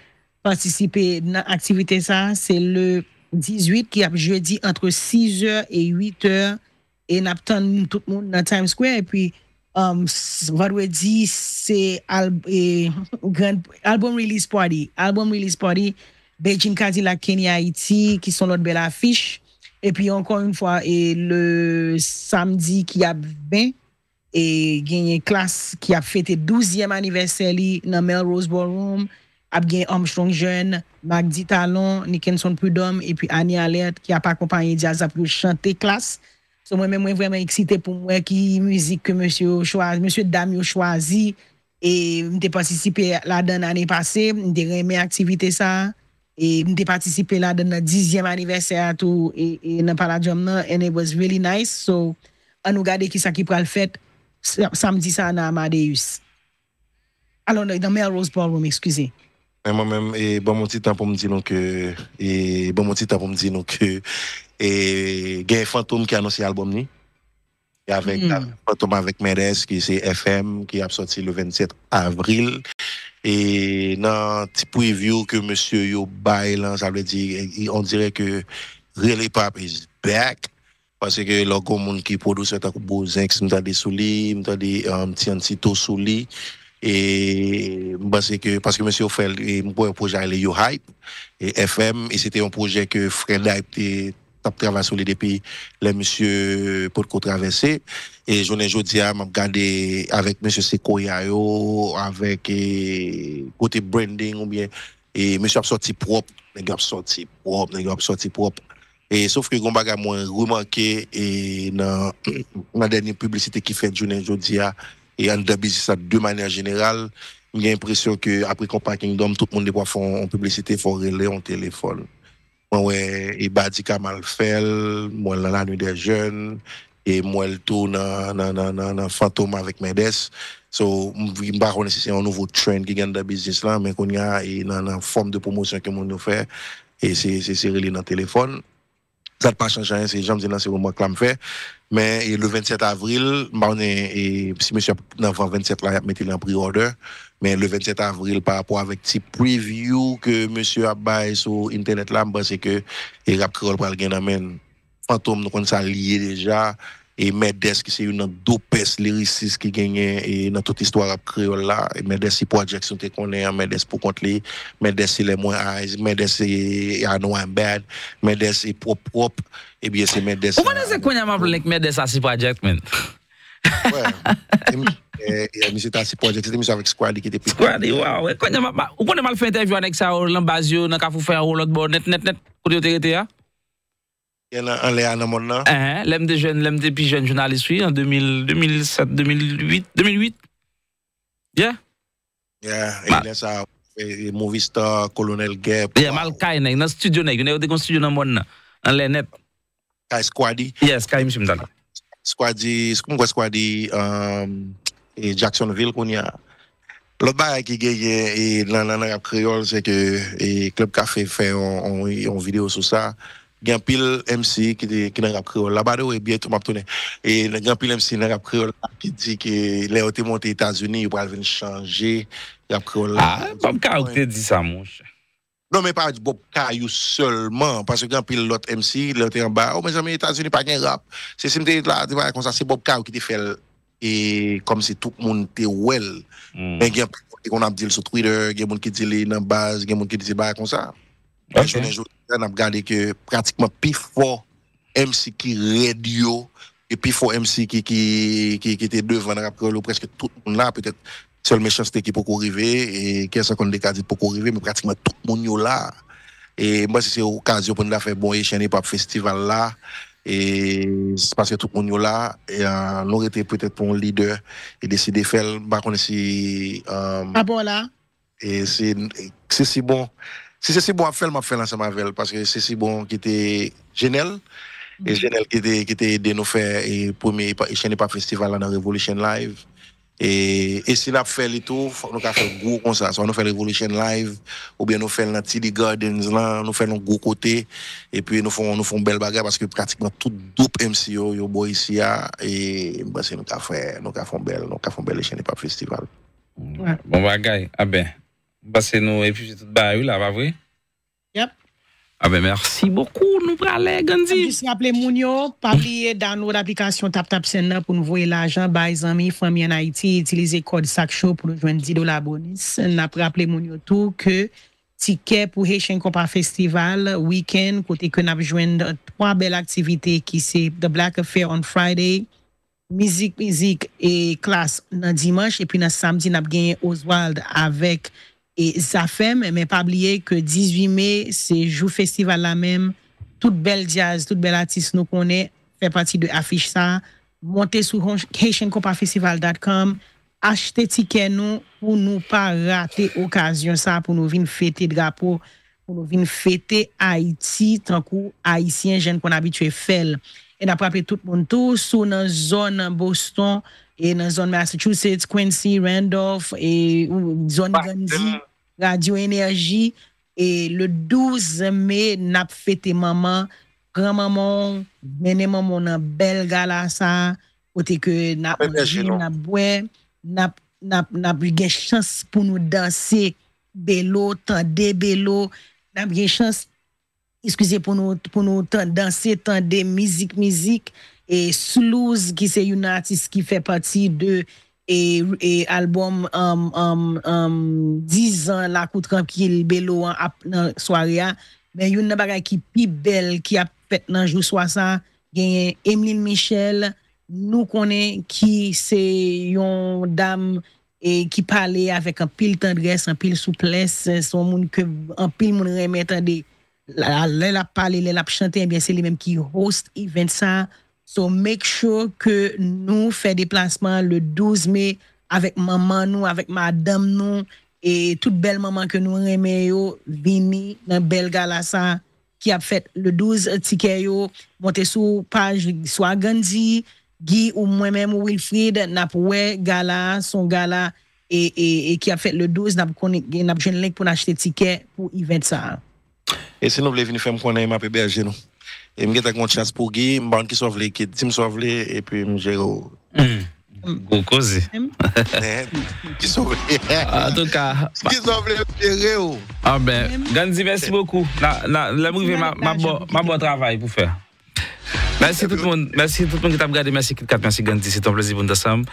participer dans l'activité ça, c'est le 18 qui a jeudi entre 6h et 8h et n'attend tout le monde dans Times Square et puis um, vendredi c'est al album release party, album release party Beijing Cadillac Kenya Haïti qui sont notre belle affiche et puis encore une fois et le samedi qui a 20 et gagné classe qui a fêté 12e anniversaire dans Melrose Ballroom Abgain Armstrong jeune, Magdi Talon, Nikenson Prudhomme et puis Annie Alert qui a pas accompagné Jazz Plus chanter classe. So moi même vraiment excité pour moi qui musique que monsieur choisi, monsieur Dame choisi et m'étais participé là dans l'année passée, des remé activité ça et m'étais participé là dans le 10e anniversaire tout et et dans la là and it was really nice. So on nous garder qui ça qui le fête samedi ça à Amadeus. Alors dans Melrose Ballroom, excusez moi-même, et bon, mon petit temps pour me dire que, et bon, mon petit temps pour me dire que, et il fantôme qui a annoncé l'album, ni. Et avec mm. fantôme avec Mendes, qui c'est FM, qui a sorti le 27 avril. Et dans petit preview que monsieur yo bail, ça veut dire, on dirait que Really Pop is back. Parce que le monde qui produit, c'est un beau zinc, c'est un petit souli, c'est un petit taux souli. Et parce que, parce que monsieur Fell, e, pour un projet, il est hype, et FM, et c'était un projet que Fred Hype e, a travaillé sur les depuis les monsieur Podco traverser Et j'en ai aujourd'hui, m'a regardé avec monsieur Sekoyao avec, côté e, branding, ou bien, et monsieur a sorti propre, il a sorti propre, il sorti propre. Et sauf que gon bagage moins remarqué et dans la dernière publicité qui fait journée Jodia et en business de manière générale, j'ai l'impression que après Compa Kingdom, tout le monde doit faire en publicité, faut relayer en téléphone. Moi, ouais, et Badika Malfel, moi, la nuit des jeunes, et moi, le tout dans, dans, dans, Fantôme avec Mendes So, je ne sais si c'est un nouveau trend qui gagne dans le business là, mais qu'on y a, et dans la forme de promotion que nous fait, et c'est relayer dans téléphone. Ça n'a pas changé rien, c'est Non, c'est moi qui que fait. fait ». Mais le 27 avril, bah, et, si monsieur 27 là, il a mis en order Mais le 27 avril, par rapport avec petit preview que monsieur a baillé sur Internet là, bah, c'est que il a pris le pral Fantôme, nous, on lié déjà. E Medes ki se yon nan dopes lirisis ki genye e nan tout istwa rap kreol la. E Medes yon projekte sou te konnen yon Medes pou kont li. Medes yon le mwen aiz, Medes yon anwen bed, Medes yon prop prop. E biye se Medes yon... Ou konnen se konnen man plenik Medes a si projekte men? We, mi se ta si projekte, mi se avik Skwadi ki te pi. Skwadi, waw, konnen man plenik Medes a si projekte, mi se ta si projekte, mi se ta si projekte. Yen an le an an moun nan? Lèm de jen, lèm de pi jen jounalist wè, an 2007, 2008, 2008? Yeah? Yeah, yen sa, Movistar, Kolonel Gep, Yen mal kay nèk, nan studio nèk, yonèk ou dek an studio nan moun nan, an le net. Kay Skwadi? Yeah, Skwadi msoum dala. Skwadi, skwadi, Skwadi um, e Jacksonville koun ya. Lò ba yè ki gè yè, yè nan nan ap kriol, se ke klèp e, kafe fè an video sou sa, sa, Gyan pil emsi ki nan rap kreol. La bade ou e biye tou map tonen. E gyan pil emsi nan rap kreol ki di ki le ote monti Etasuni ou pral ven chanje. Gyan ah, priol la. A, Bob K. ou te di sa mounche? Non, men pa di Bob K. ou seulement. Paske gyan pil lot emsi, le ote yon ba, o oh, men jan mi Etasuni pa gen rap. Se simte la, di ba yon konsa, se Bob K. ou ki te fel. E kom se tout moun te wel. Hmm. Men gyan pi kon ap di l sou Twitter, gen moun ki di le nan baz, gen moun ki di zi ba yon konsa. Ok. Jounen jounen. on a regardé que pratiquement plus fort MC qui radio et puis fort MC qui qui qui, était devant après presque tout le monde là peut-être seule méchanceté qui peut arriver et qu'est-ce qu'on dit pour arriver mais pratiquement tout le monde là et moi c'est l'occasion pour nous faire bon échaîner pas festival là et c'est parce que tout le monde là et on aurait était peut-être un leader et décider de faire bah qu'on si euh, ah bon là et c'est c'est si bon si c'est si bon à faire, je faire ensemble avec elle, parce que c'est si bon qui était Genel, et mhm. Genel qui était, qui aidé nous faire le premier chaîne pas festival dans Revolution Live. Et, et si nous fait les tours, nous faisons fait gros comme ça. Soit nous fait Revolution Live, ou bien nous fait dans Tilly Gardens, là, nous fait un gros côté. Et puis nous faisons, nous font belle bagarre parce que pratiquement tout double MCO, yo boy ici, et, bah, c'est nous faisons nous avons belle, nous faisons fait belle chaîne pas festival. Bon bagaille. Ah ben. Bah, et nou epi tout bas, oui, là, pas bah, vrai? Yep. ah ben merci beaucoup nous pralè, Gandhi. Je vous Mounio, n'oubliez pas oublier dans Tap Tap Send pour nous voir l'argent, l'ajan bay zami, fami en utilisez utilisez code SACSHO pour nous joindre 10 dollars bonus. N'a rappele tout tout que ticket pour Haitian Compa Festival, week-end, côté que nous joindre trois belles activités qui c'est The Black Affair on Friday, musique musique et classe dans dimanche, et puis samedi, samedi avons gagné Oswald avec E zafem, me pabliye ke 18 me, se jou festival la mem, tout bel jazz, tout bel atis nou konen, fe pati de afish sa, monte sou HenshinKopaFestival.com, achete tikè nou pou nou pa rate okasyon sa, pou nou vin fete de gapo, pou nou vin fete Haiti, tankou Haitien jen kon abitwe fel. E naprape tout moun tou sou nan zon Boston, e nan zon Massachusetts, Quincy, Randolph, e zon Gandhi... radio enerji, e le 12 me, nap fete maman, kran maman, mene maman nan bel gala sa, pote ke nap anji, nap bwen, nap gen chans pou nou dansi, belo, tan de belo, nap gen chans, eskouze pou nou dansi, tan de mizik mizik, e slouz ki se yon artist ki fe pati de e alboum 10 an la koutran ki el bello an ap nan soaryan men yon nan bagay ki pi bel ki ap pet nan jou swasa genye Emeline Michel nou konen ki se yon dam e, ki pale avek an pil tendres an pil souples an pil moun remetande lè la pale lè la chante eh se li menm ki host event sa So make sure ke nou fè deplasman le 12 me avèk maman nou, avèk madame nou e tout bel maman ke nou reme yo vini nan bel gala sa ki ap fèt le 12 tike yo monte sou page swa Gandhi gi ou mwen mèm ou Wilfried nap wè gala, son gala e, e, e ki ap fèt le 12 nap jen lèk pou nachete tike pou event sa. E se nou ble vini fèm konnen yon map e B.A.G. nou? et me get contre chasse pour Guy, me qui sauve qui kids, me sauve les et puis me gère. Go cause. Qui sauve ah, En tout cas. Qui sauve les Ah ben, Gandhi, merci beaucoup. La la la ma ma ma bon travail pour faire. Merci tout le monde, merci tout le monde qui t'a regardé, merci Kitkat, merci Gandhi. c'est un plaisir vous ensemble.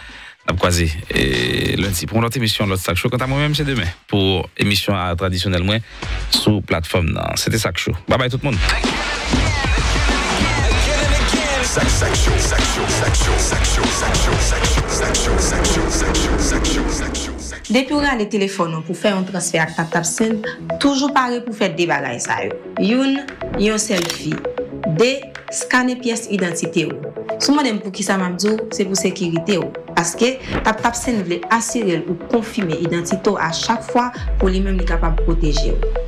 On croisé et lundi pour notre émission l'autre sac show quant à moi-même c'est demain pour émission traditionnelle moins sous plateforme. C'était sac show. Bye bye tout le monde. Sek, sek, yo, sek, yo, sek, yo, sek, yo, sek, yo, sek, yo, sek, yo, sek, yo, sek, yo, sek, yo, sek, yo, sek, yo. Depi ou re ale telefon ou pou fè an transfer ak TAP TAPSEN, toujou pare pou fè debaga yon sayou. Yon, yon selfie. De, skane piyes identite you. Soumane pou ki sa mamdou, se pou sekirite you. Paskè, TAP TAPSEN vle asirel ou konfime identite you a chak fwa pou li mem li kapab protege you.